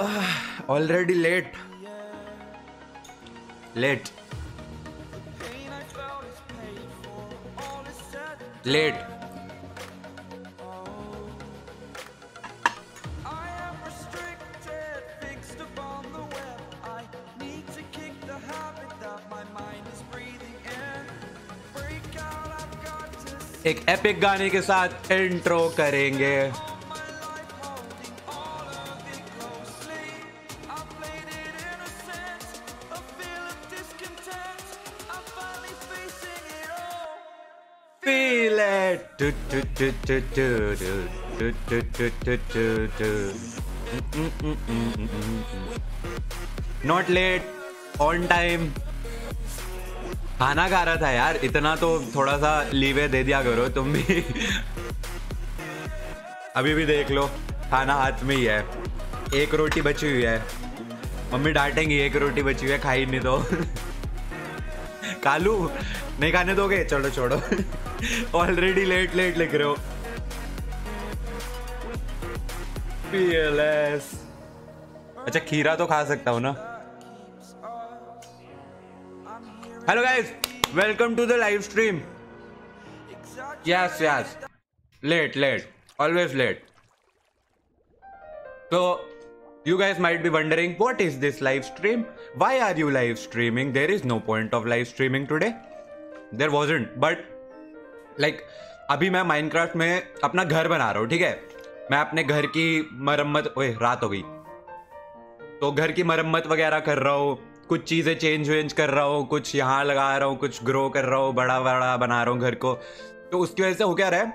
Already late late late एक epic गाने के साथ इंट्रो करेंगे नॉट लेट ऑन टाइम खाना खा रहा था यार इतना तो थोड़ा सा लीवे दे दिया करो तुम भी अभी भी देख लो खाना हाथ में ही है एक रोटी बची हुई है मम्मी डांटेंगी एक रोटी बची हुई है खाई नहीं तो कालू नहीं खाने दोगे चलो छोड़ो ऑलरेडी लेट लेट लिख रहे हो पीएलएस अच्छा खीरा तो खा सकता हूँ ना hello guys welcome to the live stream yes yes late late always late तो You guys might be wondering, what is this live stream? Why are you live streaming? There is no point of live streaming today. There wasn't, but like like, अभी मैं Minecraft में अपना घर बना रहा हूँ ठीक है मैं अपने घर की मरम्मत ओए रात हो गई तो घर की मरम्मत वगैरह कर रहा हूँ कुछ चीज़ें चेंज वेंज कर रहा हूँ कुछ यहाँ लगा रहा हूँ कुछ ग्रो कर रहा हूँ बड़ा बड़ा बना रहा हूँ घर को तो उसकी वजह से हो क्या रहा है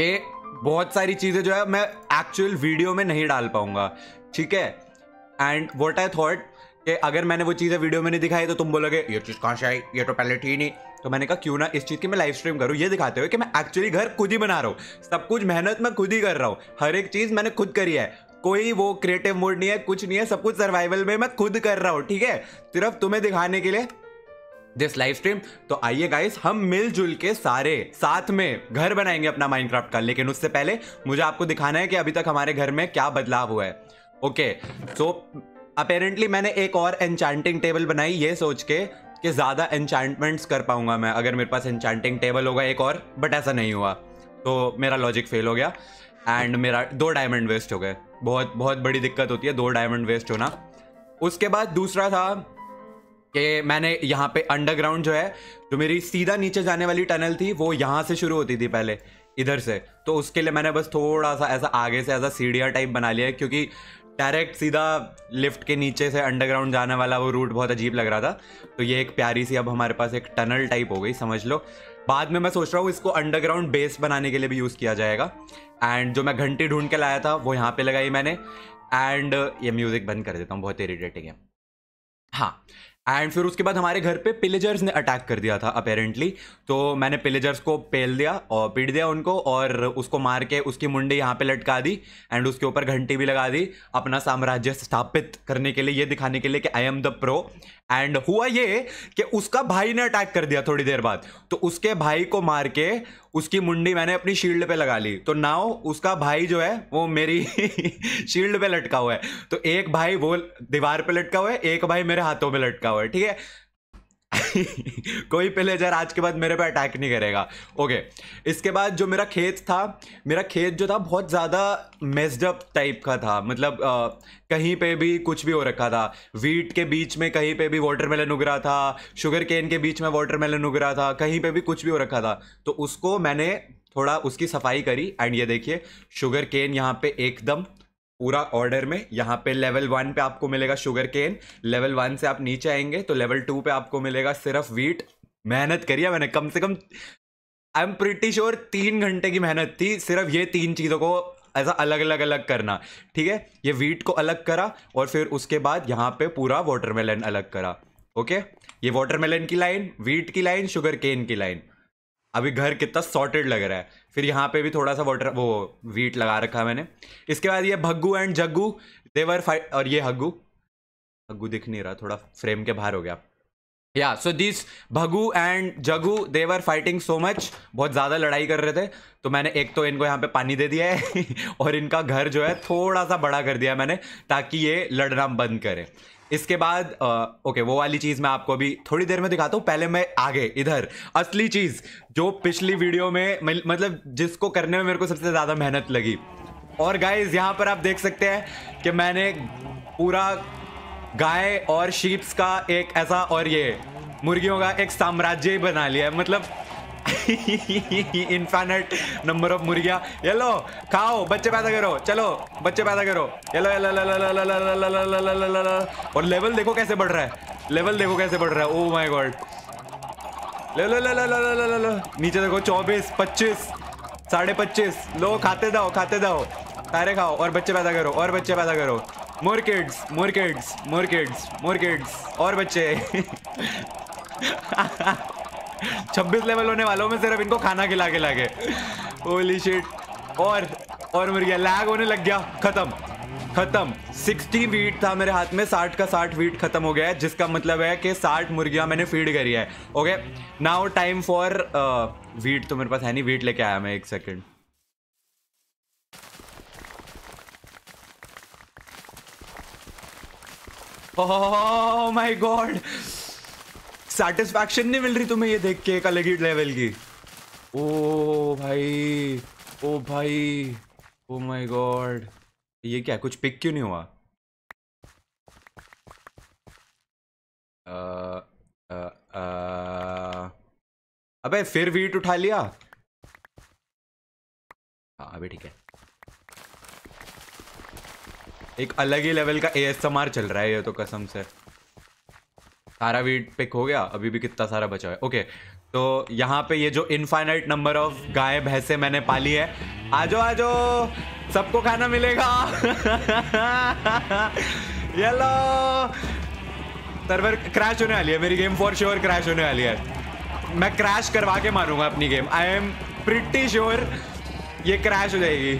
कि बहुत सारी चीज़ें जो है मैं एक्चुअल वीडियो में नहीं डाल पाऊँगा ठीक है एंड वॉट आई थॉट कि अगर मैंने वो चीज़ें वीडियो में नहीं दिखाई तो तुम बोलोगे ये चीज़ कहाँ से आई ये तो पहले थी नहीं तो मैंने कहा क्यों ना इस चीज़ की मैं लाइव स्ट्रीम करूँ ये दिखाते हुए कि मैं एक्चुअली घर खुद ही बना रहा हूँ सब कुछ मेहनत मैं खुद ही कर रहा हूँ हर एक चीज़ मैंने खुद करी है कोई वो क्रिएटिव मूड नहीं है कुछ नहीं है सब कुछ सर्वाइवल में मैं खुद कर रहा हूँ ठीक है सिर्फ तुम्हें दिखाने के लिए दिस लाइव स्ट्रीम तो आइए गाइस हम मिलजुल के सारे साथ में घर बनाएंगे अपना माइनक्राफ्ट का लेकिन उससे पहले मुझे आपको दिखाना है कि अभी तक हमारे घर में क्या बदलाव हुआ है ओके सो अपेरेंटली मैंने एक और एनचांटिंग टेबल बनाई ये सोच के कि ज़्यादा एनचैंटमेंट्स कर पाऊंगा मैं अगर मेरे पास एनचैंटिंग टेबल होगा एक और बट ऐसा नहीं हुआ तो मेरा लॉजिक फेल हो गया एंड मेरा दो डायमंड वेस्ट हो गए बहुत बहुत बड़ी दिक्कत होती है दो डायमंड वेस्ट होना उसके बाद दूसरा था कि मैंने यहाँ पे अंडरग्राउंड जो है जो मेरी सीधा नीचे जाने वाली टनल थी वो यहाँ से शुरू होती थी पहले इधर से तो उसके लिए मैंने बस थोड़ा सा ऐसा आगे से ऐसा सीढ़िया टाइप बना लिया है क्योंकि डायरेक्ट सीधा लिफ्ट के नीचे से अंडरग्राउंड जाने वाला वो रूट बहुत अजीब लग रहा था तो ये एक प्यारी सी अब हमारे पास एक टनल टाइप हो गई समझ लो बाद में मैं सोच रहा हूँ इसको अंडरग्राउंड बेस बनाने के लिए भी यूज़ किया जाएगा एंड जो मैं घंटी ढूंढ के लाया था वो यहाँ पे लगाई मैंने एंड ये म्यूज़िक बंद कर देता हूँ बहुत इरीटेटिंग है हाँ एंड फिर उसके बाद हमारे घर पे पिलेजर्स ने अटैक कर दिया था अपेरेंटली तो मैंने पिलेजर्स को पेल दिया और पीट दिया उनको और उसको मार के उसकी मुंडी यहाँ पे लटका दी एंड उसके ऊपर घंटी भी लगा दी अपना साम्राज्य स्थापित करने के लिए ये दिखाने के लिए कि I am the pro and हुआ ये कि उसका भाई ने अटैक कर दिया थोड़ी देर बाद तो उसके भाई को मार के उसकी मुंडी मैंने अपनी शील्ड पे लगा ली तो नाव उसका भाई जो है वो मेरी शील्ड पे लटका हुआ है तो एक भाई वो दीवार पे लटका हुआ है एक भाई मेरे हाथों पे लटका हुआ है ठीक है कोई पिलेजर आज के बाद मेरे पे अटैक नहीं करेगा ओके इसके बाद जो मेरा खेत था मेरा खेत जो था बहुत ज़्यादा मेस्डअप टाइप का था मतलब आ, कहीं पे भी कुछ भी हो रखा था वीट के बीच में कहीं पे भी वाटर मेलन उग रहा था शुगर केन के बीच में मेलन उग रहा था कहीं पे भी कुछ भी हो रखा था तो उसको मैंने थोड़ा उसकी सफाई करी एंड ये देखिए शुगर केन यहाँ पे एकदम पूरा ऑर्डर में यहाँ पे लेवल वन पे आपको मिलेगा शुगर केन लेवल वन से आप नीचे आएंगे तो लेवल टू पे आपको मिलेगा सिर्फ वीट मेहनत करी है मैंने कम से कम आई एम प्रिटी श्योर तीन घंटे की मेहनत थी सिर्फ ये तीन चीज़ों को ऐसा अलग अलग अलग करना ठीक है ये वीट को अलग करा और फिर उसके बाद यहाँ पे पूरा वाटरमेलन अलग करा ओके ये वाटरमेलन की लाइन वीट की लाइन शुगर केन की लाइन अभी घर कितना सॉर्टेड लग रहा है फिर यहाँ पे भी थोड़ा सा वाटर वो वीट लगा रखा है मैंने इसके बाद ये भग्गू एंड जग्गू देवर फाइट और ये हग्गू हग्गू दिख नहीं रहा थोड़ा फ्रेम के बाहर हो गया या सो दिस भगू एंड जगू देवर फाइटिंग सो मच बहुत ज़्यादा लड़ाई कर रहे थे तो मैंने एक तो इनको यहाँ पे पानी दे दिया है और इनका घर जो है थोड़ा सा बड़ा कर दिया मैंने ताकि ये लड़ना बंद करें इसके बाद आ, ओके वो वाली चीज़ मैं आपको अभी थोड़ी देर में दिखाता हूँ पहले मैं आगे इधर असली चीज़ जो पिछली वीडियो में मतलब जिसको करने में मेरे को सबसे ज़्यादा मेहनत लगी और गाइज यहाँ पर आप देख सकते हैं कि मैंने पूरा गाय और शीप्स का एक ऐसा और ये मुर्गियों का एक साम्राज्य ही बना लिया है मतलब इनफाइनाइट नंबर ऑफ मुर्गिया येलो खाओ बच्चे पैदा करो चलो बच्चे पैदा करो येलो येलो और लेवल देखो कैसे बढ़ रहा है लेवल देखो कैसे बढ़ रहा है ओ माय गॉड नीचे देखो चौबीस पच्चीस साढ़े पच्चीस लो खाते जाओ खाते जाओ सारे खाओ और बच्चे पैदा करो और बच्चे पैदा करो more kids more kids more kids more kids और बच्चे 26 लेवल होने वालों में सिर्फ इनको खाना खिला के लागे ओली शिट और और मर गया लैग होने लग गया खत्म खत्म 60 वीट था मेरे हाथ में 60 का 60 वीट खत्म हो गया है जिसका मतलब है कि 60 मुर्गियां मैंने फीड करी है okay now time for wheat तो मेरे पास है नहीं वीट लेके आया मैं एक second oh my god satisfaction नहीं मिल रही तुम्हें ये देख के एक अलग ही लेवल की ओ भाई ओ भाई ओ माय गॉड ये क्या कुछ पिक क्यों नहीं हुआ आ, आ, आ, अबे फिर वीट उठा लिया हाँ अभी ठीक है एक अलग ही लेवल का ए चल रहा है ये तो कसम से सारा वीट पिक हो गया अभी भी कितना सारा बचा है ओके तो यहाँ पे ये जो इनफाइनाइट नंबर ऑफ गाय भैंसे मैंने पाली है आजो आजो सबको खाना मिलेगा येलो सर्वर क्रैश होने वाली है मेरी गेम फॉर श्योर क्रैश होने वाली है मैं क्रैश करवा के मारूंगा अपनी game I am pretty sure ये क्रैश हो जाएगी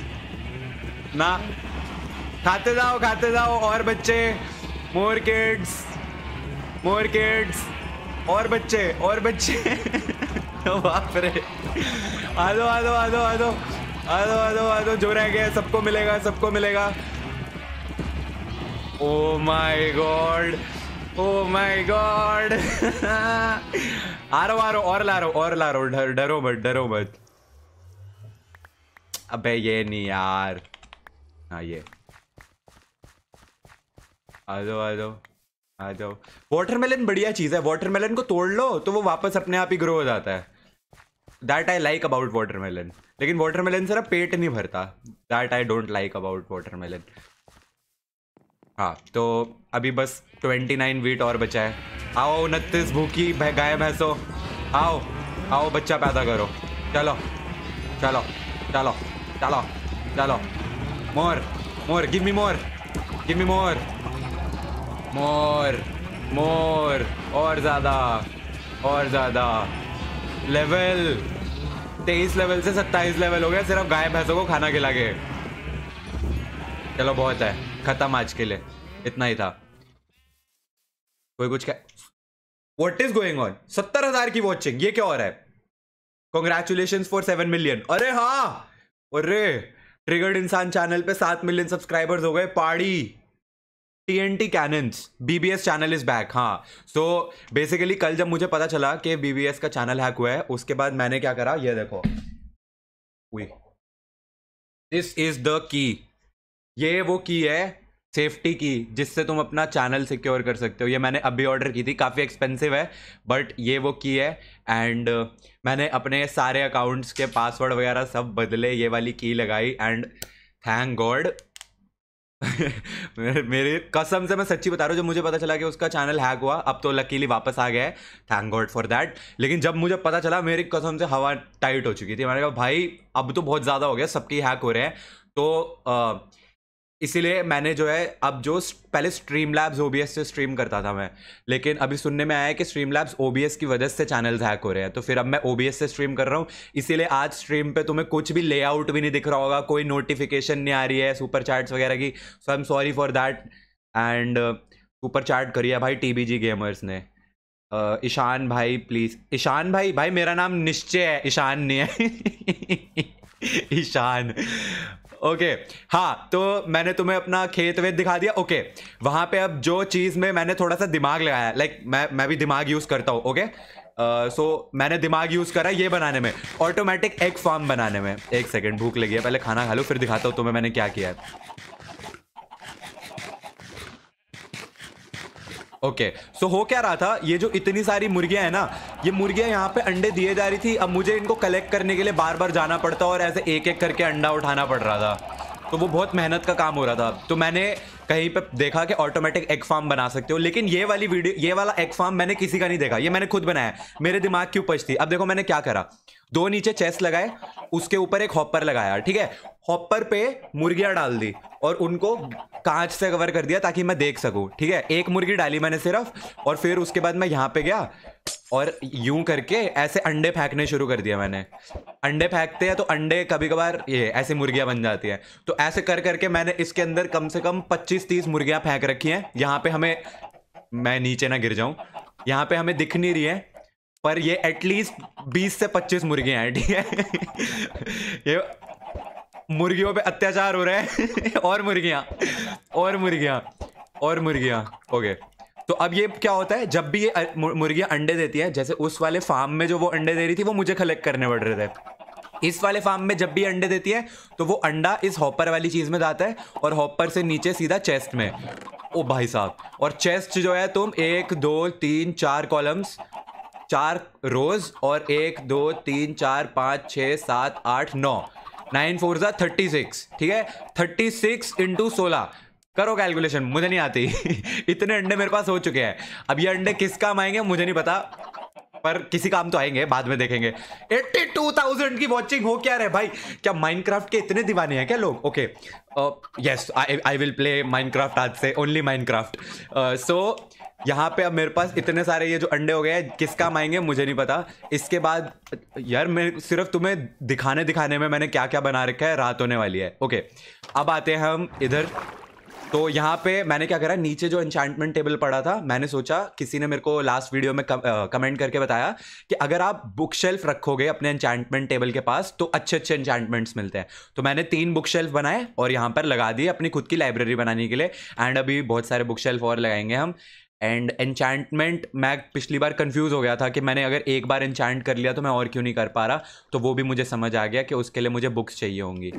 ना खाते जाओ खाते जाओ और बच्चे मोर किड्स मोर किड्स और बच्चे और बच्चे बाप रे आदो आदो आदो आदो आदो आदो जो रह गया सबको मिलेगा सबको मिलेगा oh my god oh my god arrow arrow और ला रो और ला रो डर डरो मत डरो मत अबे ये नहीं यार हाँ ये आ दो आ आ जाओ वाटरमेलन बढ़िया चीज़ है वाटरमेलन को तोड़ लो तो वो वापस अपने आप ही ग्रो हो जाता है that I like about watermelon लेकिन वाटरमेलन से ना पेट नहीं भरता that I don't like about watermelon हाँ तो अभी बस 29 नाइन वीट और बचा है आओ उनतीस भूखी गाय भैंसो आओ आओ बच्चा पैदा करो चलो चलो चलो चलो चलो मोर मोर गिव मी मोर गिव मी मोर मोर मोर और ज़्यादा और ज़्यादा लेवल तेईस लेवल से सत्ताईस लेवल हो गया सिर्फ गाय भैंसों को खाना खिला के चलो बहुत है ख़त्म आज के लिए इतना ही था कोई कुछ क्या वॉट इज गोइंग ऑन सत्तर हजार की वॉचिंग ये क्या और है कॉन्ग्रेचुलेशन फॉर सेवन मिलियन अरे हाँ अरे ट्रिगर्ड इंसान चैनल पे सात मिलियन सब्सक्राइबर्स हो गए पाड़ी T N T cannons B B S channel is back हाँ सो बेसिकली कल जब मुझे पता चला कि बी बी एस का चैनल हैक हुआ है उसके बाद मैंने क्या करा ये देखो दिस इज द की ये वो की है सेफ्टी की जिससे तुम अपना चैनल सिक्योर कर सकते हो ये मैंने अभी ऑर्डर की थी काफ़ी एक्सपेंसिव है बट ये वो की है एंड uh, मैंने अपने सारे अकाउंट्स के पासवर्ड वगैरह सब बदले ये वाली की लगाई एंड थैंक गॉड मेरे, कसम से मैं सच्ची बता रहा हूँ जब मुझे पता चला कि उसका चैनल हैक हुआ अब तो लकीली वापस आ गया है थैंक गॉड फॉर दैट लेकिन जब मुझे पता चला मेरी कसम से हवा टाइट हो चुकी थी मैंने कहा भाई अब तो बहुत ज़्यादा हो गया सबके हैक हो रहे हैं तो आ, इसीलिए मैंने जो है अब जो पहले स्ट्रीम लैब्स ओ से स्ट्रीम करता था मैं लेकिन अभी सुनने में आया है कि स्ट्रीम लैब्स ओ की वजह से चैनल्स हैक हो रहे हैं तो फिर अब मैं ओ से स्ट्रीम कर रहा हूँ इसीलिए आज स्ट्रीम पे तुम्हें कुछ भी लेआउट भी नहीं दिख रहा होगा कोई नोटिफिकेशन नहीं आ रही है सुपर चार्ट वगैरह की so I am sorry for that and super chat करी है भाई टी बी गेमर्स ने ईशान भाई प्लीज़ ईशान भाई भाई मेरा नाम निश्चय है ईशान नहीं है ईशान ओके हाँ तो मैंने तुम्हें अपना खेत वेत दिखा दिया ओके वहां पे अब जो चीज़ में मैंने थोड़ा सा दिमाग लगाया लाइक मैं मैं भी दिमाग यूज़ करता हूँ ओके सो uh, मैंने दिमाग यूज़ करा ये बनाने में ऑटोमेटिक एग फार्म बनाने में एक सेकेंड भूख लगी है पहले खाना खा लो फिर दिखाता हूँ तुम्हें मैंने क्या किया है ओके सो हो क्या रहा था ये जो इतनी सारी मुर्गियां है ना ये मुर्गियां यहाँ पे अंडे दिए जा रही थी अब मुझे इनको कलेक्ट करने के लिए बार बार जाना पड़ता और ऐसे एक एक करके अंडा उठाना पड़ रहा था तो वो बहुत मेहनत का काम हो रहा था तो मैंने कहीं पे देखा कि ऑटोमेटिक एग फार्म बना सकते हो लेकिन ये वाली वीडियो ये वाला एग फार्म मैंने किसी का नहीं देखा ये मैंने खुद बनाया मेरे दिमाग की उपज थी अब देखो मैंने क्या करा दो नीचे चेस्ट लगाए उसके ऊपर एक हॉपर लगाया ठीक है हॉपर पे मुर्गियां डाल दी और उनको कांच से कवर कर दिया ताकि मैं देख सकूँ ठीक है एक मुर्गी डाली मैंने सिर्फ और फिर उसके बाद मैं यहाँ पे गया और यूं करके ऐसे अंडे फेंकने शुरू कर दिया मैंने अंडे फेंकते हैं तो अंडे कभी कभार ये ऐसे मुर्गियां बन जाती हैं तो ऐसे कर करके मैंने इसके अंदर कम से कम 25-30 मुर्गियां फेंक रखी हैं यहाँ पे हमें मैं नीचे ना गिर जाऊं यहाँ पे हमें दिख नहीं रही है पर ये एटलीस्ट 20 से 25 मुर्गियां हैं ठीक है ये मुर्गियों पे अत्याचार हो रहा है और मुर्गियां और मुर्गियां और मुर्गियां ओके तो अब ये क्या होता है जब भी ये मुर्गियां अंडे देती है जैसे उस वाले फार्म में जो वो अंडे दे रही थी वो मुझे कलेक्ट करने पड़ रहे थे इस वाले फार्म में जब भी अंडे देती है तो वो अंडा इस हॉपर वाली चीज़ में जाता है और हॉपर से नीचे सीधा चेस्ट में ओ भाई साहब और चेस्ट जो है तुम एक दो तीन चार कॉलम्स चार रोज और एक दो तीन चार पाँच छः सात आठ नौ नाइन फोर सा थर्टी सिक्स ठीक है थर्टी सिक्स इंटू सोलह करो कैलकुलेशन मुझे नहीं आती इतने अंडे मेरे पास हो चुके हैं अब ये अंडे किस काम आएंगे मुझे नहीं पता पर किसी काम तो आएंगे बाद में देखेंगे थाउजेंड की वॉचिंग हो क्या रहे भाई क्या माइनक्राफ्ट के इतने दीवाने हैं क्या लोग okay yes I will play Minecraft आज से ओनली माइनक्राफ्ट सो यहाँ पे अब मेरे पास इतने सारे ये जो अंडे हो गए हैं किस काम आएंगे मुझे नहीं पता इसके बाद यार मैं सिर्फ तुम्हें दिखाने दिखाने में मैंने क्या क्या बना रखा है रात होने वाली है ओके अब आते हैं हम इधर तो यहाँ पे मैंने क्या करा नीचे जो एन्चांटमेंट टेबल पड़ा था मैंने सोचा किसी ने मेरे को लास्ट वीडियो में कम, आ, कमेंट करके बताया कि अगर आप बुक शेल्फ रखोगे अपने एन्चांटमेंट टेबल के पास तो अच्छे अच्छे एन्चांटमेंट्स मिलते हैं तो मैंने तीन बुक शेल्फ बनाए और यहाँ पर लगा दिए अपनी खुद की लाइब्रेरी बनाने के लिए एंड अभी बहुत सारे बुक शेल्फ और लगाएंगे हम एंड एनचैंटमेंट मैं पिछली बार कंफ्यूज हो गया था कि मैंने अगर एक बार एनचैंट कर लिया तो मैं और क्यों नहीं कर पा रहा तो वो भी मुझे समझ आ गया कि उसके लिए मुझे बुक्स चाहिए होंगी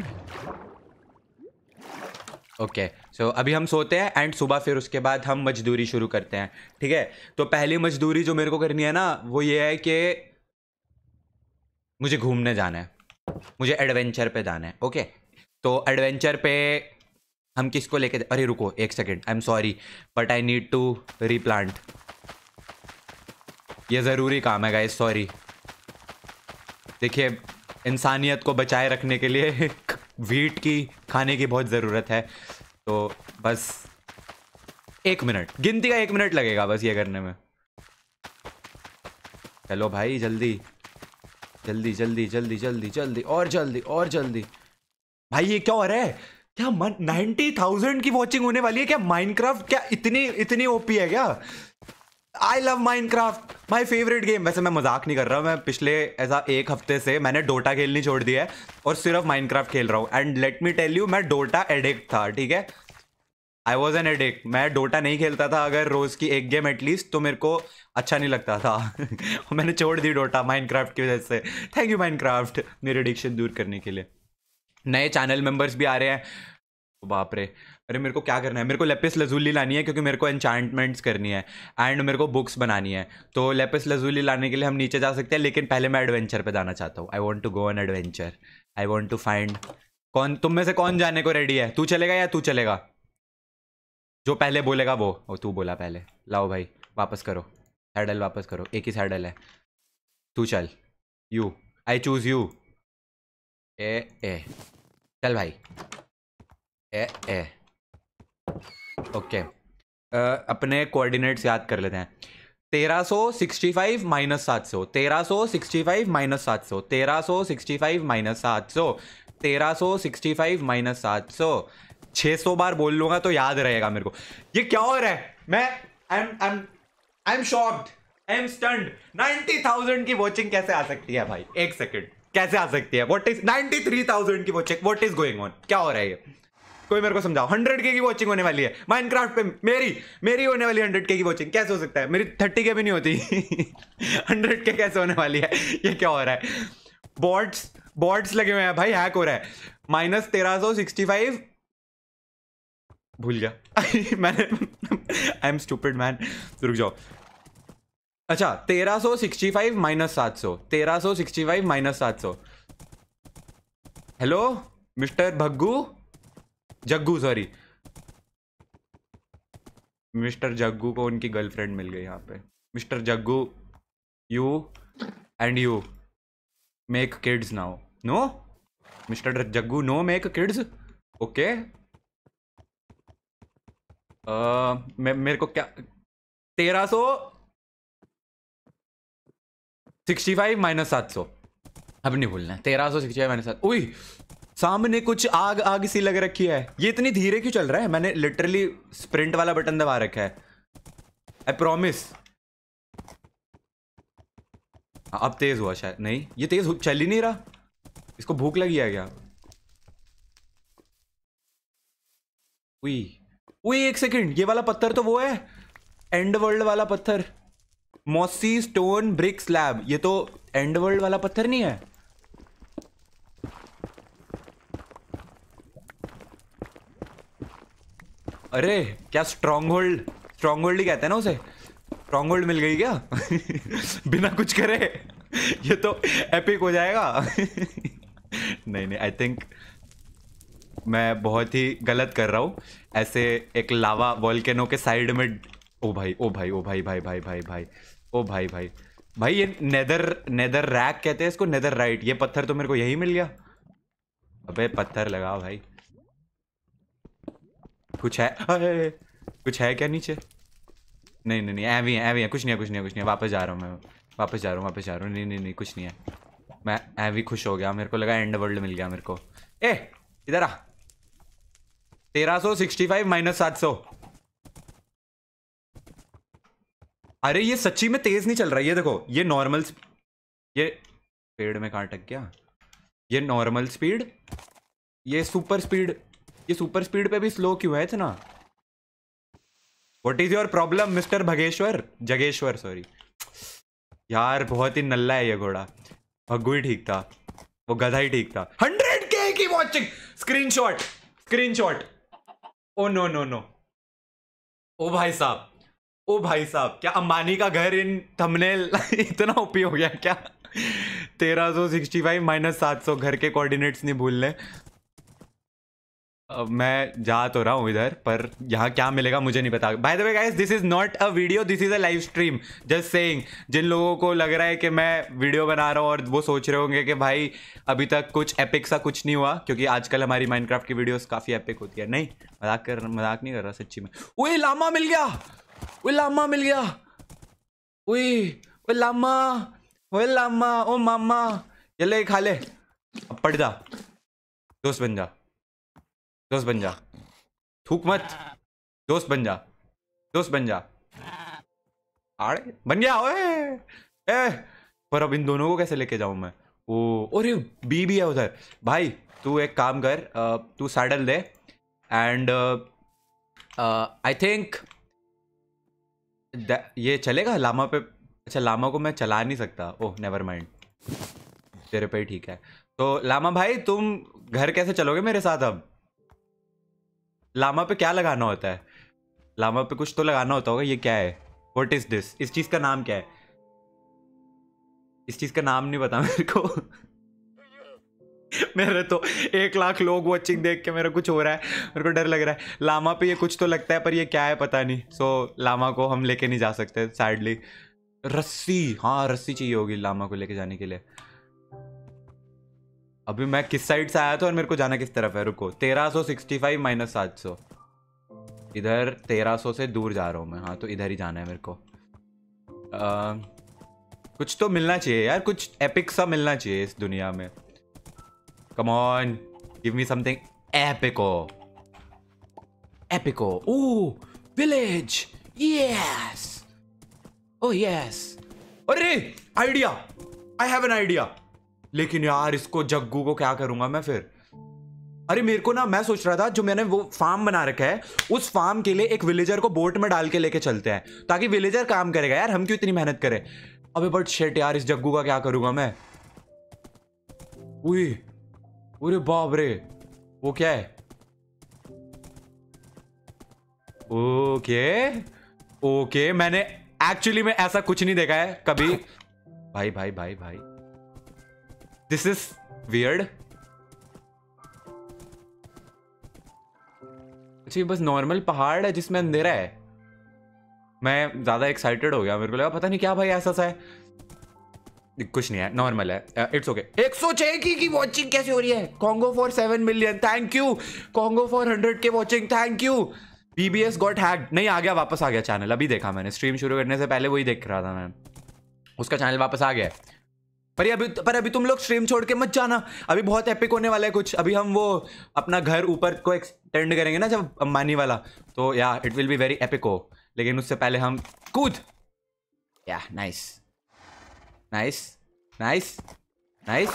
ओके okay, सो so अभी हम सोते हैं एंड सुबह फिर उसके बाद हम मजदूरी शुरू करते हैं ठीक है तो पहली मजदूरी जो मेरे को करनी है ना वो ये है कि मुझे घूमने जाना है मुझे एडवेंचर पे जाना है ओके okay? तो एडवेंचर पे हम किसको लेके अरे रुको एक second I am sorry but I need to replant ये ज़रूरी काम है गाइस सॉरी देखिए इंसानियत को बचाए रखने के लिए वीट की खाने की बहुत ज़रूरत है तो बस एक मिनट गिनती का एक मिनट लगेगा बस ये करने में चलो भाई जल्दी जल्दी जल्दी जल्दी जल्दी जल्दी और जल्दी और जल्दी भाई ये क्या हो रहा है क्या नाइनटी थाउजेंड की वॉचिंग होने वाली है क्या माइनक्राफ्ट क्या इतनी इतनी ओपी है क्या I love Minecraft my favourite game वैसे मैं मजाक नहीं कर रहा हूँ मैं पिछले ऐसा एक हफ्ते से मैंने डोटा खेलनी छोड़ दिया है और सिर्फ माइनक्राफ्ट खेल रहा हूँ and let me tell you मैं डोटा एडिक्ट था ठीक है आई वॉज एन एडिक्ट मैं डोटा नहीं खेलता था अगर रोज की एक गेम एटलीस्ट तो मेरे को अच्छा नहीं लगता था मैंने छोड़ दी डोटा क्राफ्ट की वजह से थैंक यू क्राफ्ट मेरी एडिक्शन दूर करने के लिए नए चैनल मेम्बर्स भी आ रहे हैं तो बाप रे अरे मेरे को क्या करना है मेरे को लेपिस लजूली लानी है क्योंकि मेरे को एन्चांटमेंट्स करनी है एंड मेरे को बुक्स बनानी है तो लेपिस लजूली लाने के लिए हम नीचे जा सकते हैं लेकिन पहले मैं एडवेंचर पे जाना चाहता हूँ I want to go an adventure I want to find कौन तुम में से कौन जाने को रेडी है तू चलेगा या तू चलेगा जो पहले बोलेगा वो और तू बोला पहले लाओ भाई वापस करो सैडल वापस करो एक ही सैडल है तू चल यू आई चूज़ यू ए ए चल भाई ए ए ओके अपने कोऑर्डिनेट्स याद कर लेते हैं तेरह सो सिक्सटी फाइव माइनस सात सौ तेरह सौ सिक्सटी फाइव माइनस सात सौ तेरह सौ सिक्सटी फाइव माइनस सात सौ तेरह सौ सिक्सटी फाइव माइनस सात सौ छः सौ बार बोल लूंगा तो याद रहेगा मेरे को ये क्या हो रहा है मैं I am shocked I am stunned ninety thousand की वॉचिंग कैसे आ सकती है भाई एक सेकेंड कैसे आ सकती है what is ninety three thousand की watching what is going on क्या हो रहा है ये कोई मेरे को समझाओ हंड्रेड के की वॉचिंग होने वाली है माइनक्राफ्ट पे मेरी मेरी होने वाली हंड्रेड के की वॉचिंग कैसे हो सकता है मेरी थर्टी के भी नहीं होती हंड्रेड के कैसे होने वाली है ये क्या हो रहा है बॉट्स बॉट्स लगे हुए हैं भाई हैक हो रहा है माइनस तेरह सौ सिक्सटी फाइव भूल गया मैंने आई एम स्टूपिड मैन रुक जाओ अच्छा तेरह सौ सिक्सटी फाइव माइनस सात सौ तेरह सौ सिक्सटी फाइव माइनस सात सौ hello mister Bhaggu Jaggu sorry mister Jaggu को उनकी गर्लफ्रेंड मिल गई यहाँ पे mister Jaggu you and you make kids now no mister Jaggu no make kids okay मेरे को क्या तेरह सौ सिक्सटी फाइव माइनस सात सौ अब नहीं भूलना तेरह सौ सिक्सटी फाइव माइनस सात सामने कुछ आग आग सी लग रखी है ये इतनी धीरे क्यों चल रहा है मैंने लिटरली स्प्रिंट वाला बटन दबा रखा है आई प्रोमिस हाँ, अब तेज हुआ शायद नहीं ये तेज चल ही नहीं रहा इसको भूख लगी है क्या उई उई एक सेकंड ये वाला पत्थर तो वो है एंड वर्ल्ड वाला पत्थर मोसी स्टोन ब्रिक स्लैब ये तो एंड वर्ल्ड वाला पत्थर नहीं है अरे क्या स्ट्रॉन्ग होल्ड स्ट्रॉन्ग होल्ड ही कहते हैं ना उसे स्ट्रॉन्ग होल्ड मिल गई क्या बिना कुछ करे ये तो एपिक हो जाएगा नहीं नहीं आई थिंक मैं बहुत ही गलत कर रहा हूँ ऐसे एक लावा वॉल्केनो के साइड में ओ भाई ओ भाई ओ भाई भाई भाई, भाई, भाई, भाई ओ भाई भाई भाई ये नेदर नेदर रैक कहते हैं इसको नेदर राइट ये पत्थर तो मेरे को यही मिल गया अबे पत्थर लगाओ भाई कुछ है अरे कुछ है क्या नीचे नहीं नहीं नहीं ऐवी है ऐवी है कुछ नहीं है कुछ नहीं है कुछ नहीं है वापस जा रहा हूँ मैं वापस जा रहा हूँ वापस जा रहा हूँ नहीं नहीं नहीं कुछ नहीं है मैं ऐवी खुश हो गया मेरे को लगा एंड वर्ल्ड मिल गया मेरे को ए इधर आ तेरह सौ सिक्सटी फाइव माइनस सात सौ अरे ये सच्ची में तेज नहीं चल रहा है ये देखो ये नॉर्मल ये पेड़ में काटक गया ये नॉर्मल स्पीड ये सुपर स्पीड ये सुपर स्पीड पे भी स्लो क्यों है इतना what is your problem mister Bhageshwar Jageshwar sorry यार बहुत ही नल्ला है ये घोड़ा भग्गू ही ठीक था वो गधा ही ठीक था हंड्रेड के की watching screen shot screen shot oh no no no oh भाई साहब ओ भाई साहब क्या अंबानी का घर इन थंबनेल इतना ओपी हो गया क्या तेरह सौ सिक्सटी फाइव माइनस सात सौ घर के कोऑर्डिनेट्स नहीं भूलने अब मैं जा तो रहा हूँ इधर पर यहाँ क्या मिलेगा मुझे नहीं पता by the way guys this is not a video this is a live stream just saying जिन लोगों को लग रहा है कि मैं वीडियो बना रहा हूँ और वो सोच रहे होंगे कि भाई अभी तक कुछ एपिक सा कुछ नहीं हुआ क्योंकि आजकल हमारी माइनक्राफ्ट की वीडियोस काफ़ी एपिक होती है नहीं मजाक कर मजाक नहीं कर रहा सच्ची में वो लामा मिल गया ओए लामा मिल गया ओए ओए लामा ओए लामा ओ मामा ये ले खा ले अब पट जा दोस्त बन जा दोस्त बन जा थूक मत दोस्त बन जा दोस्त बन जा आड़े बन गया ओए ए पर अब इन दोनों को कैसे लेके जाऊं मैं ओ अरे बी भी है उधर भाई तू एक काम कर तू सैडल दे एंड आई थिंक ये चलेगा लामा पे अच्छा लामा को मैं चला नहीं सकता ओह नेवर माइंड तेरे पे ही ठीक है तो लामा भाई तुम घर कैसे चलोगे मेरे साथ अब लामा पे क्या लगाना होता है लामा पे कुछ तो लगाना होता होगा ये क्या है वट इज दिस इस चीज का नाम क्या है इस चीज का नाम नहीं पता मेरे को मेरे तो एक लाख लोग वॉचिंग देख के मेरा कुछ हो रहा है मेरे को डर लग रहा है लामा पे ये कुछ तो लगता है पर ये क्या है पता नहीं सो so, लामा को हम लेके नहीं जा सकते सैडली रस्सी हाँ रस्सी चाहिए होगी लामा को लेके जाने के लिए अभी मैं किस साइड से आया था और मेरे को जाना किस तरफ है रुको तेरह सो सिक्सटी फाइव माइनस सात सौ इधर तेरह से दूर जा रहा हूँ मैं हाँ तो इधर ही जाना है मेरे को आ, कुछ तो मिलना चाहिए यार कुछ एपिक सा मिलना चाहिए इस दुनिया में Come on. Give me something epical. Epical. Ooh, village. Yes. Oh, yes. अरे idea I have an idea लेकिन यार इसको जग्गू को क्या करूंगा मैं फिर अरे मेरे को ना मैं सोच रहा था जो मैंने वो फार्म बना रखा है उस फार्म के लिए एक विलेजर को बोट में डाल के लेके चलते हैं ताकि विलेजर काम करेगा यार हम क्यों इतनी मेहनत करें अबे बट शेट यार इस जग्गू का क्या करूंगा मैं अरे बाप रे वो क्या है ओके ओके मैंने एक्चुअली में ऐसा कुछ नहीं देखा है कभी भाई भाई भाई भाई दिस इज वियर्ड अच्छा बस नॉर्मल पहाड़ है जिसमें अंधेरा है मैं ज्यादा एक्साइटेड हो गया मेरे को लगा पता नहीं क्या भाई ऐसा सा है कुछ नहीं है नॉर्मल है इट्स uh, ओके एक सौ छह की की वॉचिंग कैसे हो रही है congo for seven million thank you congo for hundred K watching thank you BBS got hack नहीं आ गया वापस आ गया चैनल अभी देखा मैंने स्ट्रीम शुरू करने से पहले वही देख रहा था मैं उसका चैनल वापस आ गया पर अभी पर अभी तुम लोग स्ट्रीम छोड़ के मत जाना अभी बहुत एपिक होने वाला है कुछ अभी हम वो अपना घर ऊपर को एक्सटेंड करेंगे ना जब अंबानी वाला तो या it will be very epic हो लेकिन उससे पहले हम कूद या नाइस नाइस नाइस नाइस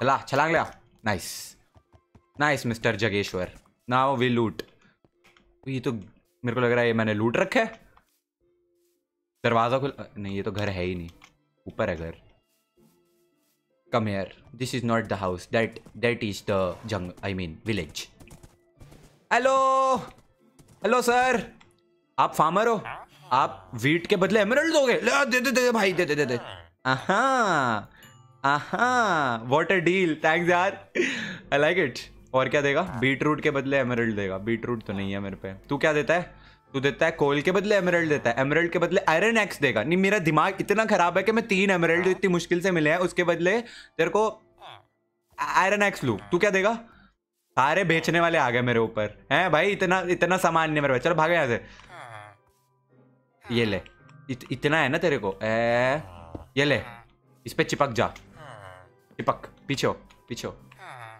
चला छलांग लिया nice nice mister Jageshwar now we loot ये तो मेरे को लग रहा है ये मैंने लूट रखा है दरवाज़ा खुल नहीं ये तो घर है ही नहीं ऊपर है घर come here this is not the house that that is the जंग I mean village hello hello sir आप फार्मर हो आप वीट के बदले एमरल्ड दोगे दे दे दे भाई दे दे दे दे आहा आहा व्हाट अ डील थैंक्स यार आई लाइक इट और क्या देगा बीट हाँ। रूट के बदले एमरल्ड देगा बीट रूट तो नहीं है मेरे पे तू क्या देता है तू देता है कोल के बदले एमरल्ड देता है एमरल्ड के बदले आयरन एक्स देगा नहीं मेरा दिमाग इतना खराब है कि मैं तीन एमरल्ड हाँ। इतनी मुश्किल से मिले हैं उसके बदले तेरे को आयरन एक्स लू तू क्या देगा सारे बेचने वाले आ गए मेरे ऊपर हैं भाई इतना इतना सामान नहीं मेरे चलो भागे यहाँ से ये ले इत, इतना है ना तेरे को ए, ये ले इस पे चिपक जा चिपक पीछे पीछे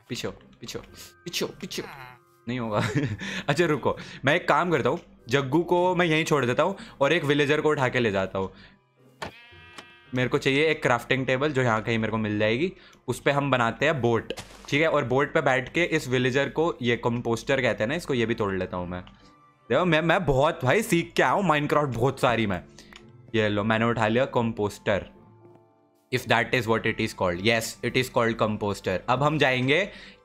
पीछे पीछे पीछे पीछे नहीं होगा अच्छा रुको मैं एक काम करता हूँ जग्गू को मैं यहीं छोड़ देता हूँ और एक विलेजर को उठा के ले जाता हूँ मेरे को चाहिए एक क्राफ्टिंग टेबल जो यहाँ कहीं मेरे को मिल जाएगी उस पर हम बनाते हैं बोट ठीक है और बोट पे बैठ के इस विलेजर को ये कंपोस्टर कहते हैं ना इसको ये भी तोड़ लेता हूँ मैं देखो मैं मैं बहुत भाई सीख के आया हूँ माइनक्राफ्ट बहुत सारी मैं ये लो मैंने उठा लिया composter if that is what it is called yes it is called composter अब हम जाएंगे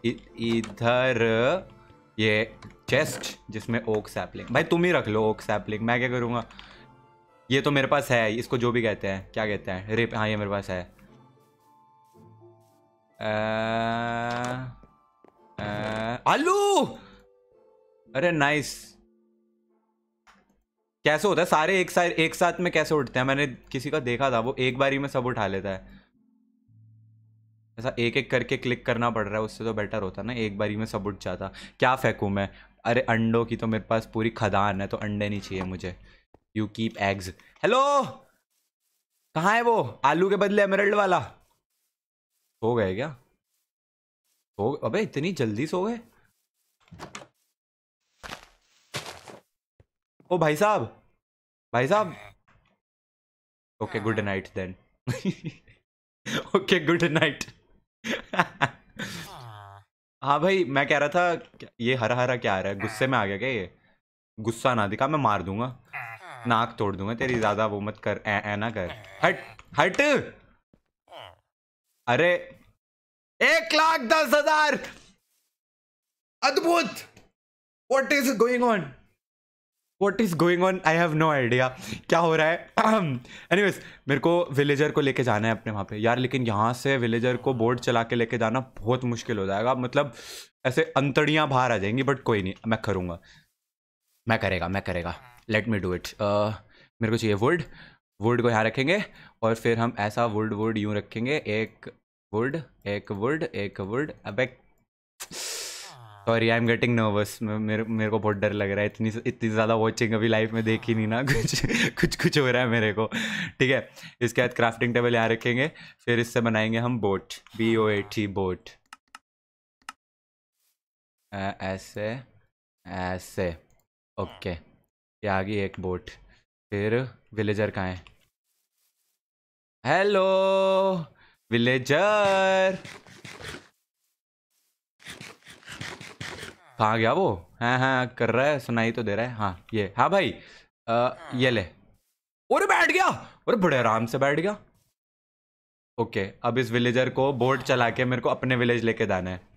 इधर ये चेस्ट जिसमें ओक सैपलिंग भाई तुम ही रख लो ओक सैपलिंग मैं क्या करूँगा ये तो मेरे पास है इसको जो भी कहते हैं क्या कहते हैं रेप हाँ ये मेरे पास है आ, आ, आलू अरे नाइस कैसे होता है सारे एक साथ एक साथ में कैसे उठते हैं मैंने किसी का देखा था वो एक बारी में सब उठा लेता है ऐसा एक एक करके क्लिक करना पड़ रहा है उससे तो बेटर होता ना एक बारी में सब उठ जाता क्या फेंकूँ मैं अरे अंडों की तो मेरे पास पूरी खदान है तो अंडे नहीं चाहिए मुझे यू कीप एग्स हेलो कहाँ है वो आलू के बदले एमरल्ड वाला हो गए क्या हो अबे इतनी जल्दी सो गए ओ भाई साहब भाई साहब हाँ। Okay good night then okay good night हाँ भाई मैं कह रहा था ये हरा हरा क्या आ रहा है गुस्से में आ गया क्या ये गुस्सा ना दिखा मैं मार दूंगा नाक तोड़ दूंगा तेरी ज्यादा वो मत कर ए, ए ना कर हट हट अरे एक लाख दस हजार अद्भुत what is going on what is going on I have no idea क्या हो रहा है एनी वेज मेरे को विलेजर को लेके जाना है अपने वहाँ पे यार लेकिन यहाँ से विलेजर को बोर्ड चला के लेके जाना बहुत मुश्किल हो जाएगा मतलब ऐसे अंतड़ियाँ बाहर आ जाएंगी बट कोई नहीं मैं करूँगा मैं करेगा मैं करेगा लेट मी डू इट मेरे को चाहिए वुड वुड को यहाँ रखेंगे और फिर हम ऐसा वुड वुड यूँ रखेंगे एक वुड एक वुड एक वुड अब एक sorry I am getting nervous मेरे मेरे को बहुत डर लग रहा है इतनी इतनी ज़्यादा वॉचिंग अभी लाइफ में देखी नहीं ना कुछ कुछ कुछ हो रहा है मेरे को ठीक है इसके बाद क्राफ्टिंग टेबल यहाँ रखेंगे फिर इससे बनाएंगे हम boat B O A T boat ऐसे ऐसे ओके ये आ गई एक बोट फिर विलेजर कहाँ है हेलो विलेजर कहाँ गया वो हाँ हाँ कर रहा है सुनाई तो दे रहा है हाँ ये हाँ भाई आ, ये ले और बैठ गया और बड़े आराम से बैठ गया ओके अब इस विलेजर को बोट चला के मेरे को अपने विलेज लेके जाना है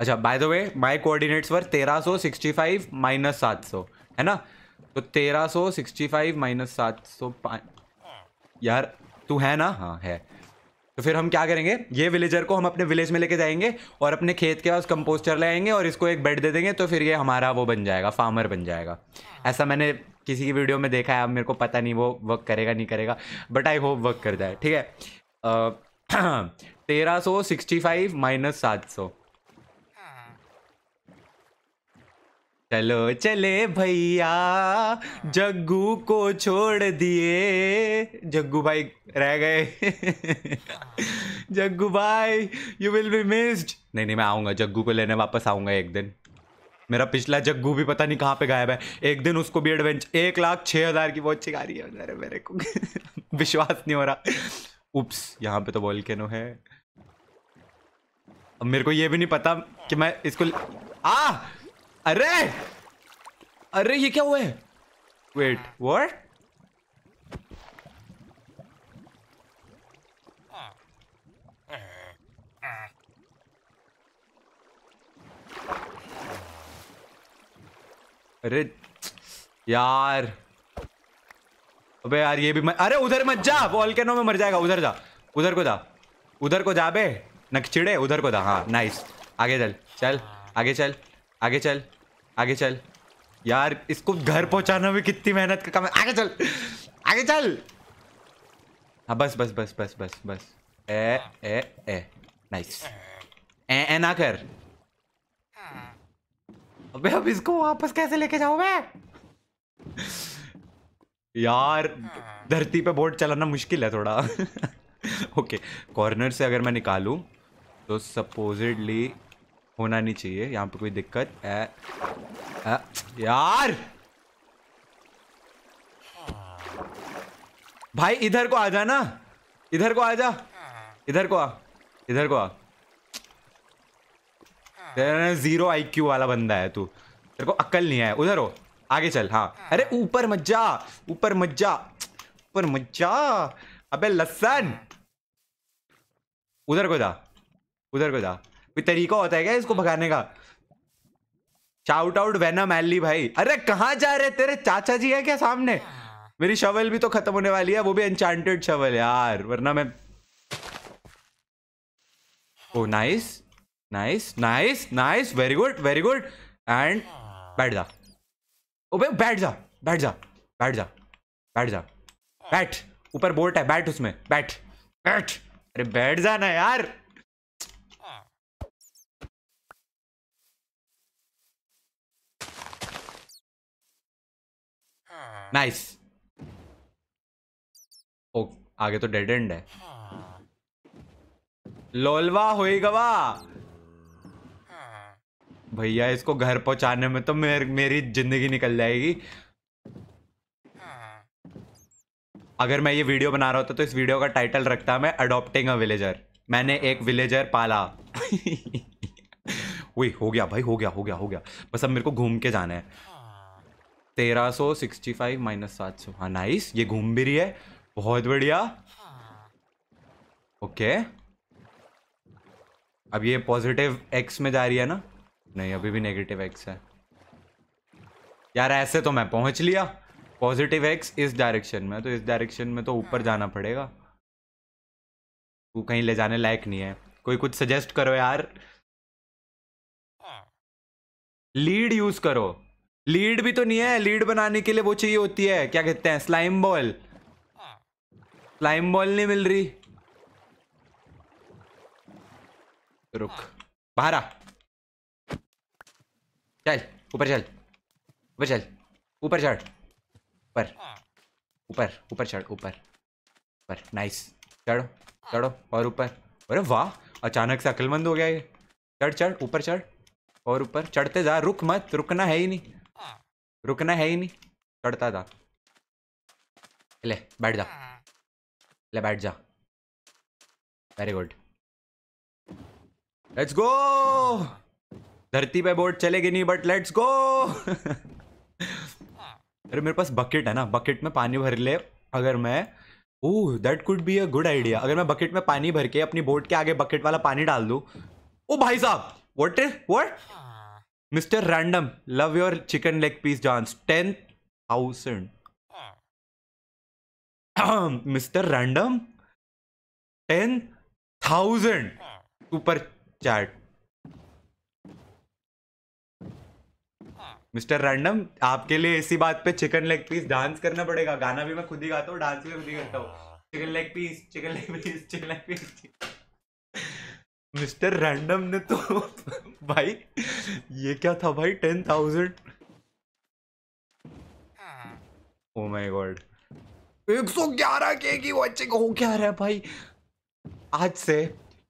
अच्छा by the way my coordinates were 1365 minus 700 है ना तो 1365 माइनस 705 यार तू है ना हाँ है तो फिर हम क्या करेंगे ये विलेजर को हम अपने विलेज में लेके जाएंगे और अपने खेत के पास कंपोस्टर लाएंगे और इसको एक बेड दे देंगे तो फिर ये हमारा वो बन जाएगा फार्मर बन जाएगा ऐसा मैंने किसी की वीडियो में देखा है अब मेरे को पता नहीं वो वर्क करेगा नहीं करेगा बट आई होप वर्क कर जाए ठीक है तेरह सौ सिक्सटी फाइव माइनस सात सौ चलो चले भैया हाँ। जग्गू को छोड़ दिए जग्गू भाई रह गए जग्गू भाई यू विल बी मिस्ड नहीं नहीं मैं आऊंगा जग्गू को लेने वापस आऊंगा एक दिन मेरा पिछला जग्गू भी पता नहीं कहाँ पे गायब है एक दिन उसको भी एडवेंचर एक लाख छः हज़ार की बहुत चिखा रही है मेरे मेरे को विश्वास नहीं हो रहा उप्स यहाँ पे तो बोल के नो है अब मेरे को ये भी नहीं पता कि मैं इसको आ अरे अरे ये क्या हुआ है वेट वॉट अरे यार अबे यार ये भी मर... अरे उधर मत जा वॉलकैनो में मर जाएगा उधर जा उधर को जा उधर को जा बे नक्चिड़े उधर को जा हाँ नाइस आगे चल चल आगे चल आगे चल आगे चल यार इसको घर पहुंचाना भी कितनी मेहनत का काम है आगे चल आगे चल हाँ बस बस बस बस बस बस ए ए ए नाइस ए ए ना कर अबे अब इसको वापस कैसे लेके जाऊं मैं यार धरती पे बोर्ड चलाना मुश्किल है थोड़ा ओके कॉर्नर से अगर मैं निकालूं तो सपोजिडली होना नहीं चाहिए यहाँ पे कोई दिक्कत है यार भाई इधर को आ जा ना इधर को आ जा इधर को आ इधर को आ तेरा जीरो आईक्यू वाला बंदा है तू तेरे को अक्ल नहीं है उधर हो आगे चल हाँ अरे ऊपर मज्जा ऊपर मज्जा ऊपर मज्जा अबे लसन उधर को जा उधर को जा कोई तरीका होता है क्या इसको भगाने का शाउट आउट वेनम एल्ली भाई अरे कहाँ जा रहे तेरे चाचा जी है क्या सामने मेरी शवल भी तो खत्म होने वाली है वो भी एनचांटेड शवल यार वरना मैं oh nice nice nice nice very good very good and बैठ जा ओ oh, भाई बैठ जा बैठ जा बैठ जा बैठ जा बैठ ऊपर बोट है बैठ उसमें बैठ बैठ अरे बैठ जाना यार नाइस ओ आगे तो डेड एंड है लोलवा गवा भैया इसको घर पहुंचाने में तो मेर, मेरी जिंदगी निकल जाएगी अगर मैं ये वीडियो बना रहा होता तो इस वीडियो का टाइटल रखता मैं अडोप्टिंग अ विलेजर मैंने एक विलेजर पाला वही हो गया भाई हो गया हो गया हो गया बस अब मेरे को घूम के जाना है तेरह सौ सिक्सटी फाइव माइनस सात सौ हाँ नाइस ये घूम भी रही है बहुत बढ़िया ओके अब ये पॉजिटिव एक्स में जा रही है ना नहीं अभी भी नेगेटिव एक्स है यार ऐसे तो मैं पहुंच लिया पॉजिटिव एक्स इस डायरेक्शन में तो इस डायरेक्शन में तो ऊपर जाना पड़ेगा तू कहीं ले जाने लायक नहीं है कोई कुछ सजेस्ट करो यार लीड यूज करो लीड भी तो नहीं है लीड बनाने के लिए वो चाहिए होती है क्या कहते हैं स्लाइम बॉल स्लाइम बॉल नहीं मिल रही रुक बाहर आ चल ऊपर चल ऊपर चल ऊपर चढ़ ऊपर ऊपर ऊपर चढ़ ऊपर ऊपर नाइस चढ़ो चढ़ो और ऊपर अरे वाह अचानक से अकलमंद हो गया ये चढ़ चढ़ ऊपर चढ़ और ऊपर चढ़ते जा रुक मत रुकना है ही नहीं रुकना है ही नहीं करता था ले बैठ जा ले बैठ जा वेरी गुड लेट्स गो धरती पे बोर्ड चलेगी नहीं बट लेट्स गो अरे मेरे पास बकेट है ना बकेट में पानी भर ले अगर मैं oh that could be a good idea अगर मैं बकेट में पानी भर के अपनी बोट के आगे बकेट वाला पानी डाल दू ओ भाई साहब what is what mister random love your chicken leg piece dance ten thousand mister random ten thousand super chat mister random आपके लिए इसी बात पे चिकन लेग पीस डांस करना पड़ेगा गाना भी मैं खुद ही गाता हूँ डांस भी खुद ही करता हूँ chicken leg piece chicken leg piece chicken leg piece mister random ने तो भाई ये क्या था भाई ten thousand oh oh my god एक सौ ग्यारह के की वॉचिंग हो क्या रहा है भाई आज से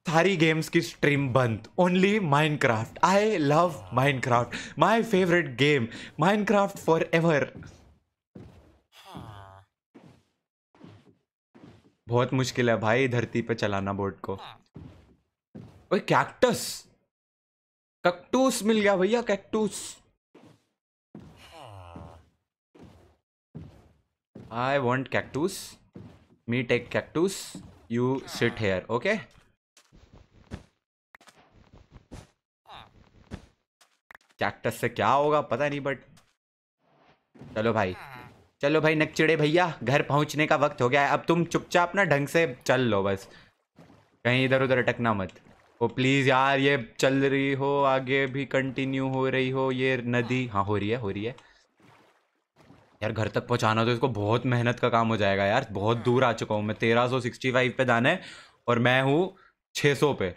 सारी गेम्स की स्ट्रीम बंद only Minecraft I love Minecraft my favourite game Minecraft for ever बहुत मुश्किल है भाई धरती पे चलाना बोट को भाई कैक्टस कक्टूस मिल गया भैया cactus I want cactus me take cactus you sit here okay cactus से क्या होगा पता नहीं बट चलो भाई चलो भाई नकचिड़े भैया घर पहुंचने का वक्त हो गया है अब तुम चुपचाप ना ढंग से चल लो बस कहीं इधर उधर अटकना मत वो प्लीज़ यार ये चल रही हो आगे भी कंटिन्यू हो रही हो ये नदी हाँ हो रही है हो रही है यार घर तक पहुंचाना तो इसको बहुत मेहनत का काम हो जाएगा यार बहुत दूर आ चुका हूँ मैं तेरह सौ सिक्सटी फाइव पे जाना है और मैं हूँ छः सौ पे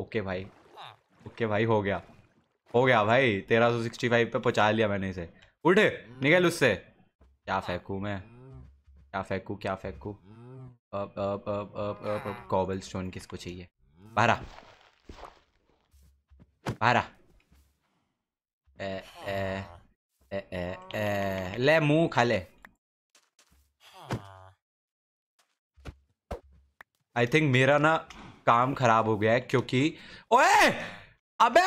ओके भाई ओके भाई हो गया हो गया भाई तेरह सौ सिक्सटी फाइव पे पहुँचा लिया मैंने इसे उठ निकल उससे क्या फेंकूँ मैं क्या फेंकूँ क्या फेंकूँ कॉबल स्टोन किसको चाहिए Para. Para. É, eh, é, eh, é, eh, é, é. Lemu, Kale. I think मेरा ना काम खराब हो गया है क्योंकि ओए अबे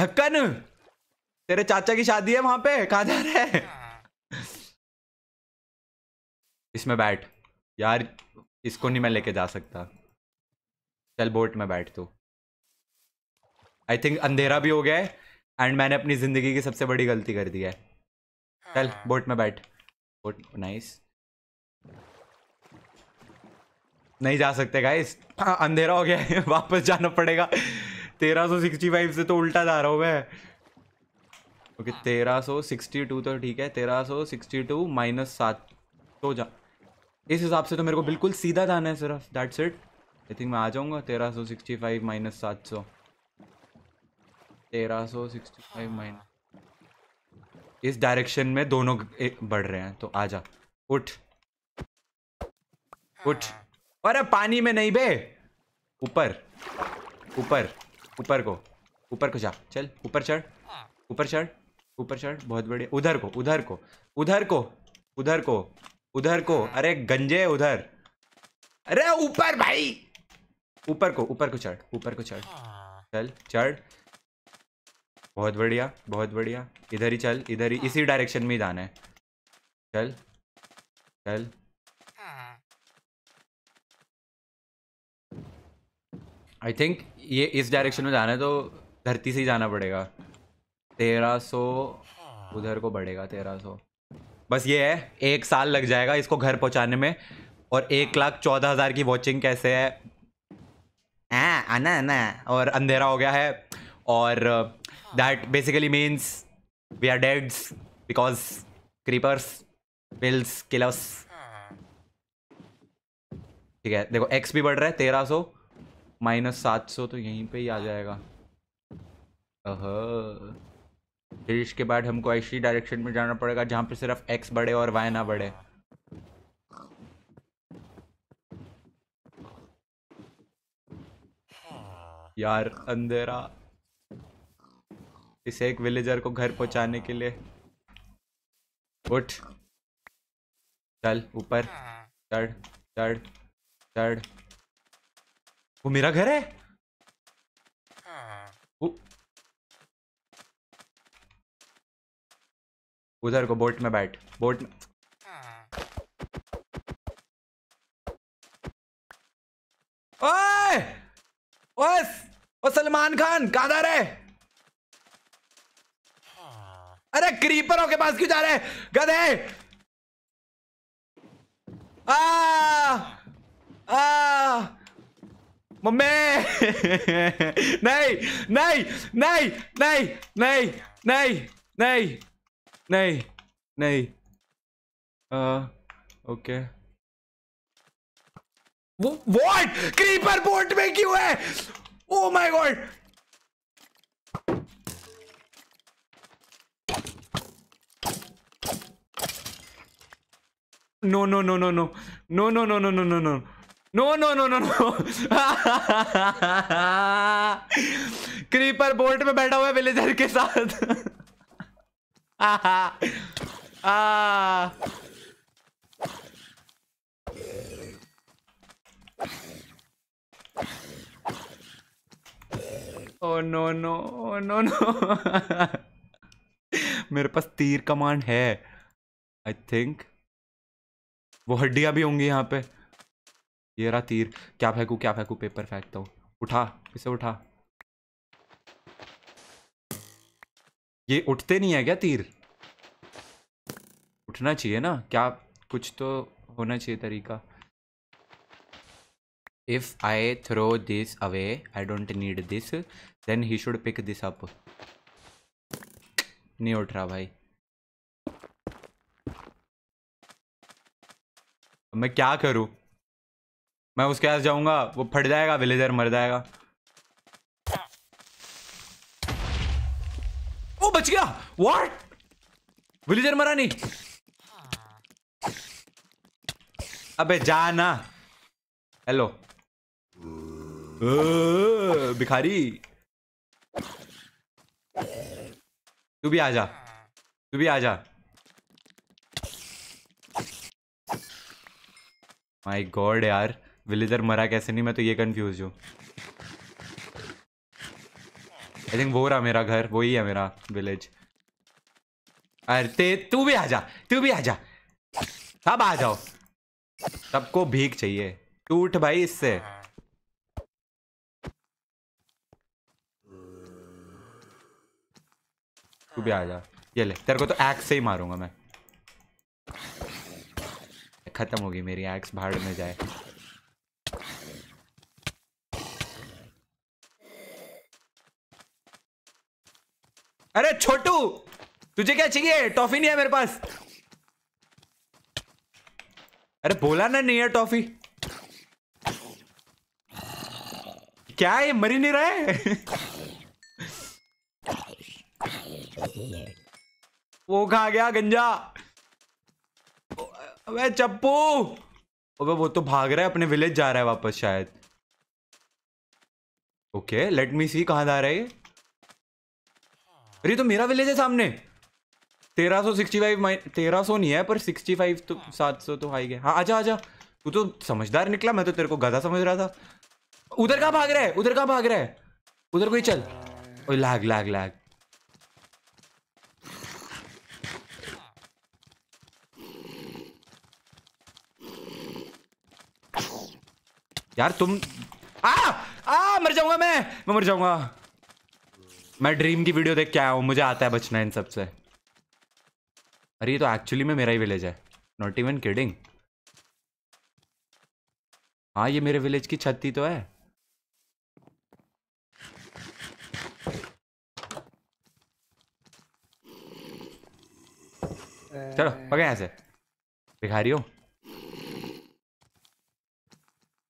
ढक्कन तेरे चाचा की शादी है वहां पे कहा जा रहे है इसमें बैठ यार इसको नहीं मैं लेके जा सकता चल बोट में बैठ तू आई थिंक अंधेरा भी हो गया है एंड मैंने अपनी ज़िंदगी की सबसे बड़ी गलती कर दी है चल हाँ। बोट में बैठ बोट नाइस नहीं जा सकते गाइस हाँ, अंधेरा हो गया है वापस जाना पड़ेगा तेरह सौ सिक्सटी फाइव से तो उल्टा जा रहा हूँ मैं ओके हाँ। तेरह सौ सिक्सटी टू तो ठीक है तेरह सौ सिक्सटी टू माइनस सात तो जा इस हिसाब से तो मेरे को बिल्कुल सीधा जाना है सिर्फ दैट्स इट आई थिंक मैं आ जाऊँगा तेरह सौ सिक्सटी फाइव माइनस सात सौ तेरह सौ सिक्सटी फाइव माइनस इस डायरेक्शन में दोनों बढ़ रहे हैं तो आ जा उठ उठ अरे पानी में नहीं बे ऊपर ऊपर ऊपर को ऊपर को जा चल ऊपर चढ़ ऊपर चढ़ ऊपर चढ़ बहुत बढ़िया उधर को उधर को उधर को उधर को उधर को अरे गंजे उधर अरे ऊपर भाई ऊपर को ऊपर को चढ़ ऊपर को चढ़ चल चढ़ बहुत बढ़िया बहुत बढ़िया इधर ही चल इधर ही इसी डायरेक्शन में ही जाना है चल चल आई थिंक ये इस डायरेक्शन में जाना है तो धरती से ही जाना पड़ेगा तेरह सौ उधर को बढ़ेगा तेरह सौ बस ये है एक साल लग जाएगा इसको घर पहुंचाने में और एक लाख चौदह हज़ार की वॉचिंग कैसे है आना आना और अंधेरा हो गया है और that basically means we are deads because creepers bills killers ठीक है देखो एक्स भी बढ़ रहा है तेरह सौ माइनस सात सौ तो यहीं पे ही आ जाएगा शीर्ष के बाद हमको ऐसी डायरेक्शन में जाना पड़ेगा जहाँ पे सिर्फ एक्स बढ़े और वाई ना बढ़े यार अंधेरा इस एक विलेजर को घर पहुंचाने के लिए उठ चल ऊपर चढ़ चढ़ चढ़ वो मेरा घर है उधर को बोट में बैठ बोट में ओए! बस ओ सलमान खान कहा जा रहे अरे क्रीपरों के पास क्यों जा रहे गधे आ आ मम्मे नहीं नहीं नहीं नहीं नहीं नहीं नहीं नहीं नहीं ओके वो व्हाट क्रीपर बोट में क्यों है oh my god no no no no no no no no no no no no no no no no no creeper boat में बैठा हुआ है विलेजर के साथ आ ah. Oh no no oh no मेरे पास तीर कमांड है आई थिंक वो हड्डियां भी होंगी यहाँ पे ये रहा तीर क्या फेंकू क्या फेंकू पेपर फेंकता हूँ उठा इसे उठा ये उठते नहीं है क्या तीर उठना चाहिए ना क्या कुछ तो होना चाहिए तरीका if I throw this away, I don't need this, then he should pick this up. नहीं उठ रहा भाई मैं क्या करूं मैं उसके पास जाऊंगा वो फट जाएगा विलेजर मर जाएगा ओ बच गया व्हाट विलेजर मरा नहीं अबे जाना हेलो भिखारी तू भी आजा तू भी आजा माय गॉड यार विलेजर मरा कैसे नहीं मैं तो ये कंफ्यूज हूँ आई थिंक वो रहा मेरा घर वो ही है मेरा विलेज अरे तू भी आ जा तू भी आ जा सब आ जाओ सबको भीख चाहिए टूट भाई इससे तू भी आ जा ये ले तेरे को तो एक्स से ही मारूंगा मैं खत्म होगी मेरी एक्स भाड़ में जाए अरे छोटू तुझे क्या चाहिए टॉफी नहीं है मेरे पास अरे बोला ना नहीं है टॉफी क्या ये मरी नहीं रहा है वो खा गया गंजा अबे चप्पू अबे वो तो भाग रहा है अपने विलेज जा रहा है वापस शायद ओके लेट मी सी कहा जा रहा है अरे तो मेरा विलेज है सामने तेरह सो सिक्सटी फाइव माइन तेरह सो नहीं है पर सिक्सटी फाइव तो सात सौ तो आई गए हाँ आजा आजा तू तो समझदार निकला मैं तो तेरे को गधा समझ रहा था उधर कहाँ भाग रहा है उधर कहाँ भाग रहा है उधर कोई चल ओ लाग लाग लाग यार तुम आ आ मर जाऊंगा मैं मैं मर जाऊंगा मैं ड्रीम की वीडियो देख के आया हूँ मुझे आता है बचना इन सबसे अरे ये तो एक्चुअली में मेरा ही विलेज है नॉट इवन किडिंग हाँ ये मेरे विलेज की छत्ती तो है चलो पकड़े ऐसे दिखा भिखारी हो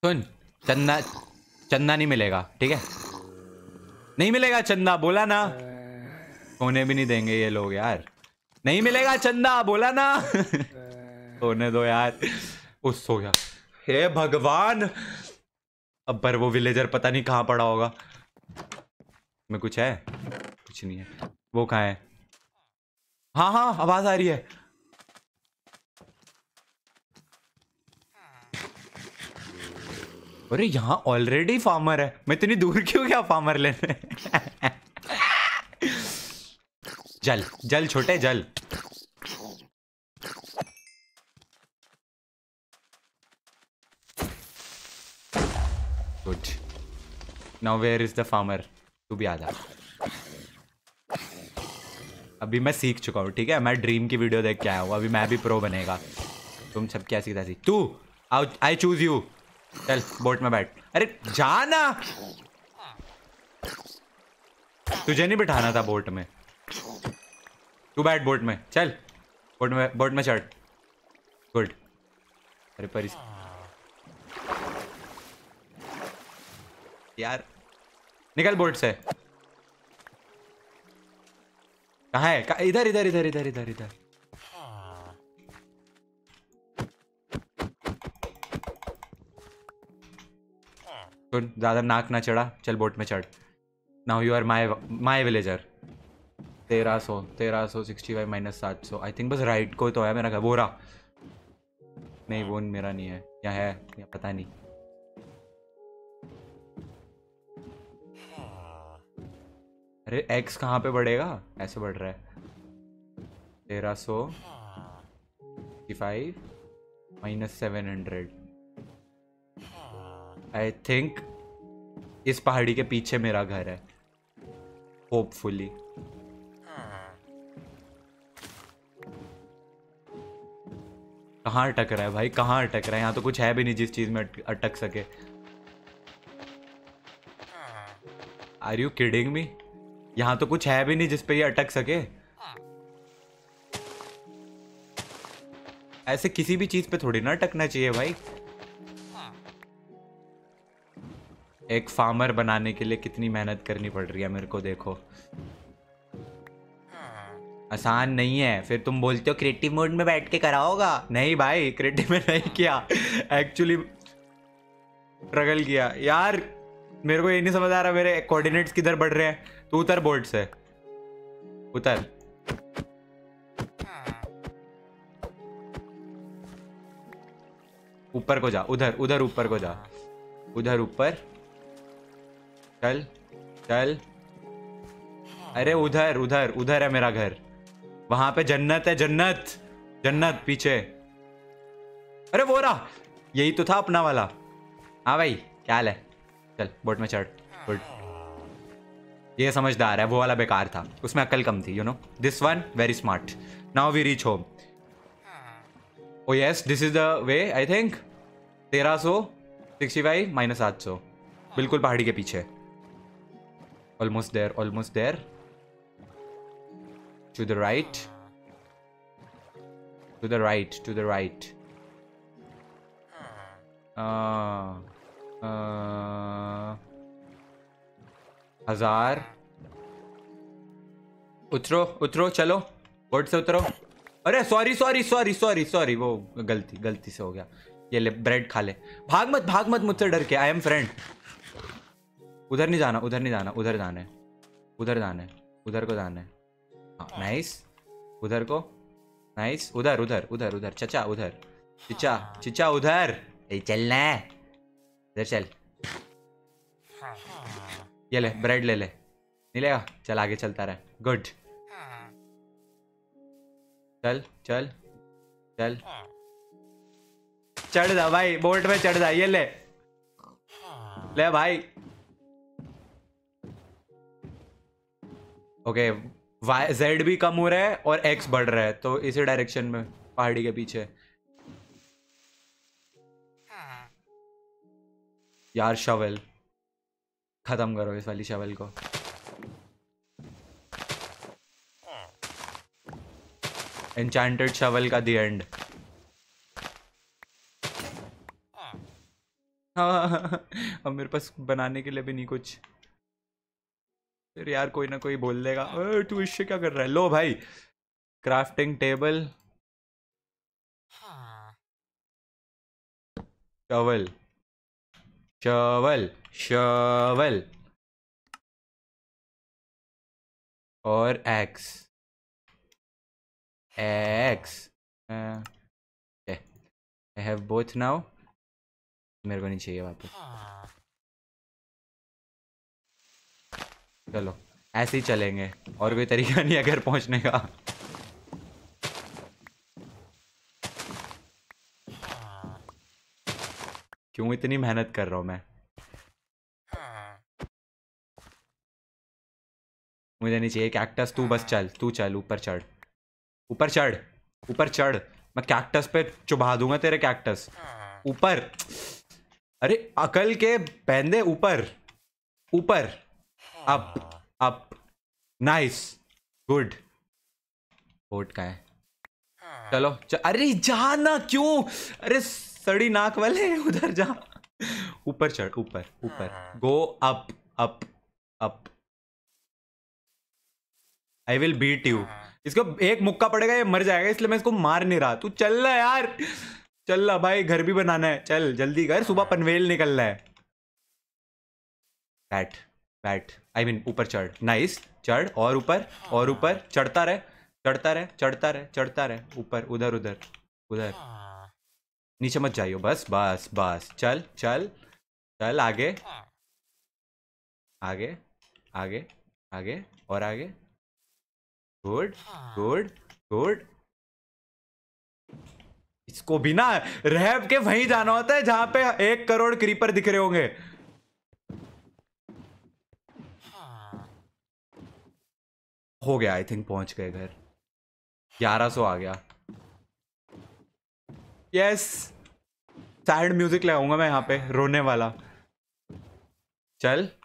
सुन चंदा चंदा नहीं मिलेगा ठीक है नहीं मिलेगा चंदा बोला ना सोने भी नहीं देंगे ये लोग यार नहीं मिलेगा चंदा बोला ना सोने दो यार उस सो गया हे भगवान अब पर वो विलेजर पता नहीं कहाँ पड़ा होगा में कुछ है कुछ नहीं है वो कहा है हाँ हाँ आवाज आ रही है अरे यहाँ ऑलरेडी फार्मर है मैं इतनी दूर क्यों क्या फार्मर लेने जल जल छोटे जल good now where is the farmer too भी आधा अभी मैं सीख चुका हूँ ठीक है मैं ड्रीम की वीडियो देख के आया हूँ अभी मैं भी प्रो बनेगा तुम सब क्या सीखता सीख तू आई चूज यू चल बोट में बैठ अरे जाना तुझे नहीं बिठाना था बोट में तू बैठ बोट में चल बोट में बोट में चढ़ गुड अरे परी यार निकल बोट से कहा है इधर इधर इधर इधर इधर इधर तो ज़्यादा नाक ना चढ़ा चल बोट में चढ़ now you are my my villager तेरह सौ तेरह सौ सिक्सटी फाइव माइनस सात सौ आई थिंक बस राइट को तो है मेरा घर वो रहा नहीं वो मेरा नहीं है या है या पता नहीं अरे एक्स कहाँ पे बढ़ेगा ऐसे बढ़ रहा है तेरह सौ five minus seven hundred I think इस पहाड़ी के पीछे मेरा घर है होपफुली कहाँ अटक रहा है भाई कहाँ अटक रहा है यहाँ तो कुछ है भी नहीं जिस चीज में अटक सके आर यू किडिंग मी यहाँ तो कुछ है भी नहीं जिसपे ये अटक सके ऐसे किसी भी चीज पे थोड़ी ना अटकना चाहिए भाई एक फार्मर बनाने के लिए कितनी मेहनत करनी पड़ रही है मेरे को देखो आसान नहीं है फिर तुम बोलते हो क्रिएटिव मोड में बैठ के कराओगा नहीं भाई क्रिएटिव में नहीं किया एक्चुअली स्ट्रगल किया यार मेरे को ये नहीं समझ आ रहा मेरे कोऑर्डिनेट्स किधर बढ़ रहे हैं तू उतर बोर्ड से उतर ऊपर को जा उधर उधर ऊपर को जा उधर ऊपर चल चल अरे उधर उधर उधर है मेरा घर वहां पे जन्नत है जन्नत जन्नत पीछे अरे वो रहा यही तो था अपना वाला हाँ भाई क्या हाल है चल बोट में चढ़ बोट ये समझदार है वो वाला बेकार था उसमें अकल कम थी you know this one very smart now we reach home oh yes this is the way I think तेरह सौ सिक्सटी फाइव माइनस सात सौ बिल्कुल पहाड़ी के पीछे Almost there, almost there. To the right. To the right, to the right. Uh, uh, हजार उतरो उतरो चलो बोर्ड से उतरो अरे sorry sorry sorry sorry sorry वो गलती गलती से हो गया ये ले ब्रेड खा ले भाग मत भाग मत मुझसे डर के आई एम फ्रेंड उधर नहीं जाना उधर नहीं जाना उधर जाना है उधर जाना है उधर को जाना है हाँ नाइस उधर को नाइस उधर उधर उधर उधर चचा उधर चिचा चिचा उधर चलना है इधर चल ये ले ब्रेड ले ले नहीं लेगा चल आगे चलता रहे गुड चल चल चल चढ़ जा भाई बोल्ट में चढ़ जा ये ले ले भाई ओके वाई जेड भी कम हो रहा है और एक्स बढ़ रहा है तो इसी डायरेक्शन में पहाड़ी के पीछे यार शवल खत्म करो इस वाली शवल को एंचांटेड शवल का दी एंड हाँ, हाँ, हाँ, अब मेरे पास बनाने के लिए भी नहीं कुछ फिर यार कोई ना कोई बोल देगा तू इससे क्या कर रहा है लो भाई crafting table shovel shovel shovel और axe axe I have both now मेरे को नहीं चाहिए वापस हाँ। चलो ऐसे ही चलेंगे और कोई तरीका नहीं है घर पहुंचने का क्यों इतनी मेहनत कर रहा हूं मैं मुझे नहीं चाहिए कैक्टस तू बस चल तू चल ऊपर चढ़ ऊपर चढ़ ऊपर चढ़ मैं कैक्टस पे चुभा दूंगा तेरे कैक्टस ऊपर अरे अकल के बहंदे ऊपर ऊपर up up nice good boat का है हाँ। चलो च, अरे जा ना क्यों अरे सड़ी नाक वाले उधर जा ऊपर चढ़ ऊपर ऊपर go up up up I will beat you इसको एक मुक्का पड़ेगा ये मर जाएगा इसलिए मैं इसको मार नहीं रहा तू चल रहा यार चल रहा भाई घर भी बनाना है चल जल्दी कर सुबह पनवेल निकलना है बैठ बैट आई मीन ऊपर चढ़ नाइस चढ़ और ऊपर और ऊपर चढ़ता रहे चढ़ता रहे चढ़ता रहे चढ़ता रहे ऊपर उधर उधर उधर नीचे मत जाइयो बस बस बस चल चल चल आगे आगे आगे आगे और आगे गुड गुड गुड इसको बिना रहब के वहीं जाना होता है जहां पे एक करोड़ क्रीपर दिख रहे होंगे हो गया आई थिंक पहुंच गए घर ग्यारह सो आ गया यस सैड म्यूजिक लगाऊंगा मैं यहाँ पे रोने वाला चल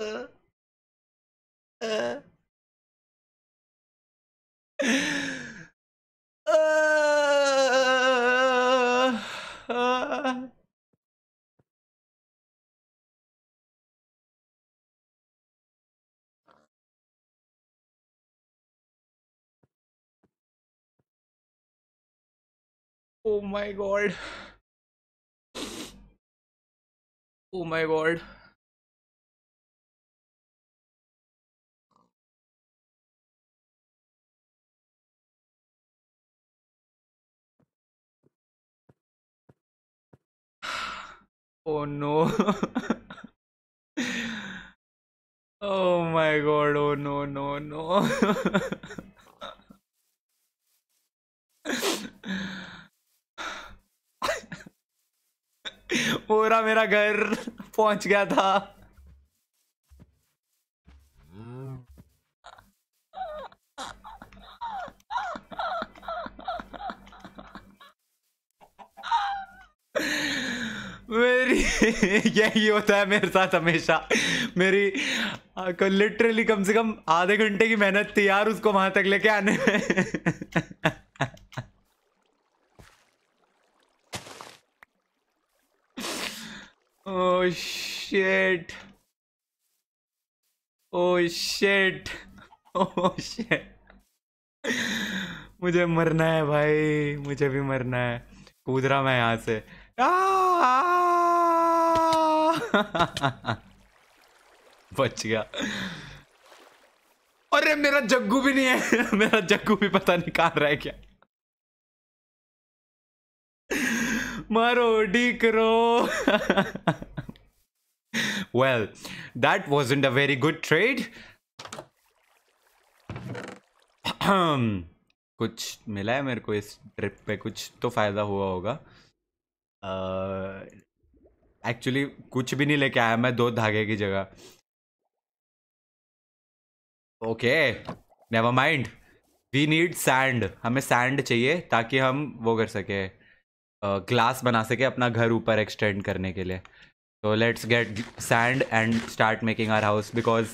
Uh... uh. Oh my god. Oh my god. Oh no. oh my god, oh no, no, no. पूरा मेरा घर पहुंच गया था मेरी यही होता है मेरे साथ हमेशा मेरी लिटरली कम से कम आधे घंटे की मेहनत थी यार उसको वहां तक लेके आने में शेट ओ शेट ओ शेट मुझे मरना है भाई मुझे भी मरना है कूद रहा मैं यहां से बच गया अरे मेरा जग्गू भी नहीं है मेरा जग्गू भी पता नहीं कहा रहा है क्या मारो डी करो well that wasn't a very good trade कुछ मिला है मेरे को इस ट्रिप पे कुछ तो फायदा हुआ होगा एक्चुअली कुछ भी नहीं लेके आया मैं दो धागे की जगह okay never mind we need sand हमें सैंड चाहिए ताकि हम वो कर सके ग्लास uh, बना सके अपना घर ऊपर एक्सटेंड करने के लिए तो let's get sand and start making our house because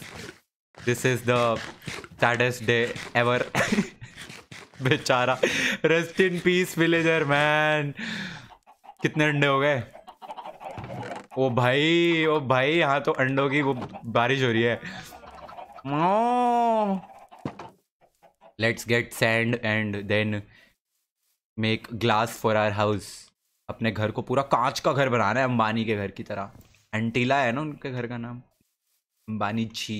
this is the saddest day ever बेचारा rest in peace villager man कितने अंडे हो गए ओ भाई ओ भाई यहाँ तो अंडों की वो बारिश हो रही है let's get sand and then make glass for our house अपने घर को पूरा कांच का घर बनाना है अंबानी के घर की तरह एंटीला है ना उनके घर का नाम अंबानी छी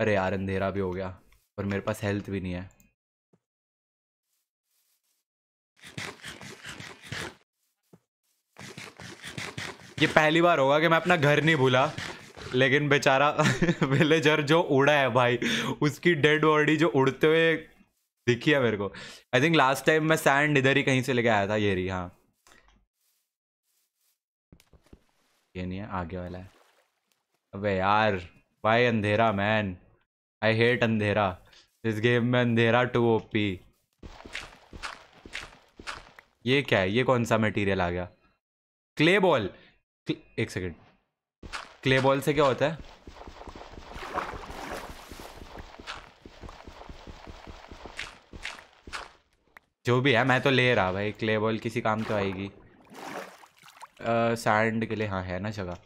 अरे यार अंधेरा भी हो गया और मेरे पास हेल्थ भी नहीं है ये पहली बार होगा कि मैं अपना घर नहीं भूला लेकिन बेचारा विलेजर जो उड़ा है भाई उसकी डेड बॉडी जो उड़ते हुए दिखी है मेरे को आई थिंक लास्ट टाइम मैं सैंड इधर ही कहीं से लेके आया था ये रही हाँ ये नहीं है आगे वाला है अबे यार भाई अंधेरा मैन आई हेट अंधेरा इस गेम में अंधेरा टू ओ पी ये क्या है ये कौन सा मटेरियल आ गया क्ले बॉल एक सेकेंड क्ले बॉल से क्या होता है जो भी है मैं तो ले रहा भाई क्ले बॉल किसी काम तो आएगी सैंड के लिए हाँ है ना जगह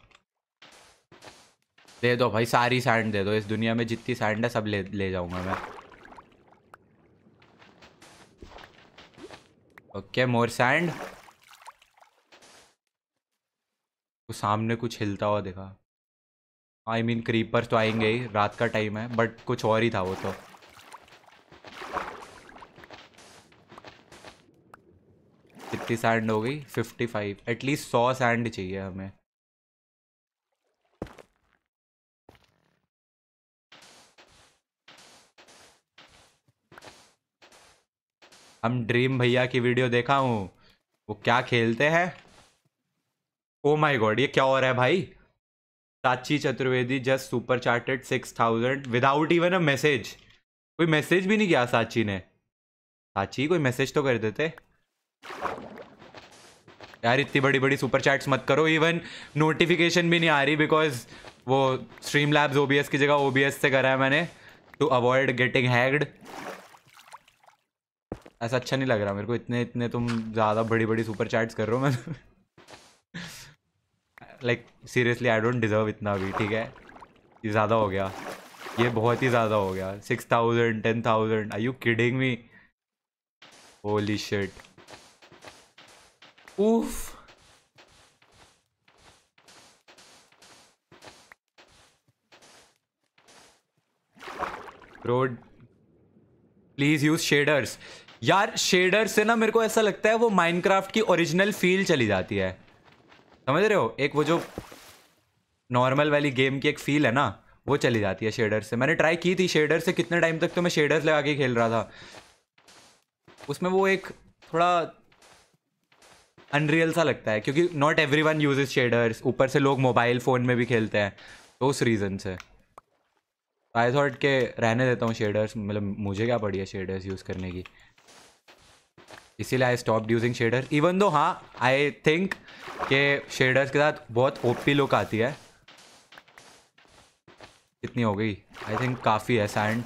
दे दो भाई सारी सैंड दे दो इस दुनिया में जितनी सैंड है सब ले ले जाऊंगा मैं ओके मोर सैंड तो सामने कुछ हिलता हुआ देखा आई मीन क्रीपर तो आएंगे ही रात का टाइम है बट कुछ और ही था वो तो कितनी सैंड हो गई फिफ्टी फाइव एटलीस्ट सौ सैंड चाहिए हमें हम ड्रीम भैया की वीडियो देखा हूँ वो क्या खेलते हैं ओ माय गॉड ये क्या हो रहा है भाई Sakshi Chaturvedi just super chatted six thousand without even a message कोई मैसेज भी नहीं किया साची ने साची कोई मैसेज तो कर देते यार इतनी बड़ी बड़ी सुपर चैट्स मत करो इवन नोटिफिकेशन भी नहीं आ रही बिकॉज वो स्ट्रीम लैब्स ओबीएस की जगह ओबीएस से करा है मैंने टू अवॉइड गेटिंग हैग्ड ऐसा अच्छा नहीं लग रहा मेरे को इतने इतने तुम ज़्यादा बड़ी बड़ी सुपर चैट्स कर रहे हो मैं like seriously I don't deserve इतना भी ठीक है ये ज़्यादा हो गया ये बहुत ही ज़्यादा हो गया six thousand ten thousand I you kidding me holy shit उफ रोड प्लीज यूज शेडर्स यार शेडर्स से ना मेरे को ऐसा लगता है वो माइनक्राफ्ट की ओरिजिनल फील चली जाती है समझ रहे हो एक वो जो नॉर्मल वाली गेम की एक फील है ना वो चली जाती है शेडर से मैंने ट्राई की थी शेडर से कितने टाइम तक तो मैं शेडर्स लगा के खेल रहा था उसमें वो एक थोड़ा अनरियल सा लगता है क्योंकि not every one use shaders ऊपर से लोग मोबाइल फ़ोन में भी खेलते हैं तो उस रीज़न से आई थॉट के रहने देता हूँ शेडर्स मतलब मुझे क्या पड़ी है शेडर्स यूज़ करने की इसीलिए I stop using shader even though हाँ आई थिंक के शेडर्स के साथ बहुत ओपी लुक आती है कितनी हो गई आई थिंक काफ़ी है सैंड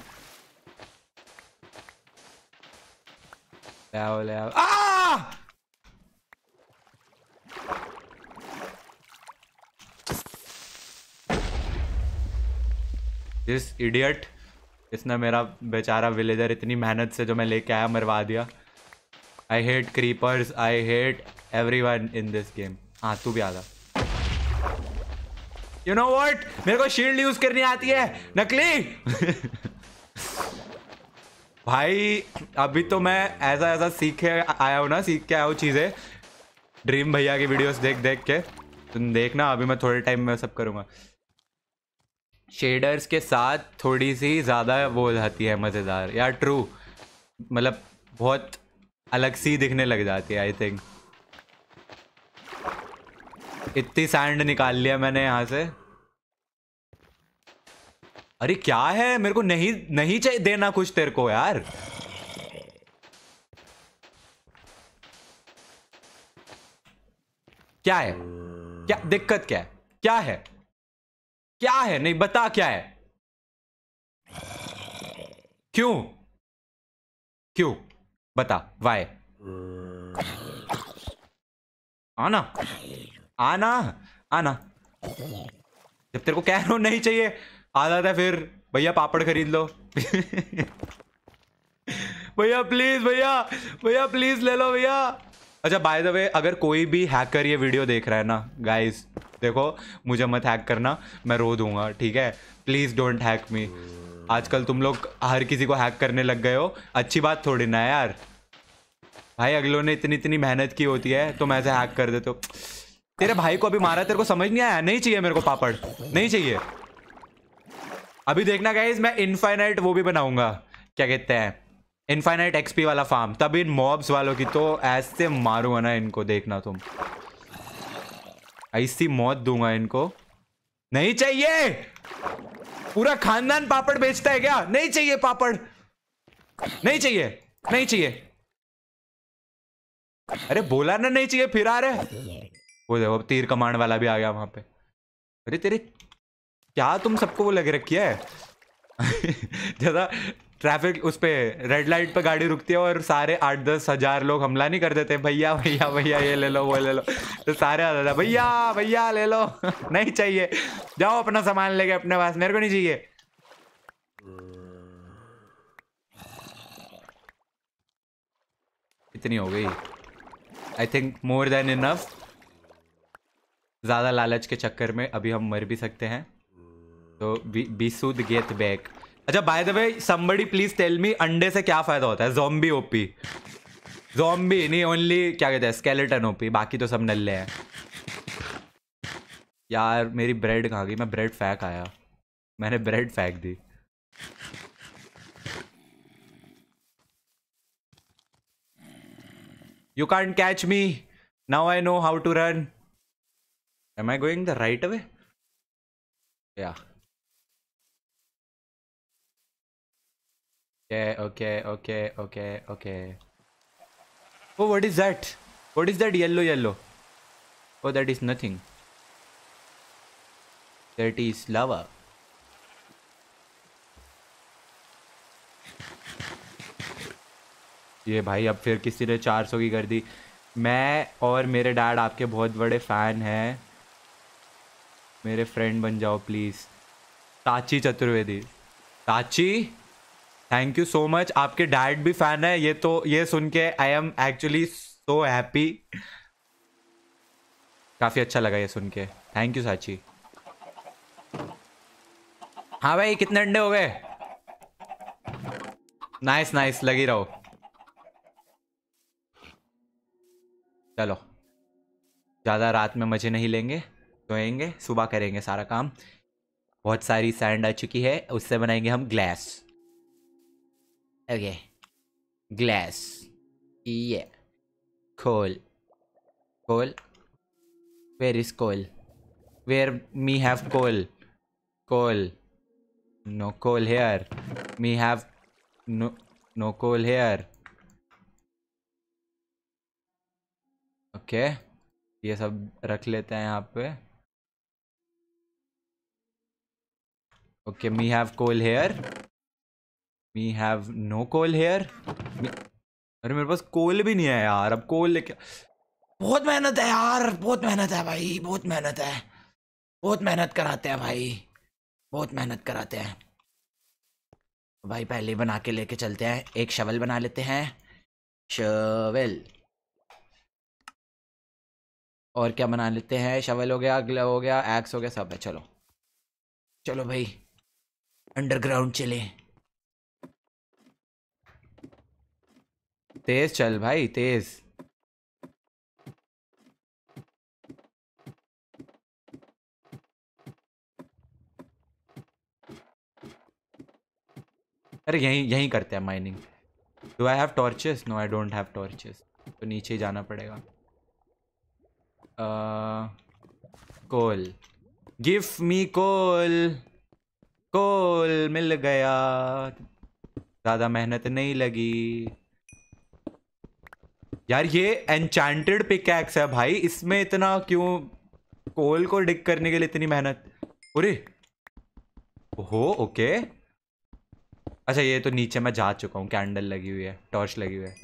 दिस इडियट इसने मेरा बेचारा विलेजर इतनी मेहनत से जो मैं लेके आया मरवा दिया I hate creepers I hate every one in this game हाँ तू भी आ यू नो वॉट मेरे को शील्ड यूज करनी आती है नकली भाई अभी तो मैं ऐसा ऐसा सीख के आया हूँ ना सीख के आया हूँ चीज़ें ड्रीम भैया की वीडियोस देख देख के तुम तो देखना अभी मैं थोड़े टाइम में सब करूँगा शेडर्स के साथ थोड़ी सी ज़्यादा वो हो जाती है मज़ेदार यार ट्रू मतलब बहुत अलग सी दिखने लग जाती है आई थिंक इतनी सैंड निकाल लिया मैंने यहां से अरे क्या है मेरे को नहीं नहीं चाहिए देना कुछ तेरे को यार क्या है क्या दिक्कत क्या है क्या है क्या है नहीं बता क्या है क्यों क्यों बता वाय आना आना आना जब तेरे को कह रहा नहीं चाहिए आ जाता है फिर भैया पापड़ खरीद लो भैया प्लीज भैया भैया प्लीज ले लो भैया अच्छा बाय द वे अगर कोई भी हैकर ये वीडियो देख रहा है ना गाइस देखो मुझे मत हैक करना मैं रो दूंगा ठीक है प्लीज डोंट हैक मी आजकल तुम लोग हर किसी को हैक करने लग गए हो अच्छी बात थोड़ी ना यार भाई अगलों ने इतनी इतनी मेहनत की होती है तुम ऐसे हैक कर देते हो तेरे भाई को अभी मारा तेरे को समझ नहीं आया नहीं चाहिए मेरे को पापड़ नहीं चाहिए अभी देखना गाइज मैं इनफाइनाइट वो भी बनाऊंगा क्या कहते हैं इनफाइनाइट एक्सपी वाला फार्म तब इन मॉब्स वालों की तो ऐसे मारूंगा ना इनको देखना तुम ऐसी मौत दूंगा इनको नहीं चाहिए पूरा खानदान पापड़ बेचता है क्या नहीं चाहिए पापड़ नहीं चाहिए नहीं चाहिए अरे बोला ना नहीं चाहिए फिर आ रहे वो देखो तीर कमांड वाला भी आ गया वहां पे अरे तेरे क्या तुम सबको वो लग रखी है जैसा ट्रैफिक उस पर रेड लाइट पे गाड़ी रुकती है और सारे आठ दस हजार लोग हमला नहीं कर देते भैया भैया भैया ये ले लो वो ले लो तो सारे आ जाता भैया भैया ले लो नहीं चाहिए जाओ अपना सामान लेके अपने पास मेरे को नहीं चाहिए इतनी हो गई I think more than enough ज़्यादा लालच के चक्कर में अभी हम मर भी सकते हैं तो बी सुद गेट बैक अच्छा by the way somebody please tell me अंडे से क्या फायदा होता है जोम्बी ओपी जोम्बी नहीं ओनली क्या कहते हैं स्केलेटन ओपी बाकी तो सब नल्ले हैं यार मेरी ब्रेड कहाँ गई मैं ब्रेड फेंक आया मैंने ब्रेड फेंक दी You can't catch me. Now I know how to run. Am I going the right way? Yeah. Okay, okay, okay, okay, okay. Oh, what is that? What is that yellow yellow? Oh, that is nothing. That is lava. ये भाई अब फिर किसी ने 400 की कर दी मैं और मेरे डैड आपके बहुत बड़े फ़ैन हैं मेरे फ्रेंड बन जाओ please Tachi Chaturvedi Tachi thank you so much आपके डैड भी फैन है ये तो ये सुन के I am actually so happy काफी अच्छा लगा ये सुन के थैंक यू साची हाँ भाई कितने अंडे हो गए नाइस नाइस लगी रहो चलो ज़्यादा रात में मज़े नहीं लेंगे सोएंगे सुबह करेंगे सारा काम बहुत सारी सैंड आ चुकी है उससे बनाएंगे हम glass Okay. Glass. Yeah. Coal. Coal? Where is coal? Where me have coal? Coal. No coal here. Me have no no coal here. okay. Yes, सब रख लेते हैं यहाँ पे okay me have coal we have no coal here अरे मेरे पास कोल भी नहीं है यार अब कोल लेके बहुत मेहनत है यार बहुत मेहनत है भाई बहुत मेहनत है बहुत मेहनत कराते हैं भाई बहुत मेहनत कराते हैं भाई पहले बना के लेके चलते हैं एक शवल बना लेते हैं शवल और क्या बना लेते हैं शवल हो गया ग्लव हो गया एक्स हो गया सब है चलो चलो भाई अंडरग्राउंड चले तेज चल भाई तेज अरे यहीं यहीं करते हैं mining do I have torches no I don't have torches तो नीचे जाना पड़ेगा कोल गिव मी कोल कोल मिल गया ज़्यादा मेहनत नहीं लगी यार ये एनचैंटेड पिकैक्स है भाई इसमें इतना क्यों कोल को डिक करने के लिए इतनी मेहनत अरे हो ओके अच्छा ये तो नीचे मैं जा चुका हूँ कैंडल लगी हुई है टॉर्च लगी हुई है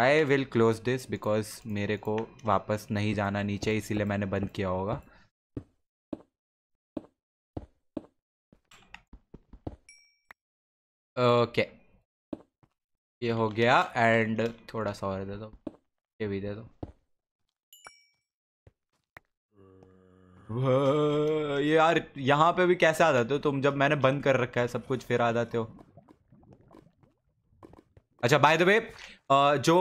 I will close this because मेरे को वापस नहीं जाना नीचे इसीलिए मैंने बंद किया होगा ओके okay. ये हो गया एंड थोड़ा सा और दे दो ये भी दे दो ये यार यहाँ पे भी कैसे आ जाते हो तुम जब मैंने बंद कर रखा है सब कुछ फिर आ जाते हो अच्छा बाय द वे जो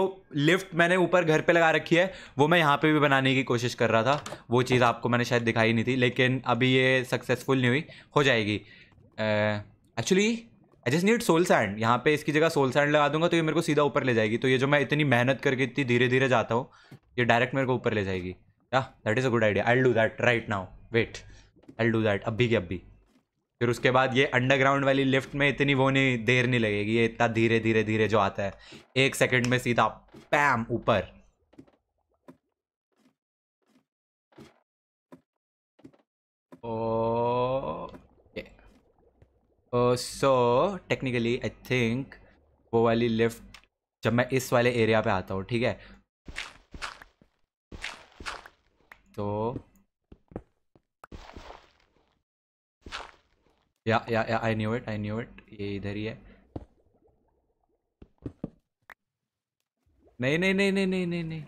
लिफ्ट मैंने ऊपर घर पे लगा रखी है वो मैं यहाँ पे भी बनाने की कोशिश कर रहा था वो चीज़ आपको मैंने शायद दिखाई नहीं थी लेकिन अभी ये सक्सेसफुल नहीं हुई हो जाएगी actually uh, I just need soul sand यहाँ पे इसकी जगह सोल सैंड लगा दूंगा तो ये मेरे को सीधा ऊपर ले जाएगी तो ये जो मैं इतनी मेहनत करके इतनी धीरे धीरे जाता हूँ ये डायरेक्ट मेरे को ऊपर ले जाएगी yeah that is a good idea I do that right now wait I do that अभी के अभी फिर उसके बाद ये अंडरग्राउंड वाली लिफ्ट में इतनी वो नहीं देर नहीं लगेगी ये इतना धीरे धीरे धीरे जो आता है एक सेकेंड में सीधा पैम ऊपर ओ सो टेक्निकली आई थिंक वो वाली लिफ्ट जब मैं इस वाले एरिया पे आता हूँ ठीक है तो yeah yeah yeah I knew it I knew it ये इधर ही है नहीं नहीं नहीं नहीं नहीं नहीं नहीं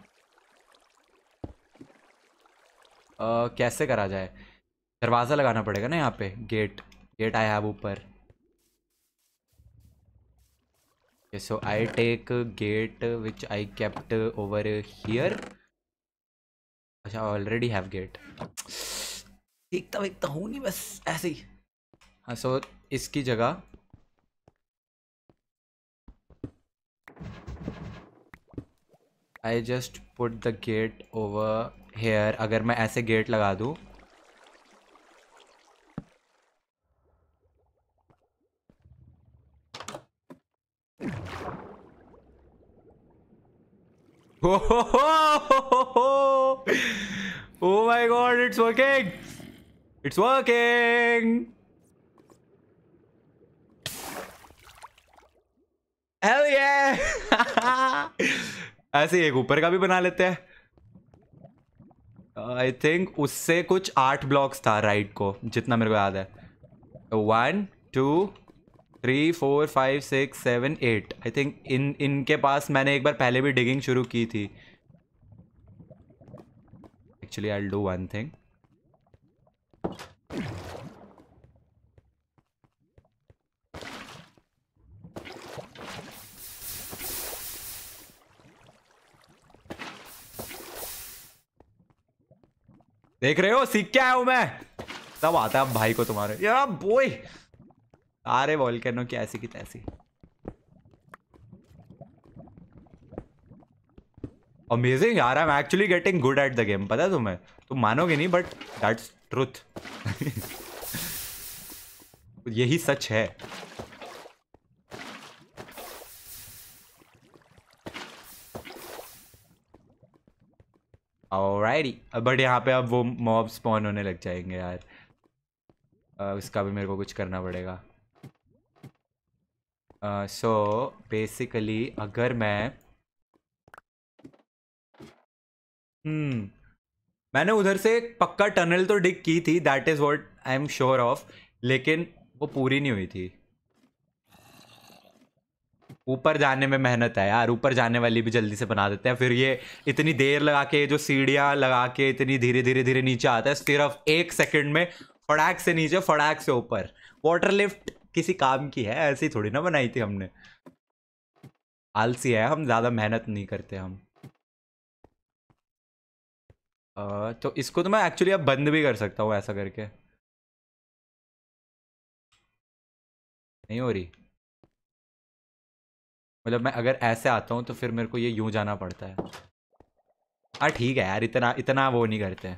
uh, कैसे करा जाए दरवाज़ा लगाना पड़ेगा ना यहाँ पे गेट गेट आया है ऊपर Okay, so I take gate which I kept over here. अच्छा ऑलरेडी हैव गेट देखता देखता हूँ नहीं बस ऐसे ही हाँ सो इसकी जगह I just put the gate over here अगर मैं ऐसे गेट लगा दूँ oh my god, it's working! It's working! Hell yeah! ऐसे एक ऊपर का भी बना लेते हैं आई uh, थिंक उससे कुछ आठ ब्लॉक्स था राइट को जितना मेरे को याद है one two three four five six seven eight I think इन इनके पास मैंने एक बार पहले भी डिगिंग शुरू की थी actually I do one thing देख रहे हो सीख क्या है हूं मैं तब आता है भाई को तुम्हारे यार बोई सारे कैनो की ऐसी की तैसी अमेजिंग यार I am actually getting good at the game पता है तुम्हें तुम मानोगे नहीं बट दैट्स ट्रुथ यही सच है बट यहाँ पे अब वो मॉब स्पॉन होने लग जाएंगे यार उसका भी मेरे को कुछ करना पड़ेगा सो uh, बेसिकली so, अगर मैं हम्म मैंने उधर से पक्का टनल तो डिग की थी that is what I am sure of लेकिन वो पूरी नहीं हुई थी ऊपर जाने में मेहनत है यार ऊपर जाने वाली भी जल्दी से बना देते हैं फिर ये इतनी देर लगा के जो सीढ़ियाँ लगा के इतनी धीरे धीरे धीरे नीचे आता है सिर्फ एक सेकंड में फड़ाक से नीचे फड़ाक से ऊपर वाटर लिफ्ट किसी काम की है ऐसी थोड़ी ना बनाई थी हमने आलसी है हम ज़्यादा मेहनत नहीं करते हम आ, तो इसको तो मैं एक्चुअली अब बंद भी कर सकता हूँ ऐसा करके नहीं हो रही मतलब मैं अगर ऐसे आता हूँ तो फिर मेरे को ये यूं जाना पड़ता है हाँ ठीक है यार इतना इतना वो नहीं करते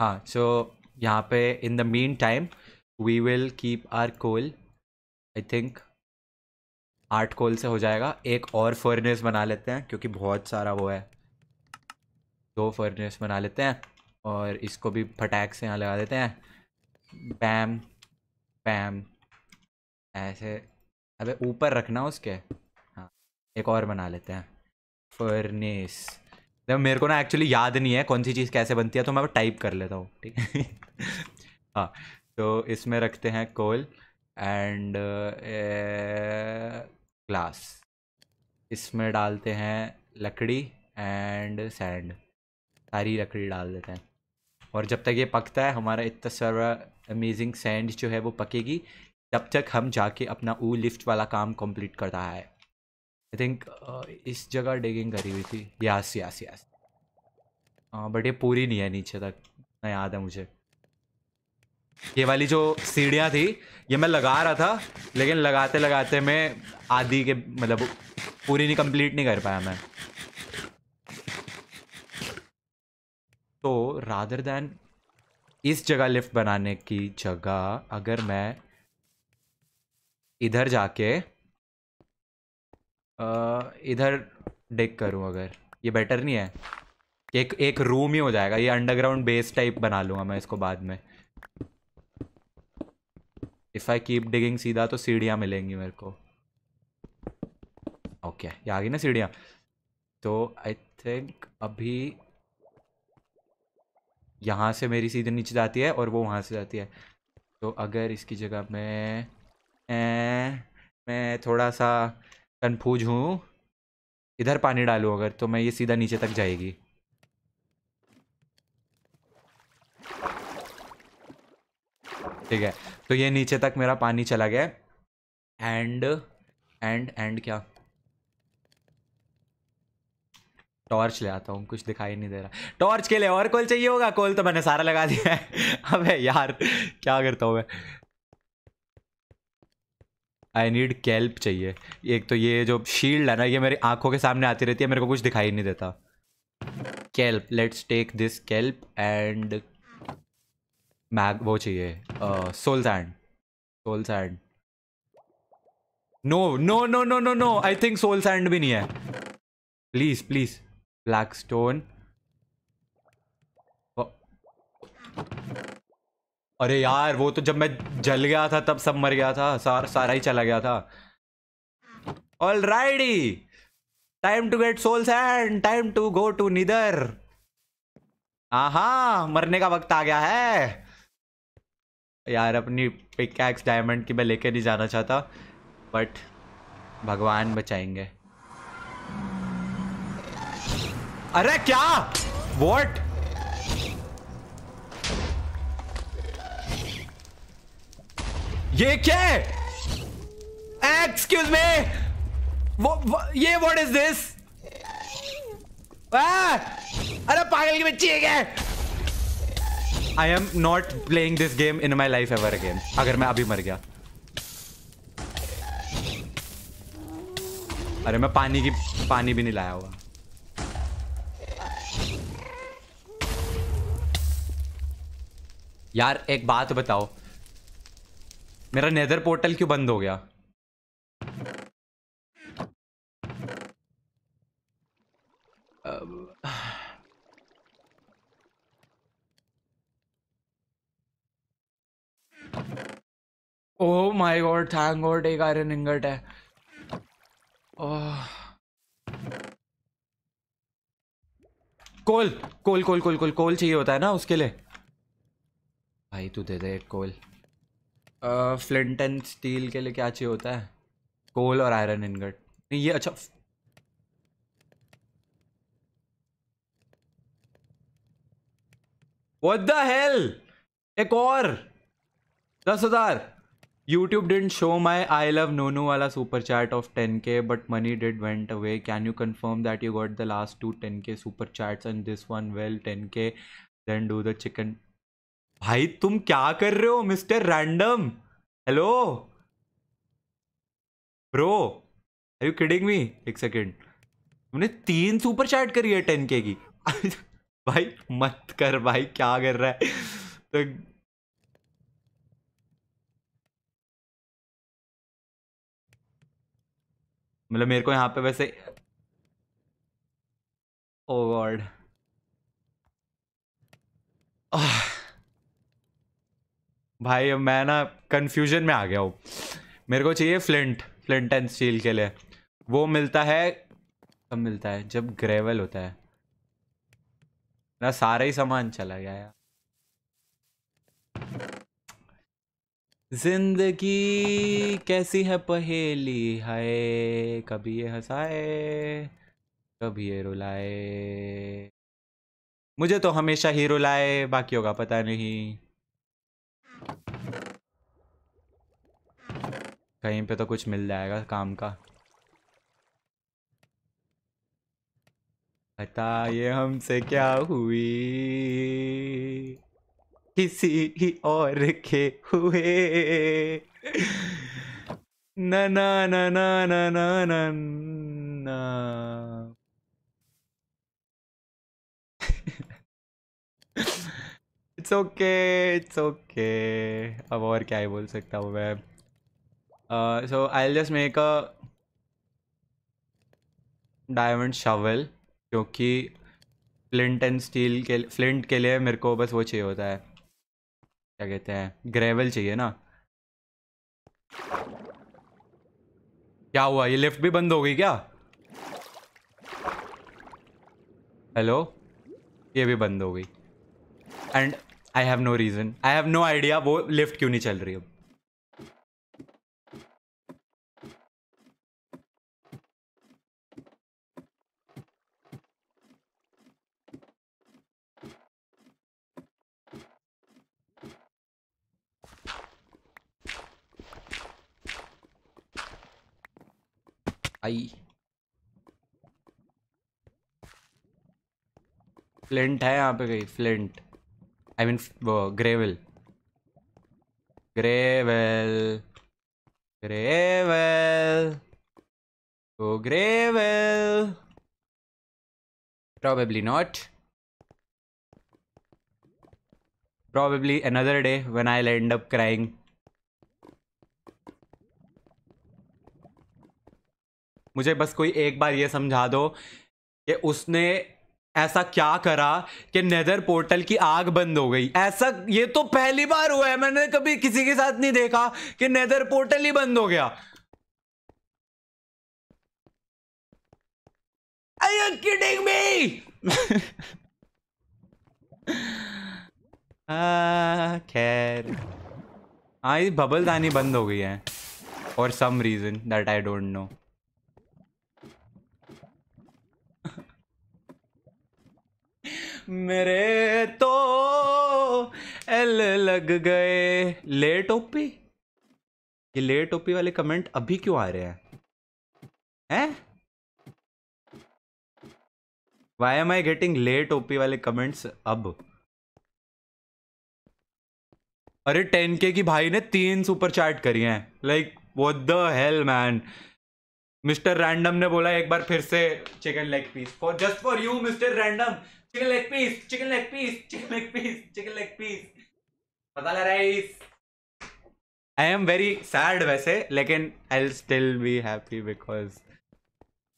हाँ सो यहाँ पे in the mean time we will keep our coal I think आठ कोल से हो जाएगा एक और फर्नेस बना लेते हैं क्योंकि बहुत सारा वो है दो फर्नेस बना लेते हैं और इसको भी फटैक से यहाँ लगा देते हैं पैम पैम ऐसे अबे ऊपर रखना उसके हाँ एक और बना लेते हैं फर्नेस जब मेरे को ना एक्चुअली याद नहीं है कौन सी चीज़ कैसे बनती है तो मैं टाइप कर लेता हूँ ठीक है हाँ तो इसमें रखते हैं कोल एंड ग्लास इसमें डालते हैं लकड़ी एंड सैंड सारी लकड़ी डाल देते हैं और जब तक ये पकता है हमारा इतना सारा अमेजिंग सैंड जो है वो पकेगी तब तक हम जाके अपना ऊ लिफ्ट वाला काम कंप्लीट करता है आई थिंक इस जगह डिगिंग करी हुई थी यास यास यास बट ये पूरी नहीं है नीचे तक नहीं याद है मुझे ये वाली जो सीढ़ियाँ थी ये मैं लगा रहा था लेकिन लगाते लगाते मैं आधी के मतलब पूरी नहीं कंप्लीट नहीं कर पाया मैं तो रादर देन इस जगह लिफ्ट बनाने की जगह अगर मैं इधर जाके इधर डेक करूं अगर ये बेटर नहीं है एक एक रूम ही हो जाएगा ये अंडरग्राउंड बेस टाइप बना लूँगा मैं इसको बाद में इफ आई कीप डिगिंग सीधा तो सीढ़ियाँ मिलेंगी मेरे को ओके okay, ये आ गई ना सीढ़ियाँ तो आई थिंक अभी यहाँ से मेरी सीधे नीचे जाती है और वो वहाँ से जाती है तो अगर इसकी जगह मैं ए, मैं थोड़ा सा कन्फ्यूज हूँ इधर पानी डालूँ अगर तो मैं ये सीधा नीचे तक जाएगी ठीक है तो ये नीचे तक मेरा पानी चला गया एंड एंड एंड क्या टॉर्च ले आता हूँ कुछ दिखाई नहीं दे रहा टॉर्च के लिए और कोल चाहिए होगा कोल तो मैंने सारा लगा दिया है अबे यार क्या करता हूँ मैं आई नीड कैल्प चाहिए एक तो ये जो शील्ड है ना ये मेरी आंखों के सामने आती रहती है मेरे को कुछ दिखाई नहीं देता kelp let's take this kelp and mag वो चाहिए soul sand soul sand no no no no no no I think soul sand भी नहीं है प्लीज प्लीज ब्लैक स्टोन अरे यार वो तो जब मैं जल गया था तब सब मर गया था सार, सारा ही चला गया था already time to get soul sand time to go to nether आहा मरने का वक्त आ गया है यार अपनी पिकैक्स डायमंड की मैं लेके नहीं जाना चाहता बट भगवान बचाएंगे अरे क्या वॉट ये क्या है एक्सक्यूज मी ये व्हाट इज दिस अरे पागल की बच्ची है क्या I am not playing this game in my life ever again अगर मैं अभी मर गया अरे मैं पानी की पानी भी नहीं लाया हुआ यार एक बात बताओ मेरा नेदर पोर्टल क्यों बंद हो गया अब... Oh my god, thank god एक iron ingot है. Oh. कोल कोल कोल कोल कोल कोल चाहिए होता है ना उसके लिए भाई तू दे दे एक कोल फ्लिंट एंड स्टील के लिए क्या चाहिए होता है कोल और आयरन इनगट नहीं ये अच्छा What the hell? एक और दस हजार YouTube did show my I love no वाला super chat of ten K but money did went away can you confirm that you got the last two ten K super chats and this one well ten K then do the chicken भाई तुम क्या कर रहे हो mister random hello bro are you kidding me एक second तुमने तीन super chat करी है टेन के की भाई मत कर भाई क्या कर रहा है तो मतलब मेरे को यहाँ पे वैसे ओ oh गॉड ah. भाई अब मैं ना कंफ्यूजन में आ गया हूँ मेरे को चाहिए फ्लिंट फ्लिंट एंड स्टील के लिए वो मिलता है कब मिलता है जब ग्रेवल होता है ना सारा ही सामान चला गया यार जिंदगी कैसी है पहेली है कभी ये हंसाए कभी ये रुलाए मुझे तो हमेशा ही रुलाए बाकी होगा पता नहीं कहीं पे तो कुछ मिल जाएगा काम का बता ये हमसे क्या हुई किसी और के हुए ना ना ना ना ना ना ना ना इट्स ओके इट्स ओके अब और क्या ही बोल सकता हूँ मैं so I just make a diamond shovel क्योंकि फ्लिंट एंड स्टील के फ्लिंट के लिए मेरे को बस वो चाहिए होता है क्या कहते हैं ग्रेवल चाहिए ना क्या हुआ ये लिफ्ट भी बंद हो गई क्या हेलो ये भी बंद हो गई and I have no reason I have no idea वो लिफ्ट क्यों नहीं चल रही अब I Flint. है यहाँ पे कहीं फ्लिंट आई मीन वो ग्रेवल ग्रेवल ग्रेवल तो probably not probably another day when i'll end up crying मुझे बस कोई एक बार ये समझा दो कि उसने ऐसा क्या करा कि नेदर पोर्टल की आग बंद हो गई ऐसा ये तो पहली बार हुआ है मैंने कभी किसी के साथ नहीं देखा कि नेदर पोर्टल ही बंद हो गया किडिंग मी ah, खैर हाँ ये बबल दानी बंद हो गई है और some reason that I don't know मेरे तो एल लग गए ले टोपी ये ले टोपी वाले कमेंट अभी क्यों आ रहे हैं हैं वाई एम आई गेटिंग ले टोपी वाले कमेंट्स अब अरे टेन के की भाई ने तीन सुपर चैट करी हैं like what the hell man mister random ने बोला एक बार फिर से chicken leg piece for just for you mister random chicken leg piece chicken leg piece chicken leg piece chicken leg piece masala rice I am very sad वैसे लेकिन I still be happy because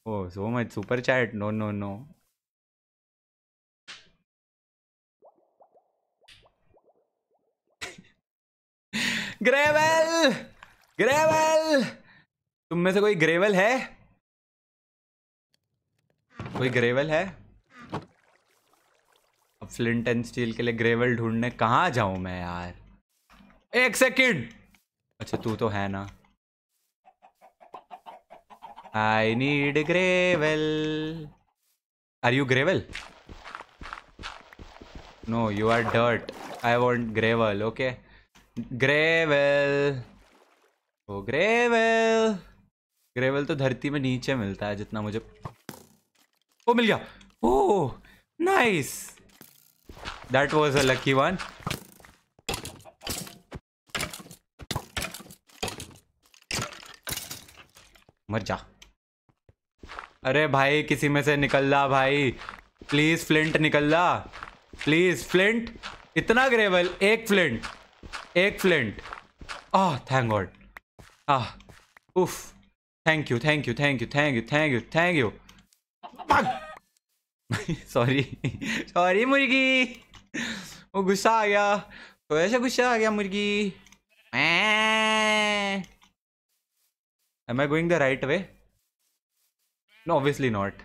oh so much super chat no no no gravel gravel तुम में से कोई gravel है कोई gravel है flint and steel के लिए ग्रेवल ढूंढने कहाँ जाऊं मैं यार एक सेकेंड अच्छा तू तो है ना I need gravel are you gravel no you are dirt I want gravel okay gravel oh gravel gravel तो धरती में नीचे मिलता है जितना मुझे ओ मिल गया oh oh, nice That was a lucky one. मर जा अरे भाई किसी में से निकल ला भाई प्लीज फ्लिंट निकल ला प्लीज फ्लिंट इतना ग्रेवल एक फ्लिंट एक flint ah thank god ah उफ thank you thank you thank you thank you thank you thank you sorry sorry मुर्गी वो गुस्सा आ गया तो ऐसे गुस्सा आ गया मुर्गी am I going the right way no obviously not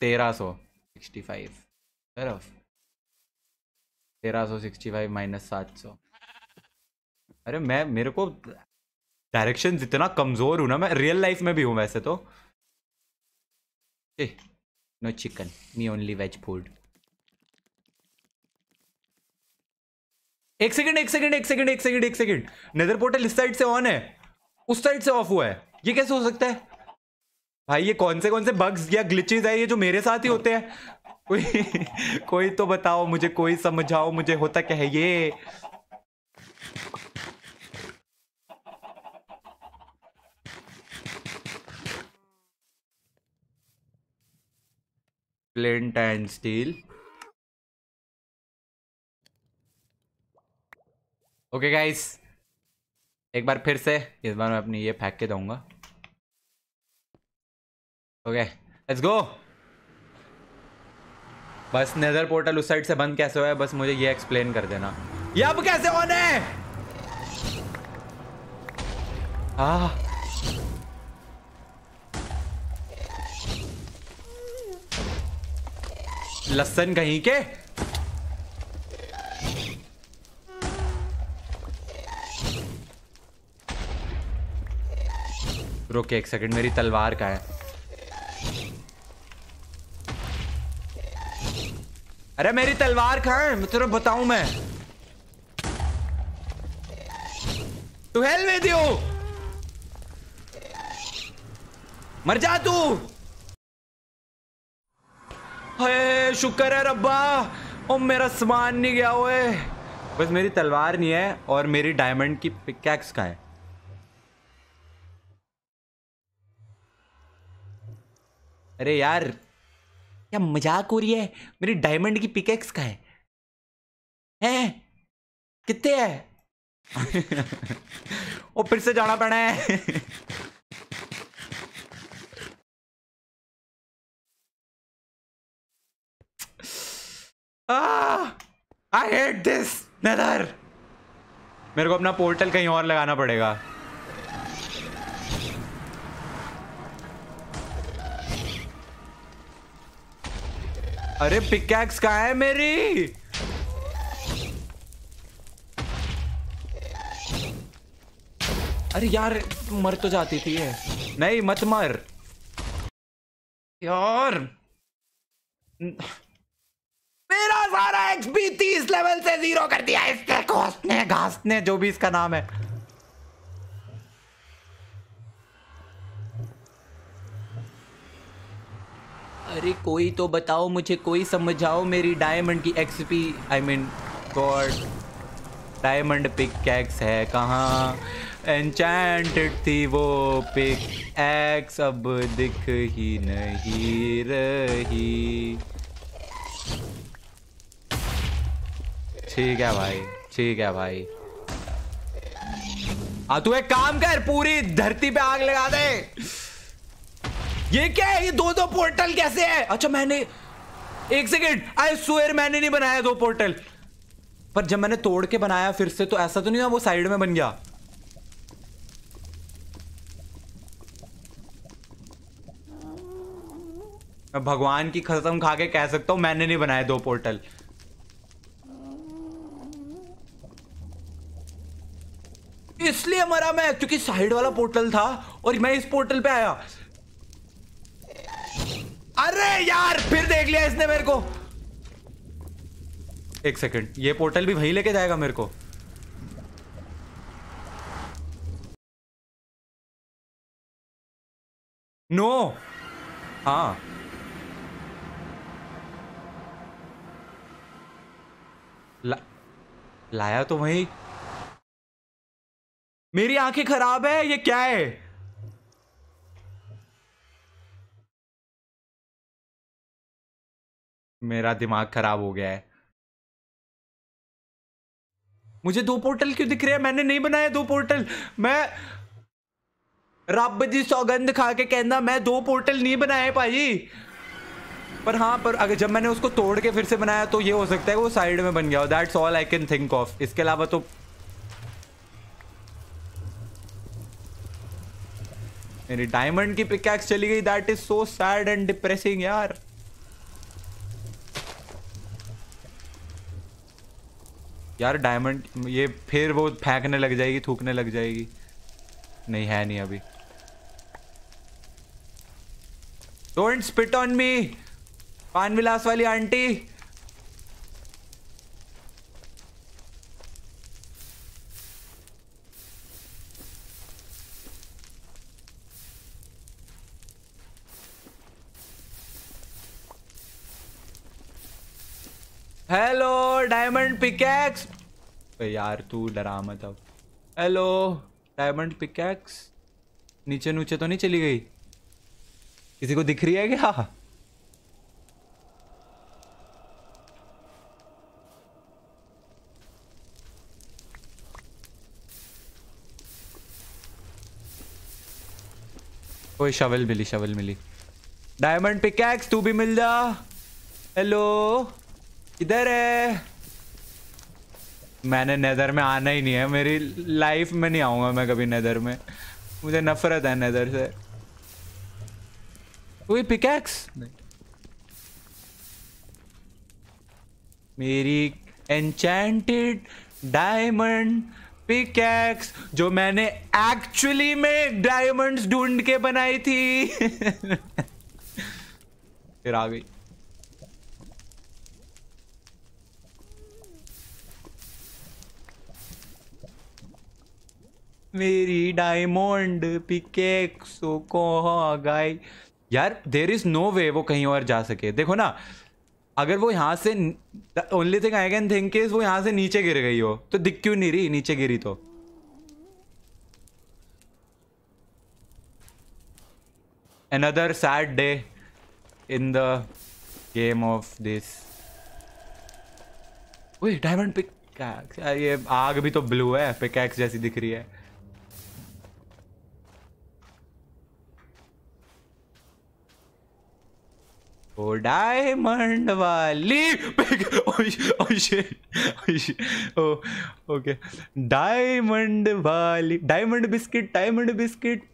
तेरह सौ सिक्सटी फाइव तरफ तेरह सौ सिक्सटी फाइव माइनस सात सौ अरे मैं मेरे को डायरेक्शन इतना कमजोर हूं ना मैं रियल लाइफ में भी हूं वैसे तो no chicken me only veg food एक सेकंड एक सेकंड एक सेकंड एक सेकंड एक सेकंड नेदर पोर्टल इस साइड से ऑन है उस साइड से ऑफ हुआ है ये कैसे हो सकता है भाई ये कौन से कौन से बग्स या ग्लिचेज है ये जो मेरे साथ ही होते हैं कोई कोई तो बताओ मुझे कोई समझाओ मुझे होता क्या है ये प्लेन and स्टील ओके गाइस एक बार फिर से इस बार मैं अपनी ये फेंक के दूंगा ओके लेट्स गो बस नेदर पोर्टल उस साइड से बंद कैसे हुआ है बस मुझे ये एक्सप्लेन कर देना ये अब कैसे ऑन है आ लसन कहीं के रुक एक सेकंड मेरी तलवार का है अरे मेरी तलवार कहा है मैं तेरे बताऊ मैं तू हेल में दियो मर जा तू हे शुक्र है रब्बा ओ मेरा सामान नहीं गया ओए बस मेरी तलवार नहीं है और मेरी डायमंड की पिकैक्स का है अरे यार क्या मजाक हो रही है मेरी डायमंड की पिकेक्स का है हैं कितने है वो फिर से जाना पड़ा है आई हेट दिस नदर मेरे को अपना पोर्टल कहीं और लगाना पड़ेगा अरे पिकैक्स कहा है मेरी अरे यार मर तो जाती थी है। नहीं मत मर यार मेरा सारा एक्सपी तीस लेवल से जीरो कर दिया इसने ने घास ने जो भी इसका नाम है अरे कोई तो बताओ मुझे कोई समझाओ मेरी डायमंड की XP I mean god diamond pick है कहाँ एनचैंटेड थी वो पिक एक्स अब दिख ही नहीं रही ठीक है भाई ठीक है भाई आ हाँ, तू एक काम कर पूरी धरती पे आग लगा दे ये क्या है ये दो दो पोर्टल कैसे है अच्छा मैंने एक सेकेंड आई सुर मैंने नहीं बनाया दो पोर्टल पर जब मैंने तोड़ के बनाया फिर से तो ऐसा तो नहीं हुआ वो साइड में बन गया मैं भगवान की खत्म खा के कह सकता हूं मैंने नहीं बनाया दो पोर्टल इसलिए मरा मैं क्योंकि साइड वाला पोर्टल था और मैं इस पोर्टल पे आया अरे यार फिर देख लिया इसने मेरे को एक सेकंड ये पोर्टल भी वही लेके जाएगा मेरे को नो हाँ ला, लाया तो वही मेरी आंखें खराब है ये क्या है मेरा दिमाग खराब हो गया है मुझे दो पोर्टल क्यों दिख रहे हैं मैंने नहीं बनाया दो पोर्टल मैं रब जी सौगंध खा के कहना मैं दो पोर्टल नहीं बनाए भाई पर हाँ पर अगर जब मैंने उसको तोड़ के फिर से बनाया तो ये हो सकता है वो साइड में बन गया हो that's all I can think of इसके अलावा तो मेरी डायमंड की पिकैक्स चली गई that is so sad and depressing यार यार डायमंड ये फिर वो फेंकने लग जाएगी थूकने लग जाएगी नहीं है नहीं अभी डोंट स्पिट ऑन मी पानविलास वाली आंटी हेलो डायमंड पिकैक्स यार तू डरा मत अब हेलो डायमंड पिकैक्स नीचे नीचे तो नहीं चली गई किसी को दिख रही है क्या कोई शवल मिली शवल मिली डायमंड पिकैक्स तू भी मिल जा हेलो इधर है मैंने नेदर में आना ही नहीं है मेरी लाइफ में नहीं आऊंगा मैं कभी नेदर में मुझे नफरत है नेदर से कोई पिकैक्स मेरी एंचैंटेड डायमंड पिकैक्स जो मैंने एक्चुअली में डायमंड्स ढूंढ के बनाई थी फिर आ गई मेरी डायमंड पिकेक्सो को यार देर इज नो वे वो कहीं और जा सके देखो ना अगर वो यहाँ से only thing I can think is वो यहाँ से नीचे गिर गई हो तो दिख क्यों नहीं रही नीचे गिरी तो another sad day in the game of this diamond pick ये आग भी तो ब्लू है पिकैक्स जैसी दिख रही है ओ डायमंड वाली ओके डायमंड वाली डायमंड बिस्किट डायमंड बिस्किट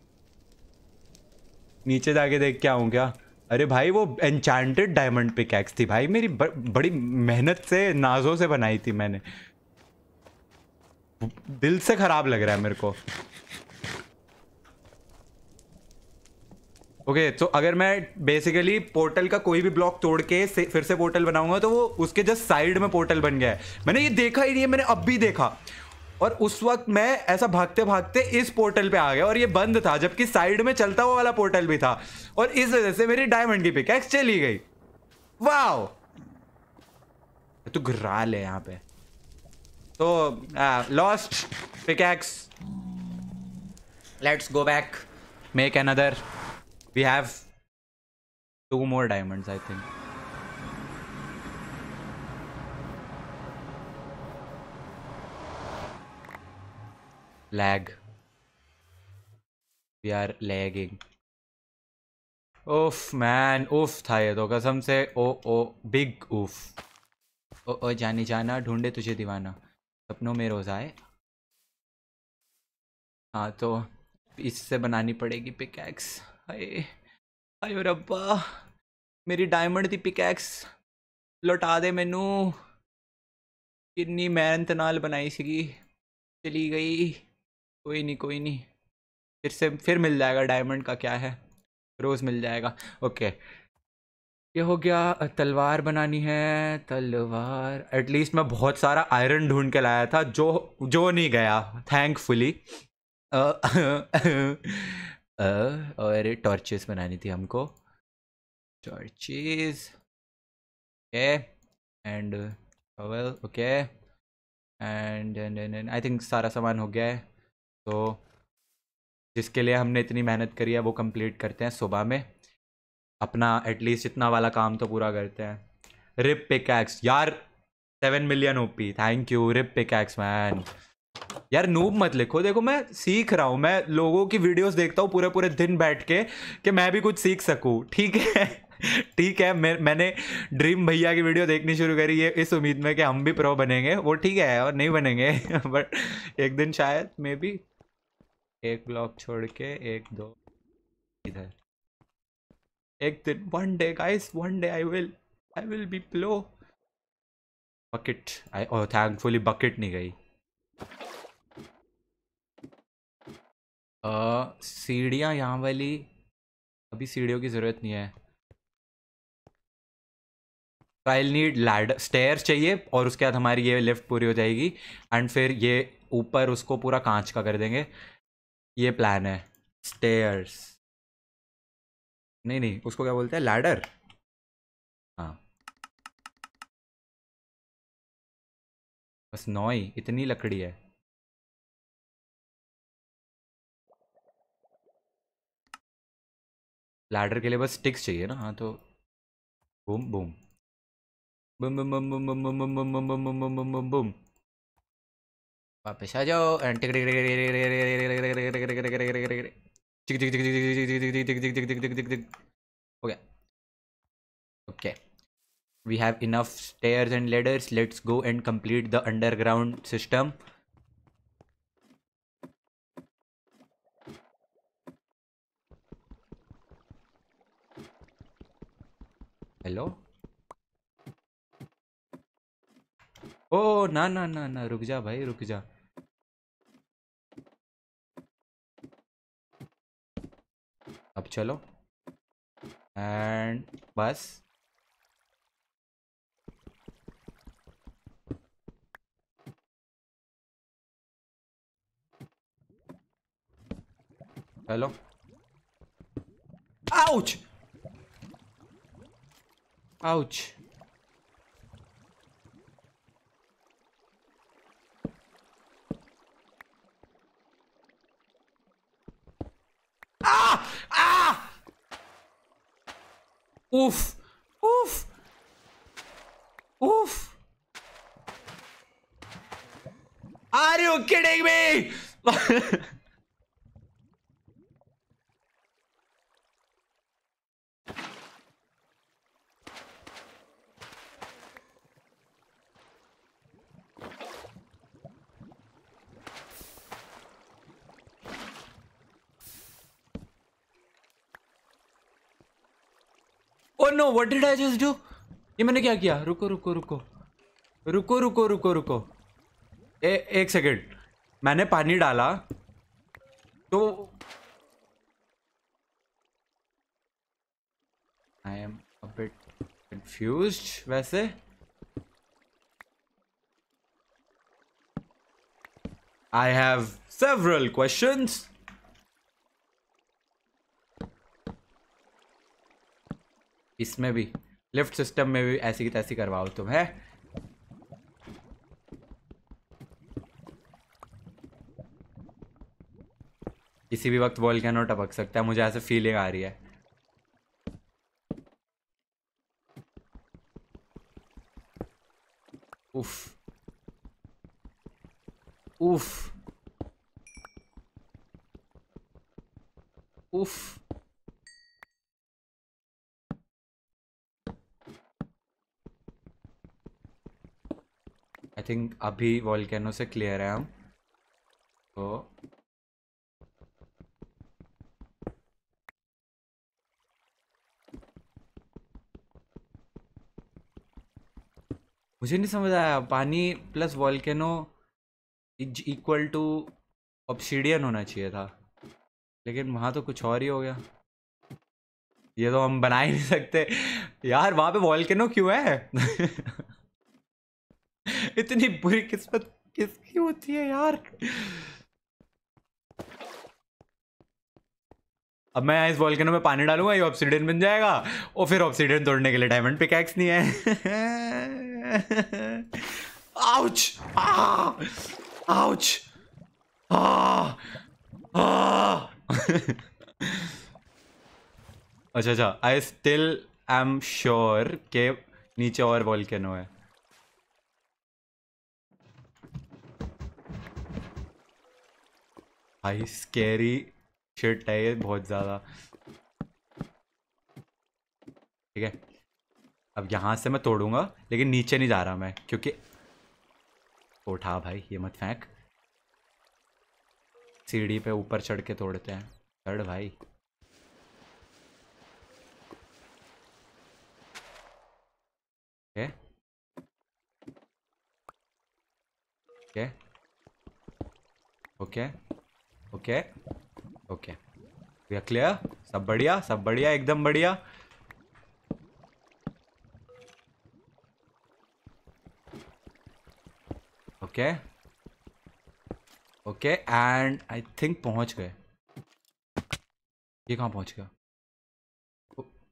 नीचे जाके देख के आऊँ क्या अरे भाई वो एनचांटेड डायमंड पिकैक्स थी भाई मेरी बड़ी मेहनत से नाजों से बनाई थी मैंने दिल से खराब लग रहा है मेरे को ओके okay, तो so अगर मैं बेसिकली पोर्टल का कोई भी ब्लॉक तोड़ के से, फिर से पोर्टल बनाऊंगा तो वो उसके जस्ट साइड में पोर्टल बन गया है मैंने ये देखा ही नहीं है मैंने अब भी देखा और उस वक्त मैं ऐसा भागते भागते इस पोर्टल पे आ गया और ये बंद था जबकि साइड में चलता हुआ वाला पोर्टल भी था और इस वजह से मेरी डायमंड की पिकैक्स चली गई वाह तो घराल है यहाँ पे तो lost pickaxe let's go back make another We have two more diamonds, I think. Lag. We are lagging. Oof, man. Oof था ये तो कसम से ओ ओ बिग oof. ओ ओ जानी जाना ढूंढे तुझे दीवाना सपनों में रोज आए हाँ तो इससे बनानी पड़ेगी पिकैक्स हाय हाय रब्बा मेरी डायमंड ਦੀ पिकैक्स लौटा दे मैनू कि मेहनत नाल बनाई सी चली गई कोई नहीं कोई नहीं फिर से फिर मिल जाएगा डायमंड का क्या है रोज़ मिल जाएगा ओके ये हो गया तलवार बनानी है तलवार एटलीस्ट मैं बहुत सारा आयरन ढूंढ के लाया था जो जो नहीं गया थैंकफुली अरे टॉर्चेस बनानी थी हमको torches okay and towel okay and and I think सारा सामान हो गया है तो जिसके लिए हमने इतनी मेहनत करी है वो कंप्लीट करते हैं सुबह में अपना एटलीस्ट इतना वाला काम तो पूरा करते हैं रिप पिकैक्स यार seven million OP thank you RIP pickaxe man यार नूब मत लिखो देखो मैं सीख रहा हूँ मैं लोगों की वीडियोस देखता हूँ पूरे पूरे दिन बैठ के कि मैं भी कुछ सीख सकूँ ठीक है ठीक है मैं मैंने ड्रीम भैया की वीडियो देखनी शुरू करी है इस उम्मीद में कि हम भी प्रो बनेंगे वो ठीक है और नहीं बनेंगे बट एक दिन शायद मे बी एक ब्लॉक छोड़ के एक दो इधर एक दिन one day guys one day I will I will be below bucket I thankfully bucket नहीं गई सीढ़ियाँ यहाँ वाली अभी सीढ़ियों की ज़रूरत नहीं है आई नीड लैडर स्टेयर चाहिए और उसके बाद हमारी ये लिफ्ट पूरी हो जाएगी एंड फिर ये ऊपर उसको पूरा कांच का कर देंगे ये प्लान है स्टेयर्स नहीं नहीं उसको क्या बोलते हैं लैडर हाँ बस नौ ही इतनी लकड़ी है लैडर के लिए बस स्टिक्स चाहिए ना हाँ तो boom boom boom boom boom boom boom boom boom boom boom boom boom boom boom boom वापस आ जाओ okay okay we have enough stairs and ladders let's go and complete the underground system hello Oh ना ना ना ना रुक जा भाई रुक जा अब चलो And, bus. Hello? Ouch! Ouch. Ah! Ah! Oof! Oof! Oof! Are you kidding me? Oh no what did I just do ये मैंने क्या किया रुको रुको रुको रुको रुको रुको रुको ए, एक सेकेंड मैंने पानी डाला तो आई एम बिट कंफ्यूज वैसे आई हैव सेवरल क्वेश्चंस इसमें भी लिफ्ट सिस्टम में भी ऐसी की तैसी करवाओ तुम है किसी भी वक्त वॉल कैनो टपक सकता है मुझे ऐसे फीलिंग आ रही है उफ उफ उफ थिंक अभी वॉलकैनो से क्लियर है हम तो मुझे नहीं समझ आया पानी plus volcano is equal to obsidian होना चाहिए था लेकिन वहाँ तो कुछ और ही हो गया ये तो हम बना ही नहीं सकते यार वहाँ पे वॉलकैनो क्यों है इतनी बुरी किस्मत किसकी होती है यार अब मैं इस वॉल्केनो में पानी डालूंगा ये ऑप्सीडियन बन जाएगा और फिर ऑप्सीडियन तोड़ने के लिए डायमंड पिकैक्स नहीं है ouch ouch ah! ah! ah! अच्छा अच्छा I still I am sure के नीचे और वॉल्केनो है भाई स्केरी शिट है ये बहुत ज़्यादा ठीक है अब यहाँ से मैं तोड़ूंगा लेकिन नीचे नहीं जा रहा मैं क्योंकि उठा भाई ये मत फेंक सीढ़ी पे ऊपर चढ़ के तोड़ते हैं चढ़ भाई okay okay okay okay we are clear सब बढ़िया सब बढ़िया एकदम बढ़िया okay okay and I think पहुंच गए ये कहाँ पहुंच गया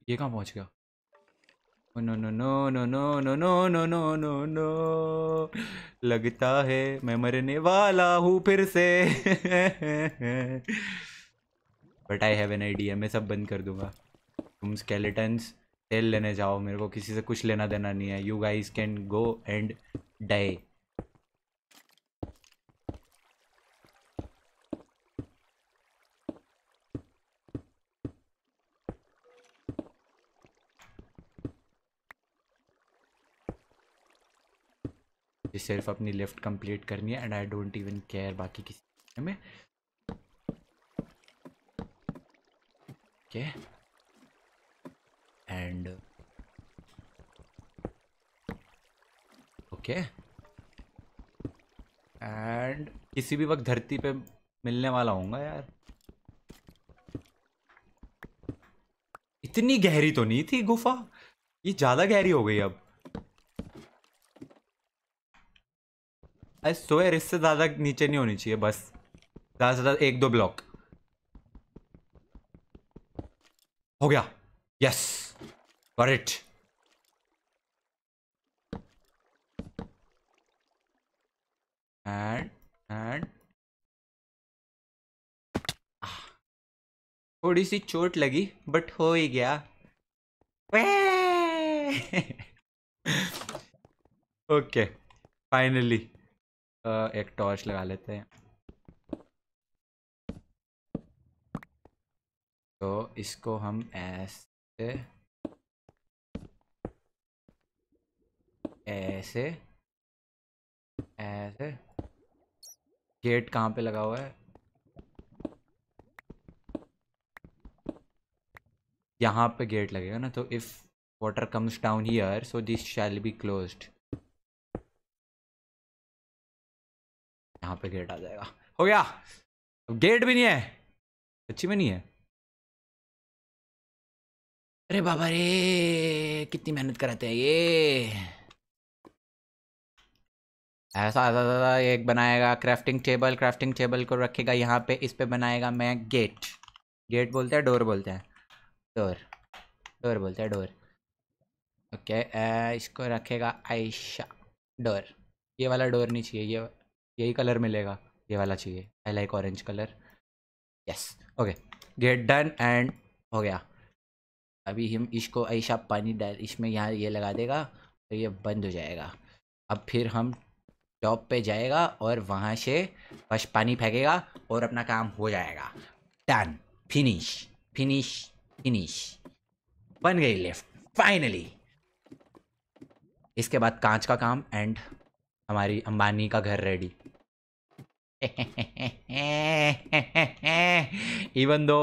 ये कहाँ पहुंच गया no no no no no no no no no no no लगता है मैं मरने वाला हूँ फिर से but I have an idea मैं सब बंद कर दूंगा तुम स्केलेटन्स तेल लेने जाओ मेरे को किसी से कुछ लेना देना नहीं है you guys can go and die मुझे सिर्फ अपनी लिफ्ट कंप्लीट करनी है and I don't even care बाकी किसी में ओके एंड ओके एंड किसी भी वक्त धरती पे मिलने वाला होऊंगा यार इतनी गहरी तो नहीं थी गुफा ये ज़्यादा गहरी हो गई अब आई सोए इससे ज़्यादा नीचे नहीं होनी चाहिए बस ज़्यादा से ज़्यादा एक दो ब्लॉक हो गया यस इट एंड एंड थोड़ी सी चोट लगी बट हो ही गया ओके फाइनली एक टॉर्च लगा लेते हैं तो इसको हम ऐसे ऐसे ऐसे गेट कहाँ पे लगा हुआ है यहाँ पे गेट लगेगा ना तो if water comes down here so this shall be closed यहाँ पे गेट आ जाएगा हो गया अब गेट भी नहीं है अच्छी में नहीं है अरे बाबा रे कितनी मेहनत कराते हैं ये ऐसा ऐसा एक बनाएगा क्राफ्टिंग टेबल क्राफ्टिंग टेबल को रखेगा यहाँ पे इस पे बनाएगा मैं गेट गेट बोलते हैं डोर बोलते हैं डोर डोर बोलते हैं डोर ओके इसको रखेगा आयशा डोर ये वाला डोर नहीं चाहिए ये यही कलर मिलेगा ये वाला चाहिए I like orange colour yes okay gate done and हो गया अभी हम इसको ऐसा पानी डाल इसमें यहाँ ये लगा देगा तो ये बंद हो जाएगा अब फिर हम टॉप पे जाएगा और वहाँ से बस पानी फेंकेगा और अपना काम हो जाएगा डन फिनिश फिनिश फिनिश बन गई लिफ्ट फाइनली इसके बाद कांच का काम एंड हमारी अंबानी का घर रेडी इवन दो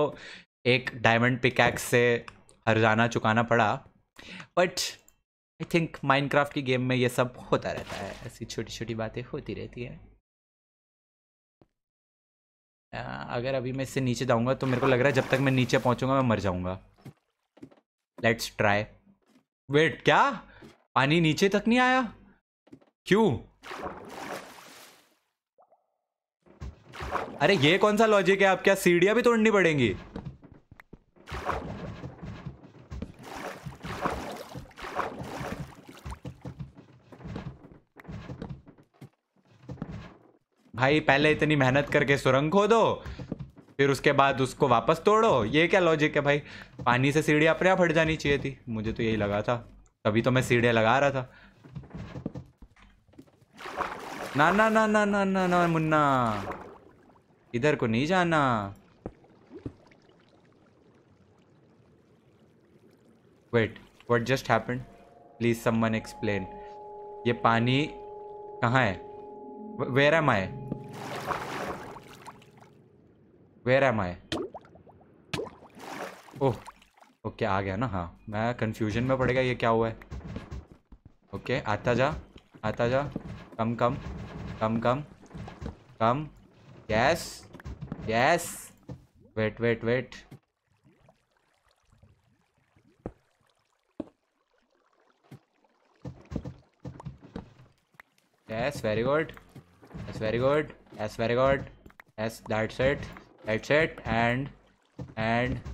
एक डायमंड पिकैक्स से हरजाना चुकाना पड़ा बट आई थिंक माइनक्राफ्ट की गेम में ये सब होता रहता है ऐसी छोटी छोटी बातें होती रहती है अगर अभी मैं इससे नीचे जाऊंगा तो मेरे को लग रहा है जब तक मैं नीचे पहुंचूंगा मैं मर जाऊंगा लेट्स ट्राई वेट क्या पानी नीचे तक नहीं आया क्यों अरे ये कौन सा लॉजिक है आप क्या सीढ़ियां भी तोड़नी पड़ेंगी भाई पहले इतनी मेहनत करके सुरंग खोदो फिर उसके बाद उसको वापस तोड़ो ये क्या लॉजिक है भाई पानी से सीढ़ी अपने आप हट जानी चाहिए थी मुझे तो यही लगा था तभी तो मैं सीढ़ियाँ लगा रहा था ना ना ना ना ना ना ना मुन्ना इधर को नहीं जाना wait what just happen please someone explain ये पानी कहाँ है where am I where am I oh okay आ गया ना हाँ मैं कंफ्यूजन में पड़ेगा ये क्या हुआ है ओके okay, आता जा आता जा come come come come yes yes yes wait wait wait yes very good that's very good that's very good yes that's it that's it and and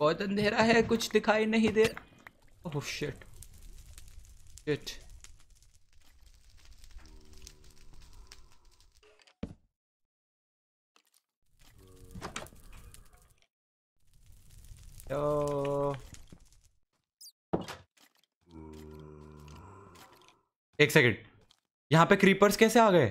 बहुत अंधेरा है कुछ दिखाई नहीं दे ओह शिट शिट तो एक सेकंड यहां पे क्रीपर्स कैसे आ गए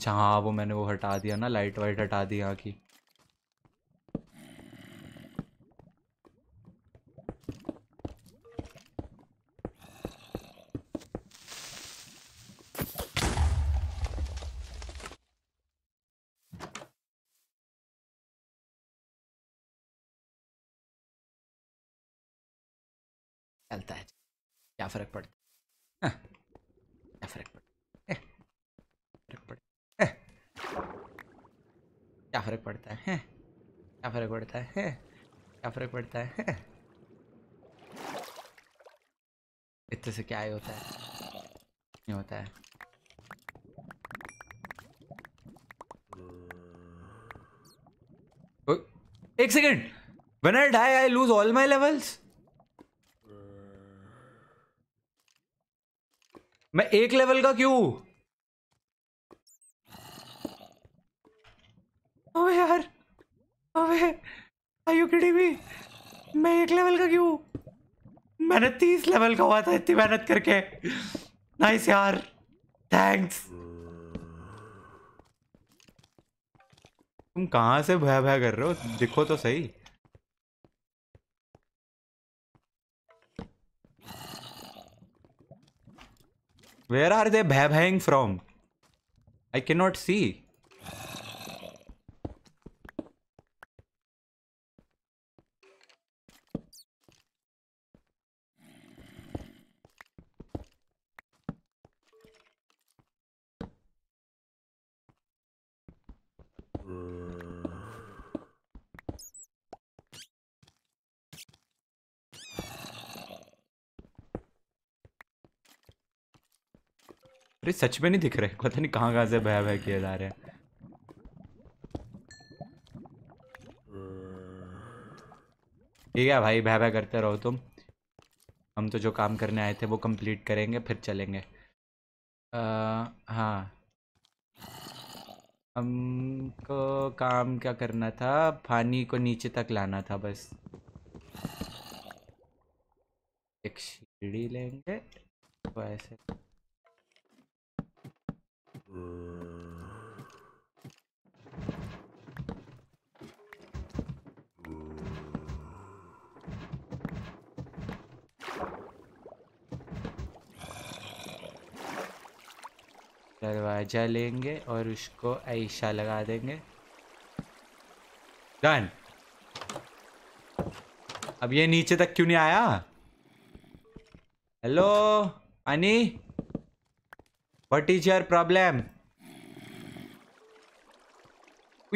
अच्छा हाँ वो मैंने वो हटा दिया ना लाइट वाइट हटा दी यहाँ की चलता है क्या फर्क पड़ता है हाँ। क्या फ़र्क पड़ता है क्या फ़र्क पड़ता है क्या फ़र्क पड़ता है इतने से क्या ही होता है नहीं होता है एक second when I die I lose all my levels मैं एक लेवल का क्यों अबे यार अबे आर यू किडिंग मी मैं एक लेवल का क्यों मैंने तीस लेवल का हुआ था इतनी मेहनत करके नाइस यार थैंक्स तुम कहां से भया भया कर रहे हो दिखो तो सही वेयर आर दे भय भयंग from I can not see अरे सच में नहीं दिख रहे पता नहीं कहाँ कहाँ से बह बह किए जा रहे हैं ठीक है भाई बह बह करते रहो तुम हम तो जो काम करने आए थे वो कंप्लीट करेंगे फिर चलेंगे आ, हाँ हमको काम क्या करना था पानी को नीचे तक लाना था बस एक सीढ़ी लेंगे तो ऐसे दरवाज़ा लेंगे और उसको ऐशा लगा देंगे डन अब ये नीचे तक क्यों नहीं आया हेलो अनी वट इज योर प्रॉब्लम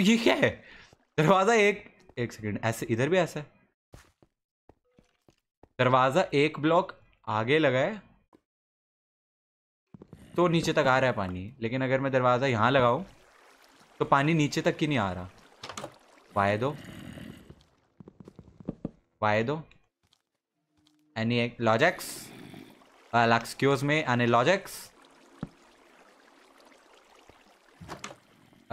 ये क्या है दरवाजा एक एक सेकंड ऐसे इधर भी ऐसा है दरवाजा एक ब्लॉक आगे लगाए तो नीचे तक आ रहा है पानी लेकिन अगर मैं दरवाज़ा यहां लगाऊ तो पानी नीचे तक की नहीं आ रहा वाए दो वाए दो एनी लॉजेक्स एक्सक्यूज में एनी लॉजेक्स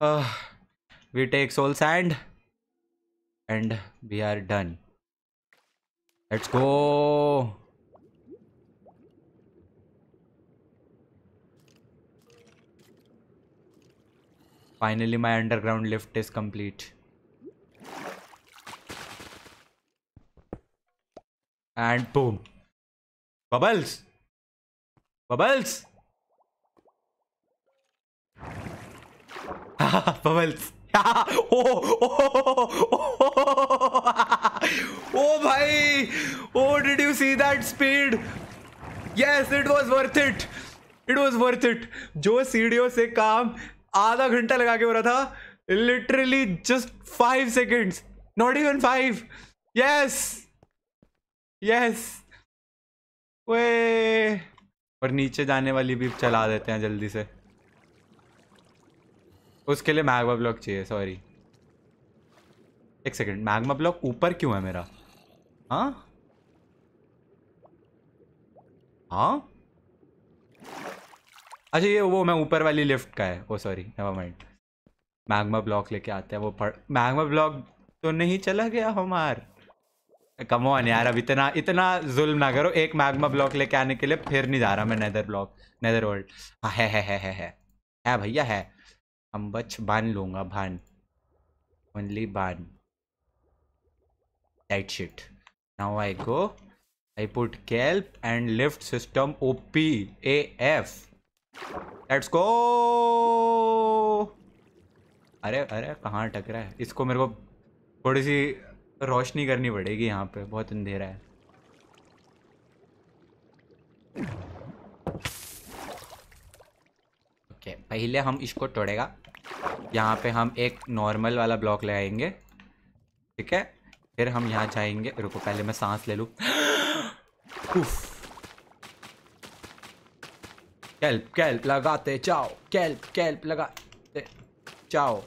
Uh, we take soul sand. And we are done. Let's go. Finally, my underground lift is complete. And boom. Bubbles! Bubbles! Bubbles oh भाई oh did you see that speed yes it was worth it it was worth it जो सीढ़ियों से काम आधा घंटा लगा के हो रहा था literally just five seconds not even five yes yes वे और नीचे जाने वाली भी चला देते हैं जल्दी से उसके लिए मैगमा ब्लॉक चाहिए सॉरी एक सेकेंड मैगमा ब्लॉक ऊपर क्यों है मेरा हाँ हाँ अच्छा ये वो मैं ऊपर वाली लिफ्ट का है oh sorry never mind magma block लेके आते हैं वो पढ़ मैग्मा ब्लॉक तो नहीं चला गया हमार कम ऑन यार अब इतना इतना जुल्म ना करो एक मैग्मा ब्लॉक लेके आने के लिए फिर नहीं जा रहा मैं नैदर ब्लॉक नैदर वर्ल्ड हाँ है है है है है, है भैया है हम बच बान लूंगा भान ओनली बान that shit now I go I I put kelp and lift system A F let's go अरे अरे कहाँ अटक रहा है इसको मेरे को थोड़ी सी रोशनी करनी पड़ेगी यहाँ पे बहुत अंधेरा है ओके okay, पहले हम इसको तोड़ेगा यहाँ पे हम एक नॉर्मल वाला ब्लॉक ले आएंगे ठीक है फिर हम यहाँ जाएंगे रुको पहले मैं सांस ले लूँ कैल्प कैल्प लगाते जाओ कैल्प कैल्प लगाते जाओ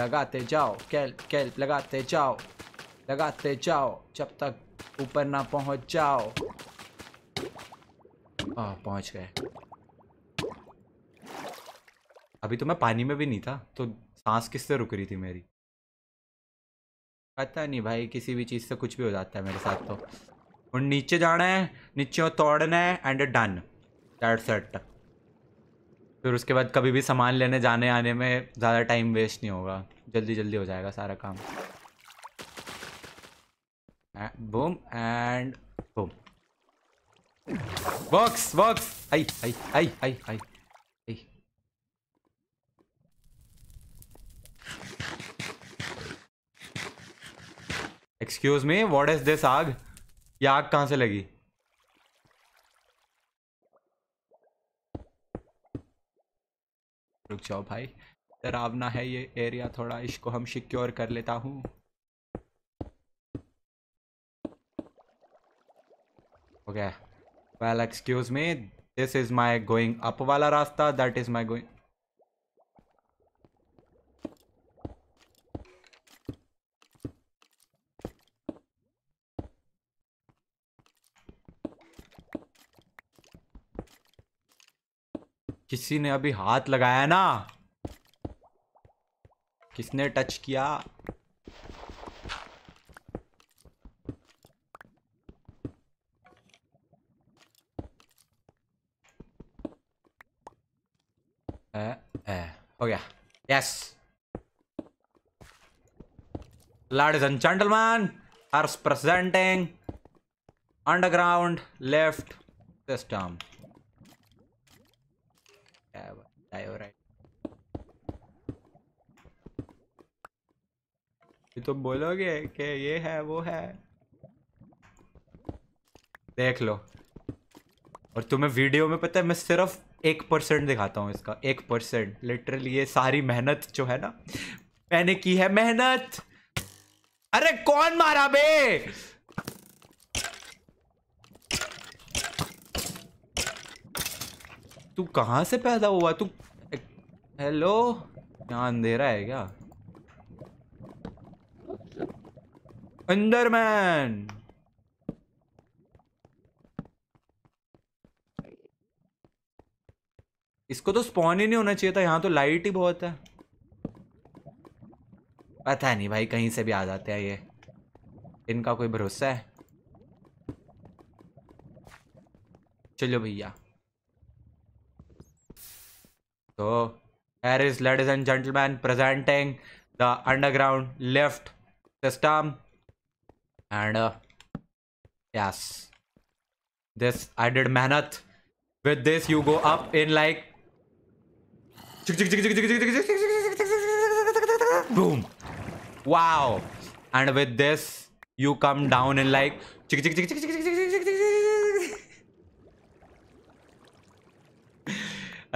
लगाते जाओ कैल्प कैल्प लगाते जाओ लगाते जाओ जब तक ऊपर ना पहुंच जाओ आ, पहुंच गए अभी तो मैं पानी में भी नहीं था तो सांस किससे रुक रही थी मेरी पता नहीं भाई किसी भी चीज़ से कुछ भी हो जाता है मेरे साथ तो और नीचे जाना है नीचे तोड़ना है एंड डन दैट सेट फिर उसके बाद कभी भी सामान लेने जाने आने में ज़्यादा टाइम वेस्ट नहीं होगा जल्दी जल्दी हो जाएगा सारा काम boom and boom box box I I I I I excuse me what is this आग ये आग कहाँ से लगी रुक जाओ भाई डरावना है ये एरिया थोड़ा इसको हम सिक्योर कर लेता हूँ okay well excuse me this is my going up वाला रास्ता दैट इज माई गोइंग किसी ने अभी हाथ लगाया ना किसने टच किया हो गया yes ladies is gentleman are presenting underground left system ये तो बोलोगे कि ये है वो है देख लो और तुम्हें वीडियो में पता है मैं सिर्फ एक परसेंट दिखाता हूँ इसका एक परसेंट लिटरली ये सारी मेहनत जो है ना मैंने की है मेहनत अरे कौन मारा बे तू कहाँ से पैदा हुआ तू हेलो यहाँ अंधेरा है क्या मैन इसको तो स्पॉन ही नहीं होना चाहिए था यहाँ तो लाइट ही बहुत है पता नहीं भाई कहीं से भी आ जाते हैं ये इनका कोई भरोसा है चलो भैया So, here is, ladies and gentlemen, presenting the underground lift system. And uh, yes, this I did manat. With this, you go up in like. Boom! Wow! And with this, you come down in like.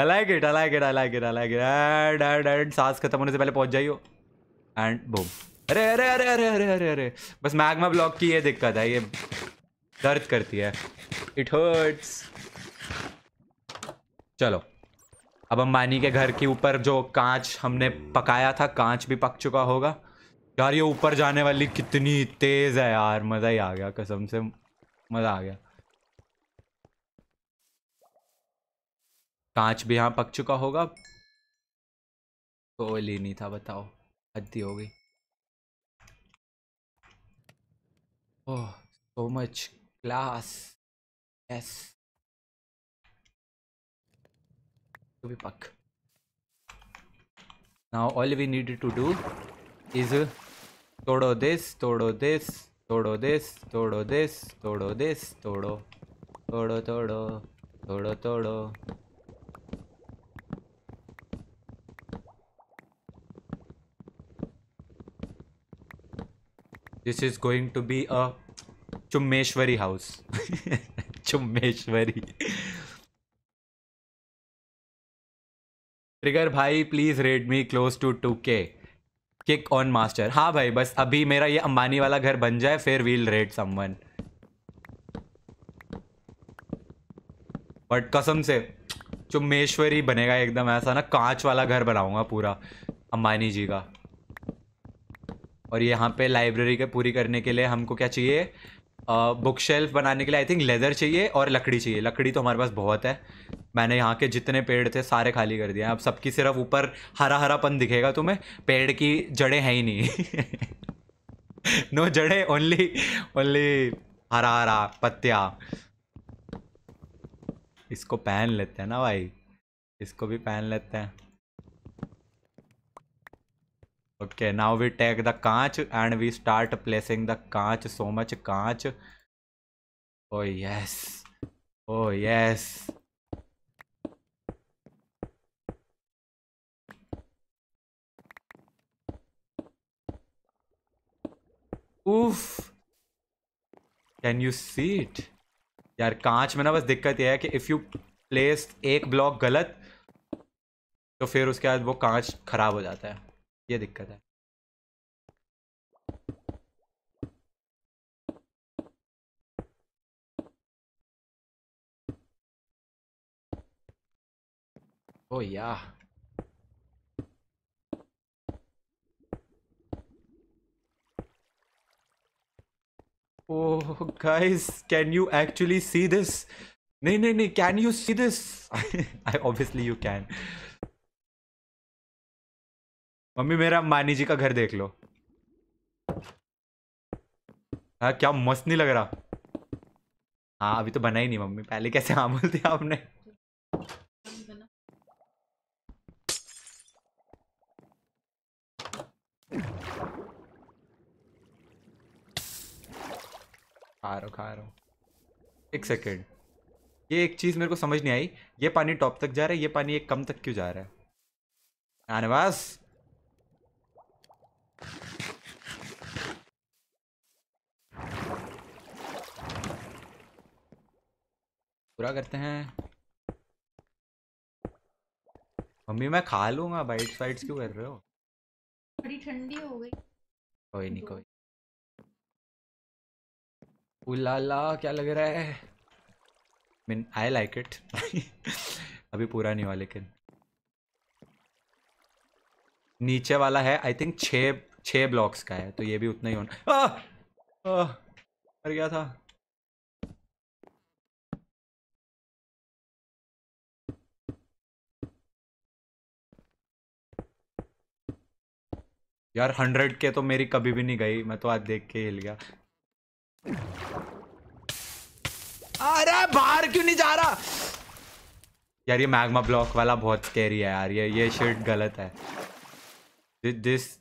I it I it I it I it add add सांस खत्म होने से पहले पहुंच जाइयो and boom अरे अरे अरे अरे अरे अरे अरे बस मैग्मा ब्लॉक की ये दिक्कत है ये दर्द करती है इट हर्ट्स चलो अब हम मानी के घर के ऊपर जो कांच हमने पकाया था कांच भी पक चुका होगा यार ये ऊपर जाने वाली कितनी तेज है यार मज़ा ही आ गया कसम से मज़ा आ गया कांच भी यहाँ पक चुका होगा कोई ली नहीं था बताओ हद्दी हो गई oh so much class yes तो भी पक now all we need to do is तोड़ो दिस तोड़ो दिस तोड़ो दिस तोड़ो दिस तोड़ो दिस तोड़ो तोड़ो तोड़ो तोड़ो तोड़ो this is going to be a Chumbeshwari house Chumbeshwari trigger भाई please raid me close to two K kick on master हाँ भाई बस अभी मेरा ये अंबानी वाला घर बन जाए फिर वील रेड समवन बट कसम से चुम्मेश्वरी बनेगा एकदम ऐसा ना कांच वाला घर बनाऊंगा पूरा अंबानी जी का और यहाँ पे लाइब्रेरी के पूरी करने के लिए हमको क्या चाहिए बुक शेल्फ बनाने के लिए आई थिंक लेदर चाहिए और लकड़ी चाहिए लकड़ी तो हमारे पास बहुत है मैंने यहाँ के जितने पेड़ थे सारे खाली कर दिए अब सबकी सिर्फ ऊपर हरा हरापन दिखेगा तुम्हें पेड़ की जड़ें हैं ही नहीं नो जड़ें ओनली ओनली हरा हरा पत्तिया इसको पहन लेते हैं ना भाई इसको भी पहन लेते हैं Okay, now we take the conch and we start placing the conch, so much conch. Oh yes. Oh yes. Oof. Can you see it यार कांच में ना बस दिक्कत यह है कि इफ़ यू प्लेस एक ब्लॉक गलत तो फिर उसके बाद वो कांच खराब हो जाता है ये दिक्कत है oh yeah oh guys can you actually see this नहीं नहीं नहीं can you see this I obviously you can मम्मी मेरा मानी जी का घर देख लो हाँ क्या मस्त नहीं लग रहा हाँ अभी तो बना ही नहीं मम्मी पहले कैसे हाँ बोलते आपने खा रहा खा रहा हूँ एक सेकेंड ये एक चीज़ मेरे को समझ नहीं आई ये पानी टॉप तक जा रहा है ये पानी एक कम तक क्यों जा रहा है पूरा करते हैं मम्मी मैं खा लूंगा बाइट्स वाइट्स क्यों कर रहे हो बड़ी ठंडी हो गई कोई नहीं कोई उलाला क्या लग रहा है मीन आई लाइक इट अभी पूरा नहीं हुआ लेकिन नीचे वाला है आई थिंक छे छः ब्लॉक्स का है तो ये भी उतना ही होना मर गया था यार हंड्रेड के तो मेरी कभी भी नहीं गई मैं तो आज देख के हिल गया अरे बाहर क्यों नहीं जा रहा यार ये मैग्मा ब्लॉक वाला बहुत कैरी है यार ये ये शर्ट गलत है This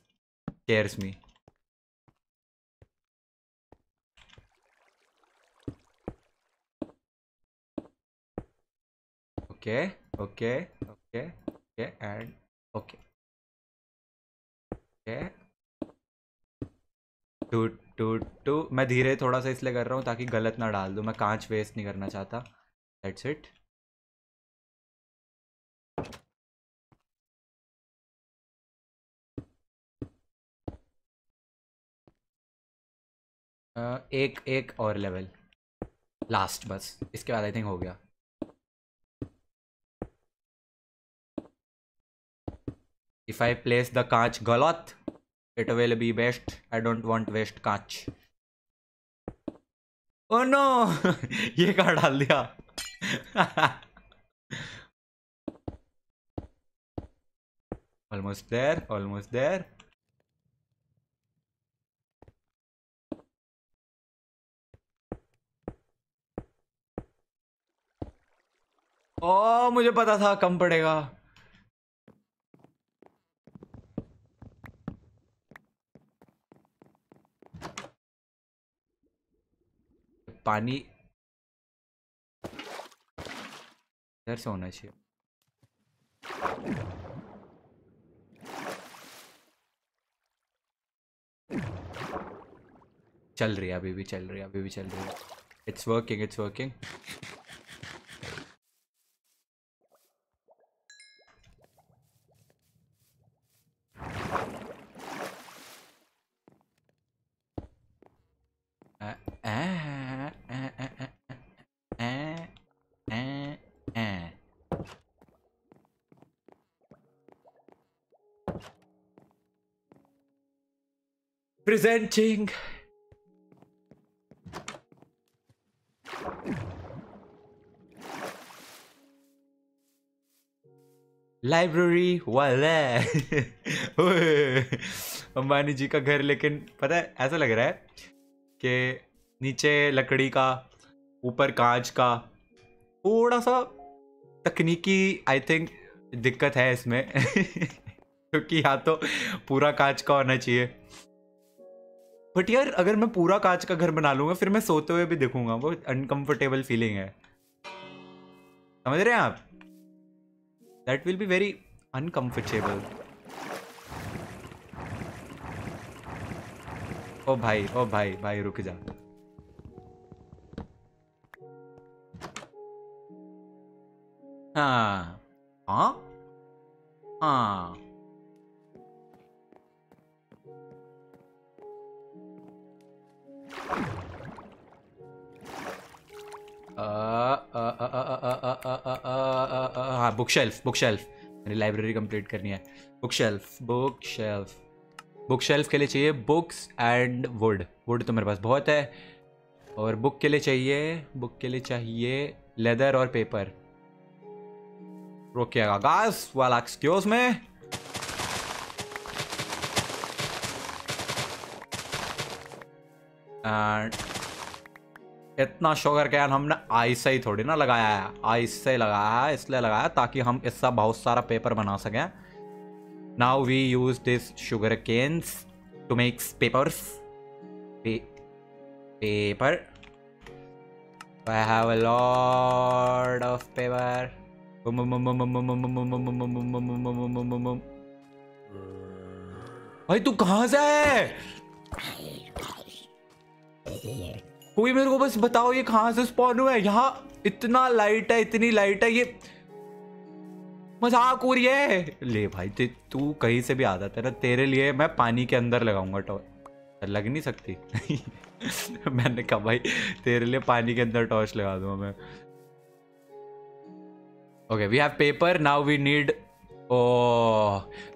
scares me. Okay, okay, okay, okay, and okay. Okay. Two two two मैं धीरे थोड़ा सा इसलिए कर रहा हूँ ताकि गलत ना डाल दूँ मैं कांच वेस्ट नहीं करना चाहता दैट्स इट एक एक और लेवल लास्ट बस इसके बाद आई थिंक हो गया इफ आई प्लेस द कांच गलत it will be best I don't want waste कांच ओ oh नो ये कहा डाल दिया ऑलमोस्ट देर ऑलमोस्ट देर ओ मुझे पता था कम पड़ेगा पानी इधर से होना चाहिए चल रही है अभी भी चल रही है अभी भी चल रही है it's working it's working Presenting library वाले अंबानी जी का घर लेकिन पता है ऐसा लग रहा है कि नीचे लकड़ी का ऊपर कांच का थोड़ा सा तकनीकी आई थिंक दिक्कत है इसमें क्योंकि या तो पूरा कांच का होना चाहिए बट यार अगर मैं पूरा कांच का घर बना लूंगा फिर मैं सोते हुए भी देखूंगा वो अनकंफर्टेबल फीलिंग है समझ रहे हैं आप that will be very uncomfortable oh भाई ओ भाई भाई रुक जा हाँ हाँ हाँ हाँ बुक शेल्फ बुक शेल्फ मेरी लाइब्रेरी कंप्लीट करनी है bookshelf bookshelf bookshelf के लिए चाहिए बुक्स एंड वुड वुड तो मेरे पास बहुत है और बुक के लिए चाहिए बुक के लिए चाहिए लेदर और पेपर रोकिएगा गास वाला एक्सक्यूज में एंड इतना शुगर कैन हमने आई से ही थोड़ी ना लगाया है आई से लगाया है इसलिए लगाया ताकि हम इसका बहुत सारा पेपर बना सकें now we use this sugar canes to makes papers paper I have a lot of paper भाई तू कहाँ से है कोई मेरे को बस बताओ ये कहाँ से स्पॉन हुआ है यहाँ इतना लाइट है इतनी लाइट है ये मजाक हो रही है ले भाई तू कहीं से भी आ जाता है ना तेरे लिए मैं पानी के अंदर लगाऊंगा टॉर्च लग नहीं सकती मैंने कहा भाई तेरे लिए पानी के अंदर टॉर्च लगा दूंगा मैं okay we have paper now we need oh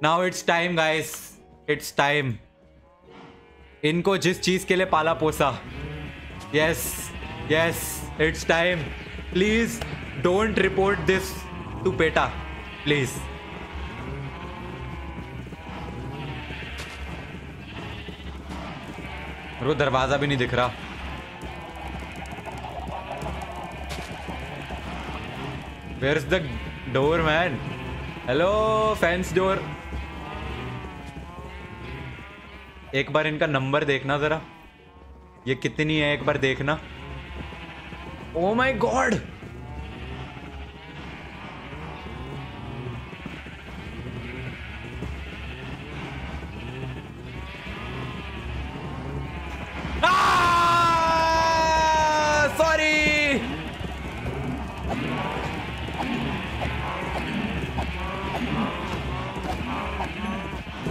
now it's time guys it's time इनको जिस चीज़ के लिए पाला पोसा yes yes it's time please don't report this to बेटा प्लीज़ रो दरवाज़ा भी नहीं दिख रहा is the door man hello fans door एक बार इनका नंबर देखना ज़रा ये कितनी है एक बार देखना ओ माई गॉड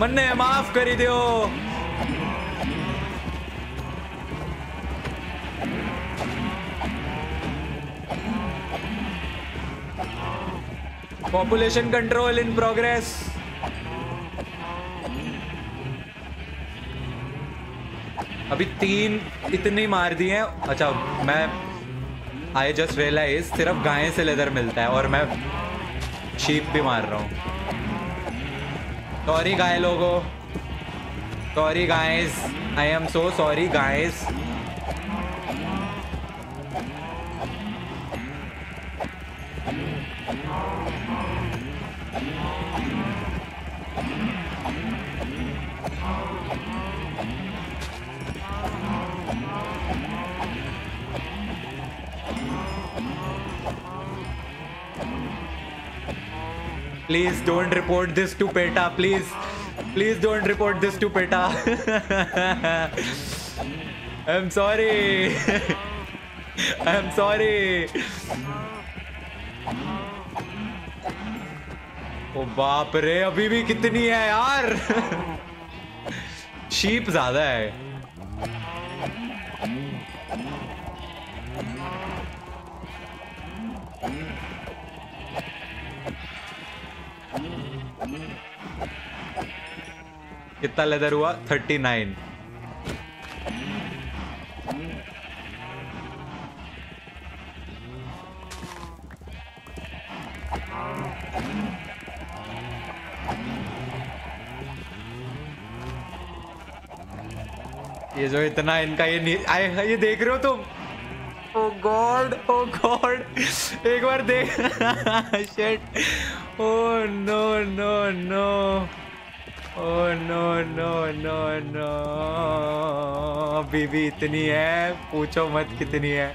મને माफ करी દો पॉपुलेशन कंट्रोल इन प्रोग्रेस अभी तीन इतनी मार दी हैं अच्छा मैं आई जस्ट रियलाइज सिर्फ गाय से लेदर मिलता है और मैं शीप भी मार रहा हूँ सॉरी तो गाय लोगों sorry guys I am so sorry guys Please don't report this to PETA. Please. Please don't report this to PETA. I'm sorry. I'm sorry. ओ बाप रे अभी भी कितनी है यार शीप ज्यादा है कितना लेदर हुआ थर्टी नाइन ये जो इतना इनका ये आए ये देख रहे हो तुम ओ गॉड ओ गॉड एक बार देख shit oh no no no Oh no no no no बीबी इतनी है पूछो मत कितनी है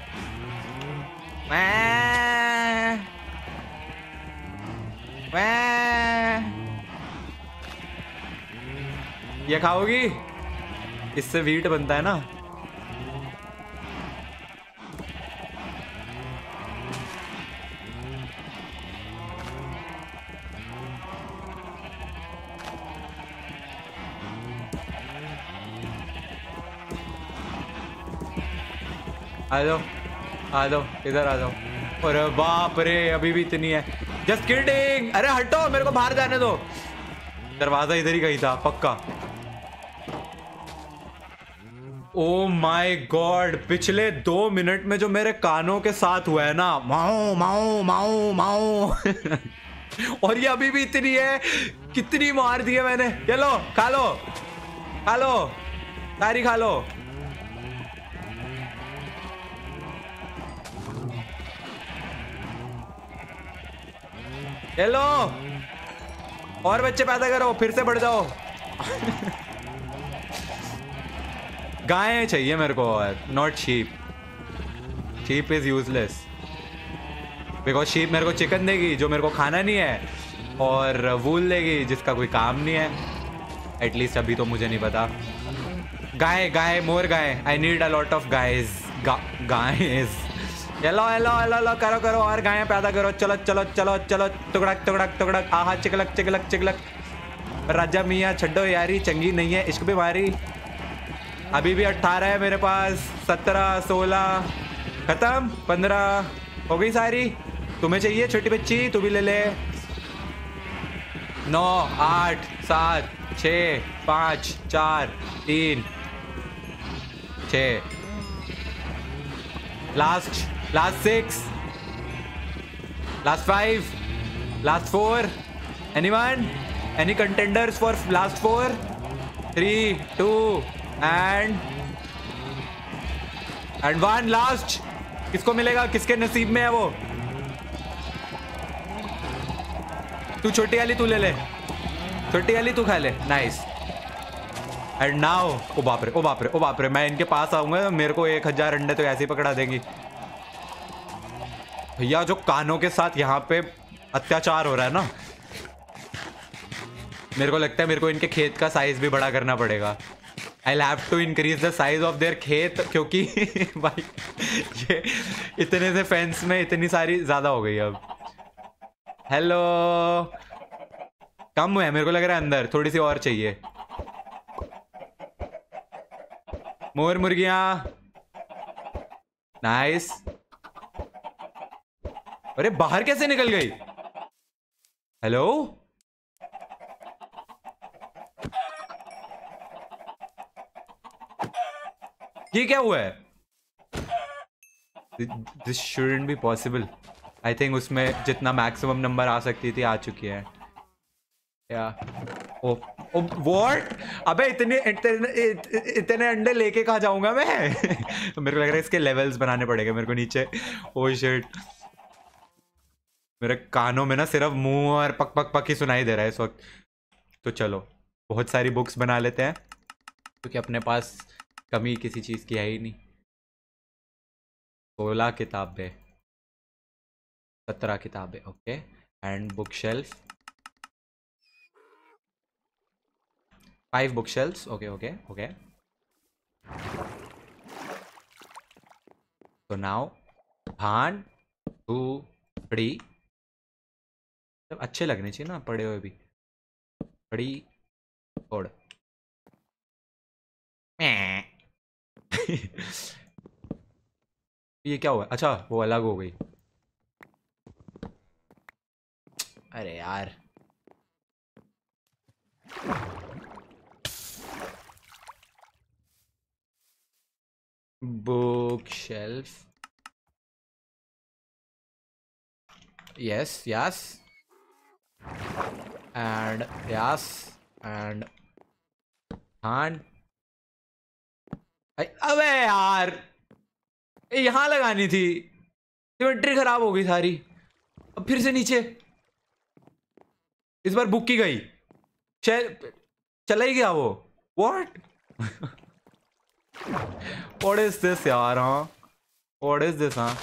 मैं मैं ये खाओगी इससे वीट बनता है ना आ जाओ आ जाओ इधर आ जाओ अरे बाप रे अभी भी इतनी है जस्ट किडिंग अरे हटो मेरे को बाहर जाने दो दरवाजा इधर ही गई था पक्का ओ माय गॉड पिछले दो मिनट में जो मेरे कानों के साथ हुआ है ना माओ माओ माओ माओ और ये अभी भी इतनी है कितनी मार दी है मैंने चलो खा लो खा लो सारी खा लो हेलो और बच्चे पैदा करो फिर से बढ़ जाओ गाय चाहिए मेरे को और not sheep sheep is useless because sheep मेरे को चिकन देगी जो मेरे को खाना नहीं है और वूल देगी जिसका कोई काम नहीं है एटलीस्ट अभी तो मुझे नहीं पता गाय गाय मोर गाय I need a lot of गाय guys hello hello hello hello करो करो और गायें पैदा करो चलो चलो चलो चलो टुकड़क टुकड़क टुकड़क आहा चिकलक चिकलक चिकलक राजा मियाँ छड्डो यारी चंगी नहीं है इश्क बीमारी अभी भी अट्ठारह है मेरे पास सत्रह सोलह खत्म पंद्रह हो गई सारी तुम्हें चाहिए छोटी बच्ची तू भी ले ले नौ आठ सात छ पाँच चार तीन छ last Last six. Last five. Last four. Anyone? Any contenders for last four? Three, two, and and one last किसको मिलेगा किसके नसीब में है वो तू छोटी वाली तू ले ले छोटी वाली तू खा ले नाइस एंड नाउ ओ बापरे ओ बापरे ओ बापरे मैं इनके पास आऊंगा मेरे को एक हजार अंडे तो ऐसे ही पकड़ा देंगी भैया जो कानों के साथ यहाँ पे अत्याचार हो रहा है ना मेरे को लगता है मेरे को इनके खेत का साइज भी बड़ा करना पड़ेगा I have to increase the size of their खेत क्योंकि भाई ये इतने से फैंस में इतनी सारी ज़्यादा हो गई अब हेलो कम है मेरे को लग रहा है अंदर थोड़ी सी और चाहिए मोर मुर्गिया नाइस nice. अरे बाहर कैसे निकल गई हेलो ये क्या हुआ है this shouldn't be possible I think उसमें जितना मैक्सिमम नंबर आ सकती थी आ चुकी है या ओ वॉट अबे इतने इतने इतने अंडे लेके कहा जाऊंगा मैं तो मेरे को लग रहा है इसके लेवल्स बनाने पड़ेंगे मेरे को नीचे ओ oh शिट मेरे कानों में ना सिर्फ मुंह और पक पक पक ही सुनाई दे रहा है इस वक्त तो चलो बहुत सारी बुक्स बना लेते हैं क्योंकि अपने पास कमी किसी चीज़ की है ही नहीं सोलह किताबें सत्रह किताबें okay and bookshelf five bookshelf okay okay okay तो नाउ भान टू थ्री तो अच्छे लगने चाहिए ना पड़े हुए भी बड़ी ये क्या हुआ अच्छा वो अलग हो गई अरे यार bookshelf yes yes and yes and धान अबे यार यहाँ लगानी थी सिमेट्री खराब हो गई सारी अब फिर से नीचे इस बार बुक की गई चला ही गया वो वॉट वॉट इज दिस यार हाँ वॉट इज दिस हाँ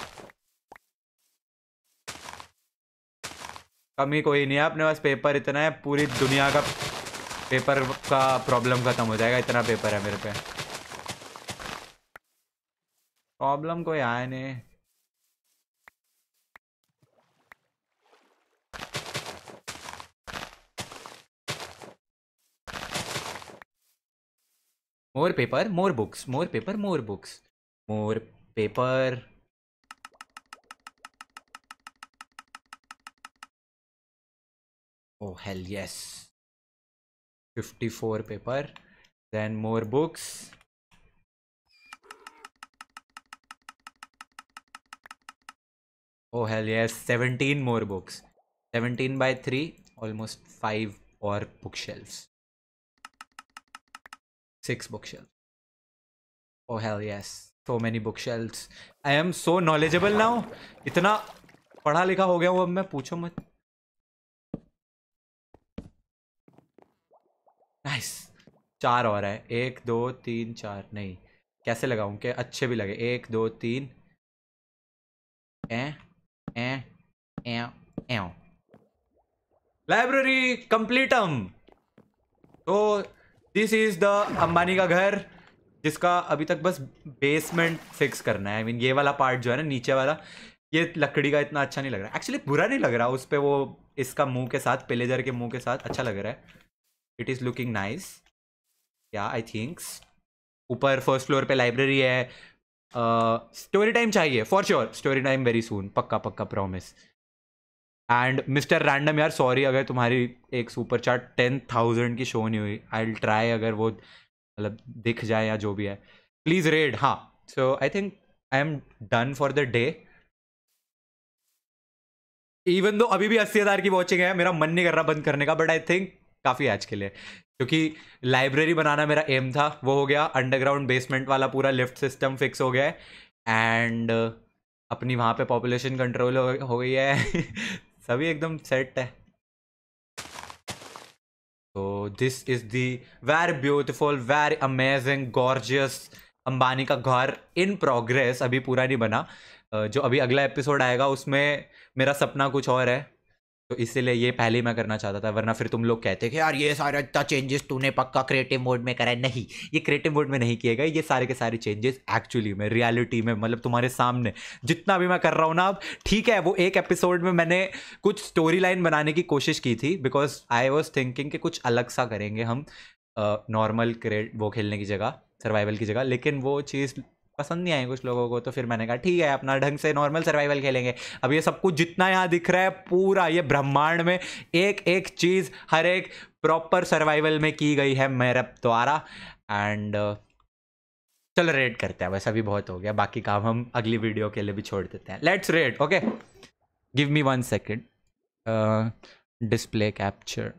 कमी कोई नहीं है अपने पास पेपर इतना है पूरी दुनिया का पेपर का प्रॉब्लम ख़त्म हो जाएगा इतना पेपर है मेरे पे प्रॉब्लम कोई आया नहीं more paper more books more paper more books more paper oh hell yes 54 paper then more books oh hell yes 17 more books 17 by 3 almost 5 or bookshelves 6 bookshelves oh hell yes so many bookshelves i am so knowledgeable now इतना पढ़ा लिखा हो गया हूँ अब मैं पूछो मत नाइस चार और है एक दो तीन चार नहीं कैसे लगाऊं के अच्छे भी लगे एक दो तीन ए ए ए ए लाइब्रेरी कंप्लीटम तो दिस इज द अंबानी का घर जिसका अभी तक बस बेसमेंट फिक्स करना है आई I मीन mean, ये वाला पार्ट जो है ना नीचे वाला ये लकड़ी का इतना अच्छा नहीं लग रहा एक्चुअली बुरा नहीं लग रहा उस पर वो इसका मुंह के साथ पिलेजर के मुंह के साथ अच्छा लग रहा है it is looking nice yeah I thinks ऊपर फर्स्ट फ्लोर पे लाइब्रेरी है स्टोरी uh, टाइम चाहिए for sure story time very soon पक्का पक्का प्रॉमिस एंड मिस्टर रैंडम यार सॉरी अगर तुम्हारी एक सुपर चार्ट टेन थाउजेंड की शो नहीं हुई आई विल ट्राई अगर वो मतलब दिख जाए या जो भी है प्लीज़ रेड हाँ so I think I am done for the day even though अभी भी अस्सी हज़ार की वॉचिंग है मेरा मन नहीं कर रहा बंद करने का बट आई थिंक काफ़ी आज के लिए क्योंकि लाइब्रेरी बनाना मेरा एम था वो हो गया अंडरग्राउंड बेसमेंट वाला पूरा लिफ्ट सिस्टम फिक्स हो गया है एंड uh, अपनी वहाँ पे पॉपुलेशन कंट्रोल हो गई है सभी एकदम सेट है तो this is the very beautiful very amazing gorgeous Ambani का घर इन प्रोग्रेस अभी पूरा नहीं बना uh, जो अभी अगला एपिसोड आएगा उसमें मेरा सपना कुछ और है तो इसीलिए ये पहले ही मैं करना चाहता था वरना फिर तुम लोग कहते कि यार ये सारे इतना चेंजेस तूने पक्का क्रिएटिव मोड में करा है नहीं ये क्रिएटिव मोड में नहीं किए गए ये सारे के सारे चेंजेस एक्चुअली में रियलिटी में मतलब तुम्हारे सामने जितना भी मैं कर रहा हूँ ना अब ठीक है वो एक एपिसोड में मैंने कुछ स्टोरी लाइन बनाने की कोशिश की थी बिकॉज आई वॉज थिंकिंग कि कुछ अलग सा करेंगे हम नॉर्मल क्रिएट वो खेलने की जगह सर्वाइवल की जगह लेकिन वो चीज़ पसंद नहीं आए कुछ लोगों को तो फिर मैंने कहा ठीक है अपना ढंग से नॉर्मल सर्वाइवल खेलेंगे अब ये सब कुछ जितना यहाँ दिख रहा है पूरा ये ब्रह्मांड में एक एक चीज़ हर एक प्रॉपर सर्वाइवल में की गई है मेरे द्वारा एंड uh, चलो रेड करते हैं वैसा भी बहुत हो गया बाकी काम हम अगली वीडियो के लिए भी छोड़ देते हैं let's raid okay give me one second display capture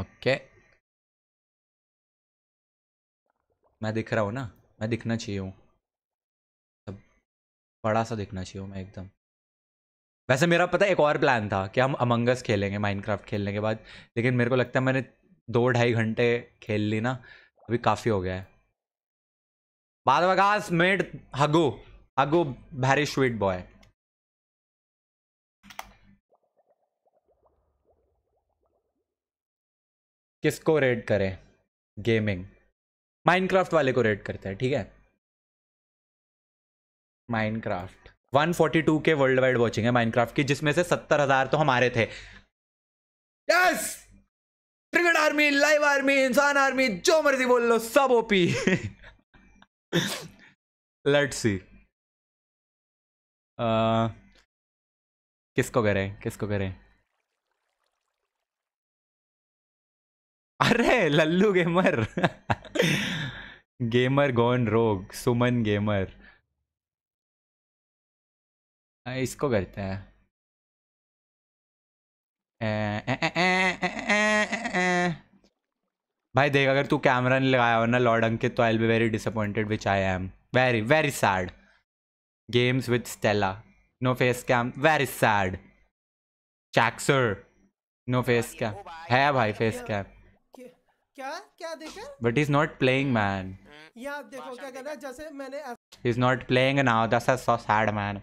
okay okay. मैं दिख रहा हूँ ना मैं दिखना चाहिए हूँ सब बड़ा सा दिखना चाहिए हूँ मैं एकदम वैसे मेरा पता एक और प्लान था कि हम अमंगस खेलेंगे माइनक्राफ्ट खेलने के बाद लेकिन मेरे को लगता है मैंने दो ढाई घंटे खेल ली ना अभी काफ़ी हो गया है बाद वकास मेड हगो हगो वेरी स्वीट बॉय किसको रेड करें गेमिंग माइनक्राफ्ट वाले को रेट करते हैं ठीक है माइनक्राफ्ट 142 के वर्ल्ड वाइड वॉचिंग है माइनक्राफ्ट की जिसमें से सत्तर हजार तो हमारे थे yes trigger army live army इंसान आर्मी जो मर्जी बोल लो सब ओपी लेट्स सी किसको करें किसको करें अरे लल्लू गेमर गेमर गॉन रोग सुमन गेमर हाँ, इसको करते हैं भाई देख अगर तू कैमरा नहीं लगाया हो ना लॉर्ड अंकित तो I be very disappointed which I am very very sad games with Stella no face cam very sad चैक्सर नो फेस कैम है भाई फेस कैम क्या क्या देखे but is not playing man ये आप देखो क्या कर रहा है जैसे मैंने is not playing now that's a so sad man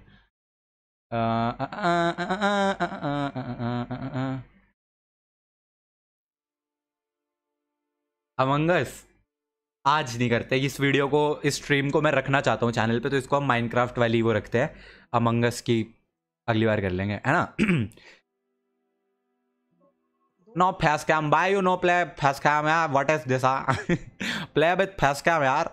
Among Us आज नहीं करते इस वीडियो को इस स्ट्रीम को मैं रखना चाहता हूँ चैनल पे तो इसको हम माइनक्राफ्ट वाली वो रखते हैं अमंगस की अगली बार कर लेंगे है ना No facecam. Why you no play facecam? What is this? Huh? play with facecam, yaar.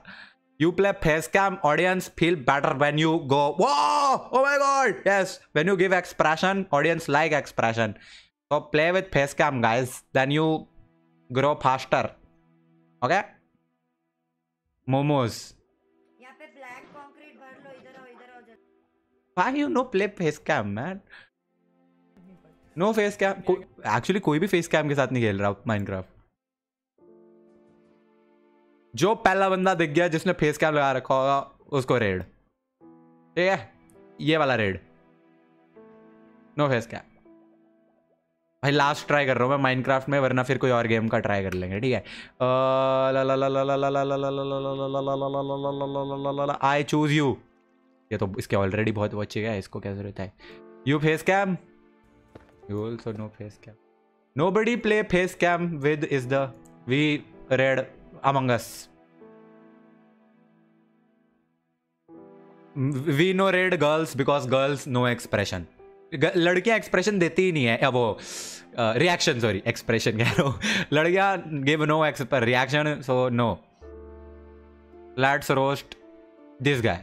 You play facecam, audience feel better when you go, Whoa! Oh my god! Yes, when you give expression, audience like expression. So play with facecam, guys. Then you grow faster. Okay? Momos. Why you no play facecam, man? No face cam actually कोई भी face cam के साथ नहीं खेल रहा Minecraft जो पहला बंदा दिख गया जिसने फेस कैम लगा रखा होगा उसको रेड ठीक है ये वाला रेड नो फेस कैम भाई लास्ट ट्राई कर रहा हूँ मैं माइनक्राफ्ट में वरना फिर कोई और गेम का ट्राई कर लेंगे ठीक है आई चूज यू ये तो इसके ऑलरेडी बहुत अच्छे गया इसको क्या जरूरत है you face cam You also know face cam. Nobody play face cam with is the we read among us. We know red girls because girls no expression. लड़कियां expression देती ही नहीं है वो रिएक्शन सॉरी एक्सप्रेशन कह रहा हूँ लड़कियां give no reaction so no let's roast this guy.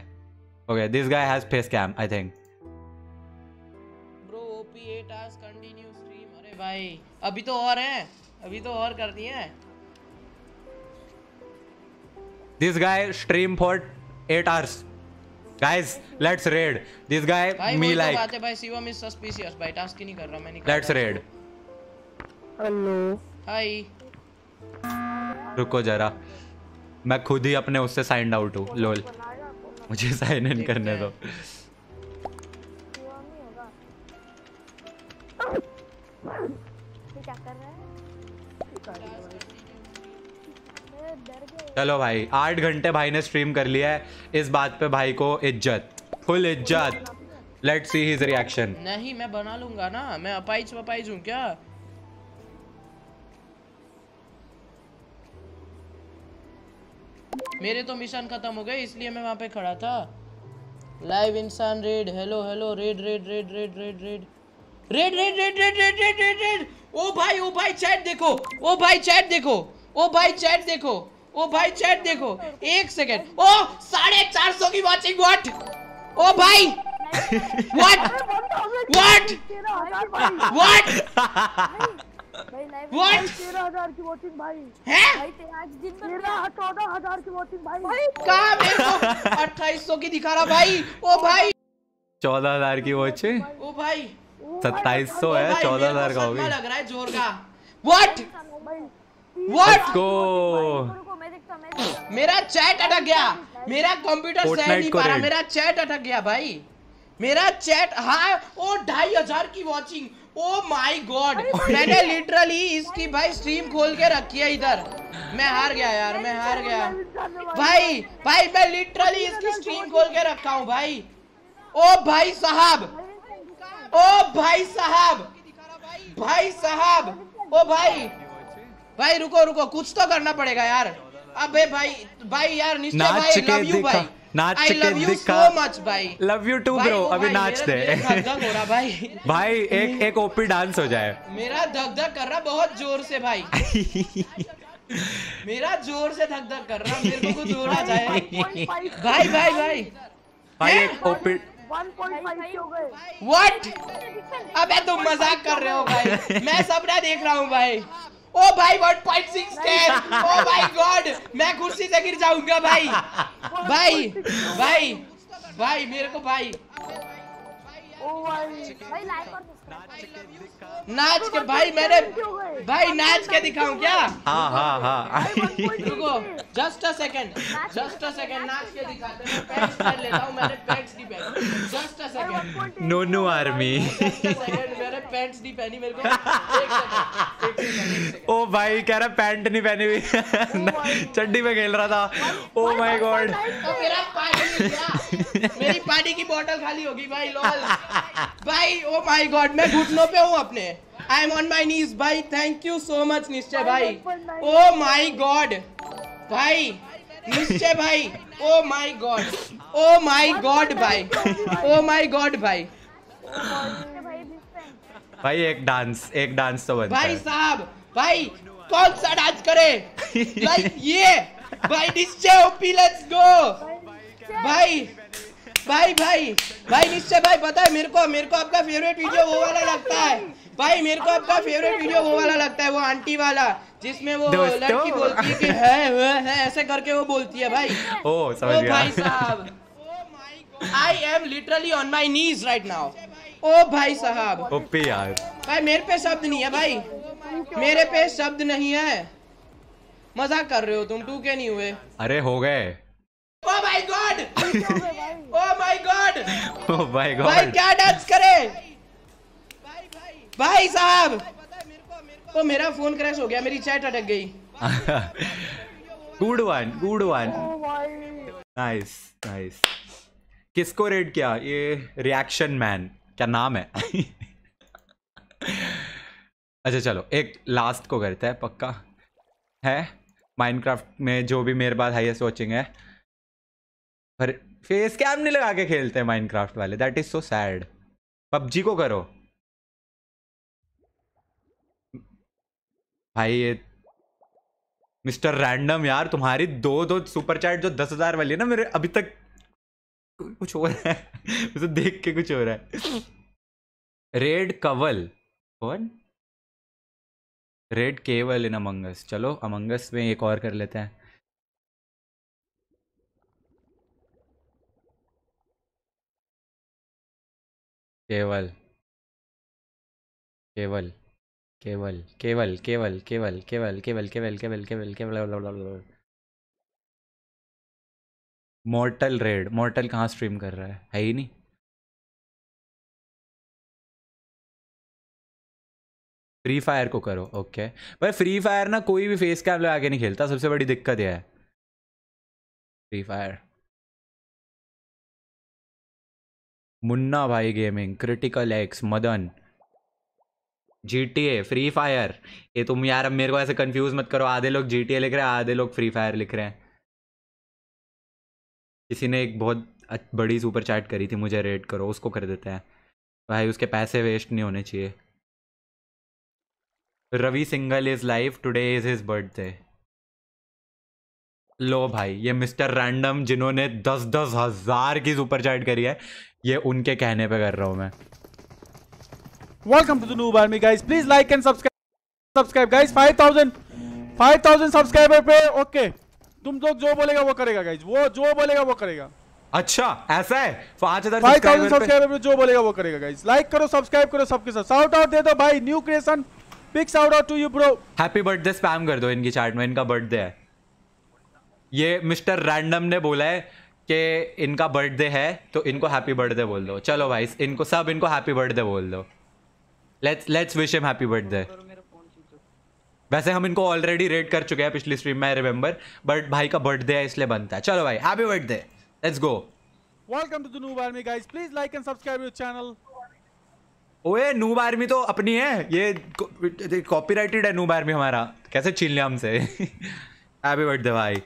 Okay this guy has face cam I think भाई अभी तो और है अभी तो और कर दिया है this guy stream for eight hours guys let's raid this guy भाई me तो like बात है भाई शिवम मिस सस्पिशियस भाई टास्क ही नहीं कर रहा मैं नहीं let's raid हेलो हाय रुको जरा मैं खुद ही अपने उससे साइंड आउट हूँ लोल मुझे साइन इन करने दो चलो भाई आठ घंटे भाई ने स्ट्रीम कर लिया है इस बात पे भाई को इज्जत फुल इज्जत लेट सी हिज रिएक्शन नहीं मैं बना लूंगा ना मैं अपाइज वपाइज हूँ क्या मेरे तो मिशन खत्म हो गए इसलिए मैं वहां पे खड़ा था लाइव इंसान raid hello hello raid raid raid raid raid raid, raid. Raid raid raid raid raid raid raid raid ओ भाई ओ oh भाई चैट देखो ओ oh भाई चैट देखो ओ oh भाई चैट देखो ओ भाई चैट देखो एक सेकेंड ओ साढ़े चार सौ की वॉचिंग वॉट ओ भाई वॉट वॉट वॉट व्हाट तेरह हजार की वोटिंग भाई है चौदह हजार की वोटिंग भाई कहा मेरे अट्ठाईस सौ की दिखा रहा भाई ओ भाई चौदह हजार की वॉचिंग ओ भाई सत्ताईस सौ है चौदह हजार का होगी लग रहा है जोर का व्हाट व्हाट को मेरा चैट अटक गया मेरा कंप्यूटर सह नहीं पा रहा मेरा चैट अटक गया भाई मेरा चैट हाँ ओ ढाई हजार की वॉचिंग ओ माय गॉड मैंने लिटरली इसकी भाई स्ट्रीम खोल के रखी है इधर मैं हार गया यार मैं हार गया भाई भाई मैं लिटरली इसकी स्ट्रीम खोल के रखा हूँ भाई ओ भाई साहब ओ भाई साहब भाई साहब ओ भाई भाई रुको रुको कुछ तो करना पड़ेगा यार अबे भाई भाई यार निश्चय भाई लव यू भाई नाच के दिखा you so much, भाई लव यू टू ब्रो अभी नाच दे हो रहा भाई भाई एक एक ओपी डांस हो जाए मेरा धक धक कर रहा बहुत जोर से भाई मेरा जोर से धक धक कर रहा मेरे को कुछ हो रहा जाए भाई भाई भाई भाई एक ओपी वट अबे तुम मजाक कर रहे हो भाई मैं सबरा देख रहा हूँ भाई ओ भाई point six oh my god मैं कुर्सी से गिर जाऊंगा भाई भाई भाई भाई मेरे को भाई ओ oh भाई भाई लाइक और नाच के भाई मैंने भाई नाच के दिखाऊं क्या हाँ हाँ हाँ रुको just a second just a second नाच के दिखाते हैं पैंट्स पहन लेता हूं मैंने पैंट्स नहीं पहनी पैंट्स मेरे को ओ भाई कह रहा पैंट नहीं पहनी हुई oh चड्डी में खेल रहा था ओ माय गॉड मेरी पानी की बोतल खाली होगी भाई भाई ओ माय गॉड बट मैं घुटनों पे हूँ अपने आई एम ऑन माई नीज भाई थैंक यू सो मच निश्चय भाई ओ माई गॉड भाई निश्चय भाई ओ माई गॉड ओ माई गॉड भाई ओ माई गॉड भाई भाई एक डांस एक डांस तो बनता भाई साहब भाई कौन सा डांस करे लाइक ये भाई निश्चय ओपी लेट्स गो भाई भाई भाई भाई निश्चय भाई पता है मेरे को मेरे को आपका फेवरेट वीडियो वो वाला लगता है भाई मेरे को आपका फेवरेट वीडियो वो वाला लगता है वो आंटी वाला जिसमें वो लड़की बोलती है कि है, है, है ऐसे करके वो बोलती है भाई ओ समझ गया भाई साहब I am literally on my knees right now ओ भाई साहब यार भाई मेरे पे शब्द नहीं है भाई मेरे पे शब्द नहीं है मजाक कर रहे हो तुम टू के नहीं हुए अरे हो गए oh my god oh my god oh my god भाई क्या डांस करे भाई भाई भाई साहब मेरा फोन क्रैश हो गया मेरी चैट अटक गई good one good one nice nice किसको रेड किया ये रिएक्शन मैन क्या नाम है अच्छा चलो एक लास्ट को करते हैं पक्का है माइनक्राफ्ट में जो भी मेरे पास हाईएस्ट वॉचिंग है पर फेस कैम नहीं लगा के खेलते हैं माइनक्राफ्ट वाले that is so sad PUBG को करो भाई ये मिस्टर रैंडम यार तुम्हारी दो दो सुपर चैट जो दस हजार वाली है ना मेरे अभी तक कुछ हो रहा है उसे देख के कुछ हो रहा है रेड कवल कौन रेड केवल इन अमंगस चलो अमंगस में एक और कर लेते हैं केवल केवल केवल केवल केवल केवल केवल केवल केवल केवल केवल केवल मोर्टल रेड मोर्टल कहाँ स्ट्रीम कर रहा है है ही नहीं फ्री फायर को करो ओके भाई फ्री फायर ना कोई भी फेस कैप लगा के नहीं खेलता सबसे बड़ी दिक्कत यह है फ्री फायर मुन्ना भाई gaming critical X Madan G T A free fire ये तुम यार अब मेरे को ऐसे कंफ्यूज मत करो आधे लोग जी टी ए लिख रहे हैं आधे लोग फ्री फायर लिख रहे हैं किसी ने एक बहुत बड़ी सुपर चैट करी थी मुझे रेड करो उसको कर देते हैं भाई उसके पैसे वेस्ट नहीं होने चाहिए Ravi single is life today is his birthday लो भाई ये मिस्टर रैंडम जिन्होंने दस दस हजार की सुपर चैट करी है ये उनके कहने पे कर रहा हूं मैं welcome to the new army please like and subscribe subscribe guys 5000 5000 subscriber पे ओके तुम लोग जो बोलेगा वो करेगा गाइज वो जो बोलेगा वो करेगा अच्छा ऐसा है पांच तो हजार सब्सक्राइबर पे जो बोलेगा वो करेगा गाइज लाइक करो सब्सक्राइब करो सबके साथ साउट आउट दे दो भाई new creation pick shout out to you bro happy birthday spam कर दो इनकी चार्ट में इनका बर्थडे है ये मिस्टर रैंडम ने बोला है कि इनका बर्थडे है तो इनको हैप्पी बर्थडे बोल दो चलो भाई इनको सब इनको हैप्पी बर्थडे बोल दो let's let's wish him happy birthday वैसे हम इनको ऑलरेडी रेड कर चुके हैं पिछली स्ट्रीम में आई रिमेंबर बट भाई का बर्थडे है इसलिए बनता है चलो भाई happy birthday let's go welcome to the new army guys please like and subscribe your channel ओए न्यू आर्मी तो अपनी है ये कॉपीराइटेड है न्यू आर्मी हमारा कैसे छीन लिया हमसे हैप्पी बर्थडे भाई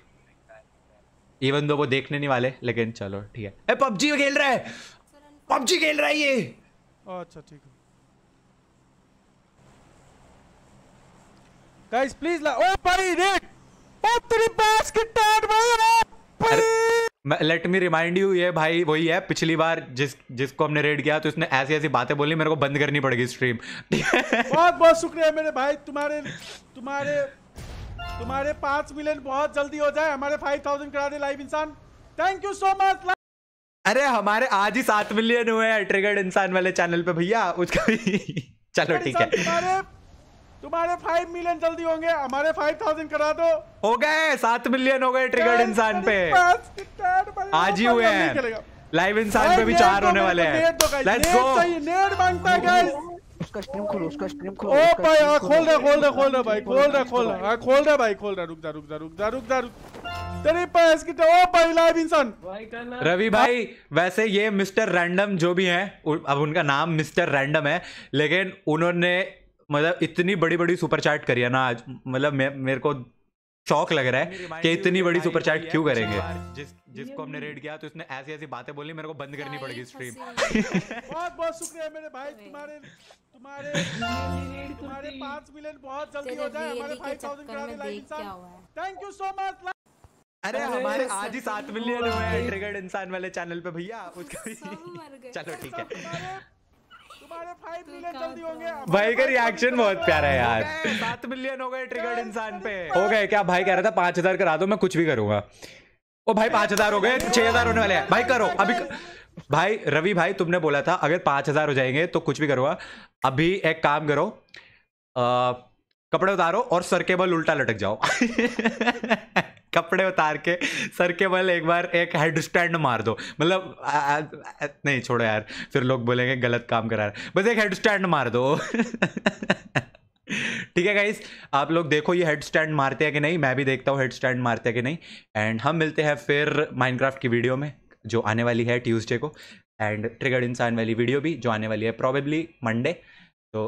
इवन दो वो देखने नहीं वाले लेकिन चलो ठीक है ए पबजी खेल रहा है पबजी खेल रहा है ये अच्छा ठीक है गाइस प्लीज ला ओ भाई रेट पत्री पास की टाट भाई raid let me remind you ये भाई वही है पिछली बार जिस जिसको हमने रेड किया तो इसने ऐसी ऐसी बातें बोली मेरे को बंद करनी पड़ेगी स्ट्रीम बहुत बहुत शुक्रिया मेरे भाई तुम्हारे तुम्हारे तुम्हारे पांच मिलियन बहुत जल्दी हो जाए हमारे फाइव थाउजेंड करा दे लाइव इंसान थैंक यू सो मच अरे हमारे आज ही सात मिलियन हुए हैं ट्रिगर्ड इंसान वाले चैनल पे भैया उसका भी चलो ठीक है तुम्हारे तुम्हारे फाइव मिलियन जल्दी होंगे हमारे फाइव थाउजेंड करा दो हो गए सात मिलियन हो गए ट्रिगर्ड इंसान पे आज ही हुए हैं लाइव इंसान पे भी चार होने वाले हैं लेट्स गो उसका स्ट्रीम खोलो उसका स्ट्रीम खोलो ओ भाई हां खोल रहा खोल रहा खोल रहा भाई खोल रहा खोल रहा हां खोल रहा भाई खोल रहा रुक जा रुक जा रुक जा रुक जा तेरे पास की तो, ओ भाई लाइव इंसान रवि भाई वैसे ये मिस्टर रैंडम जो भी हैं अब उनका नाम मिस्टर रैंडम है लेकिन उन्होंने मतलब इतनी बड़ी बड़ी सुपर चैट करी है ना आज मतलब मेरे को शौक लग रहा है कि इतनी बड़ी सुपर चैट क्यों करेंगे जिस जिसको हमने रेड किया तो इसने ऐसी ऐसी बातें बोली मेरे को बंद करनी पड़ेगी स्ट्रीम बहुत बहुत शुक्रिया मेरे भाई तुम्हारे तुम्हारे तो तुम्हारे पांच मिलियन बहुत जल्दी हो जाए हमारे फाइव थाउजेंड करा दे लाइफ इंसान थैंक यू सो मच अरे हमारे आज ही सात मिलियन हुए हैं ट्रिगर्ड इंसान वाले चैनल पे भैया उसका चलो ठीक है तो भाई का रिएक्शन बहुत प्यारा है यार सात मिलियन हो गए ट्रिगर्ड इंसान पे हो गए क्या भाई कह रहा था पांच हजार करा दो मैं कुछ भी करूंगा ओ भाई पांच हजार हो गए छह हजार होने वाले हैं भाई करो अभी भाई रवि भाई तुमने बोला था अगर पांच हजार हो जाएंगे तो कुछ भी करूंगा हाँ। अभी एक काम करो कपड़े उतारो और सर केबल उल्टा लटक जाओ कपड़े उतार के सर के बल एक बार एक हेड स्टैंड मार दो मतलब नहीं छोड़ो यार फिर लोग बोलेंगे गलत काम करा रहा बस एक हेड स्टैंड मार दो ठीक है गाइज आप लोग देखो ये हेड स्टैंड मारते हैं कि नहीं मैं भी देखता हूँ हेड स्टैंड मारते हैं कि नहीं एंड हम मिलते हैं फिर माइनक्राफ्ट की वीडियो में जो आने वाली है ट्यूसडे को एंड ट्रिगर्ड इंसान वाली वीडियो भी जो आने वाली है प्रॉबेबली मंडे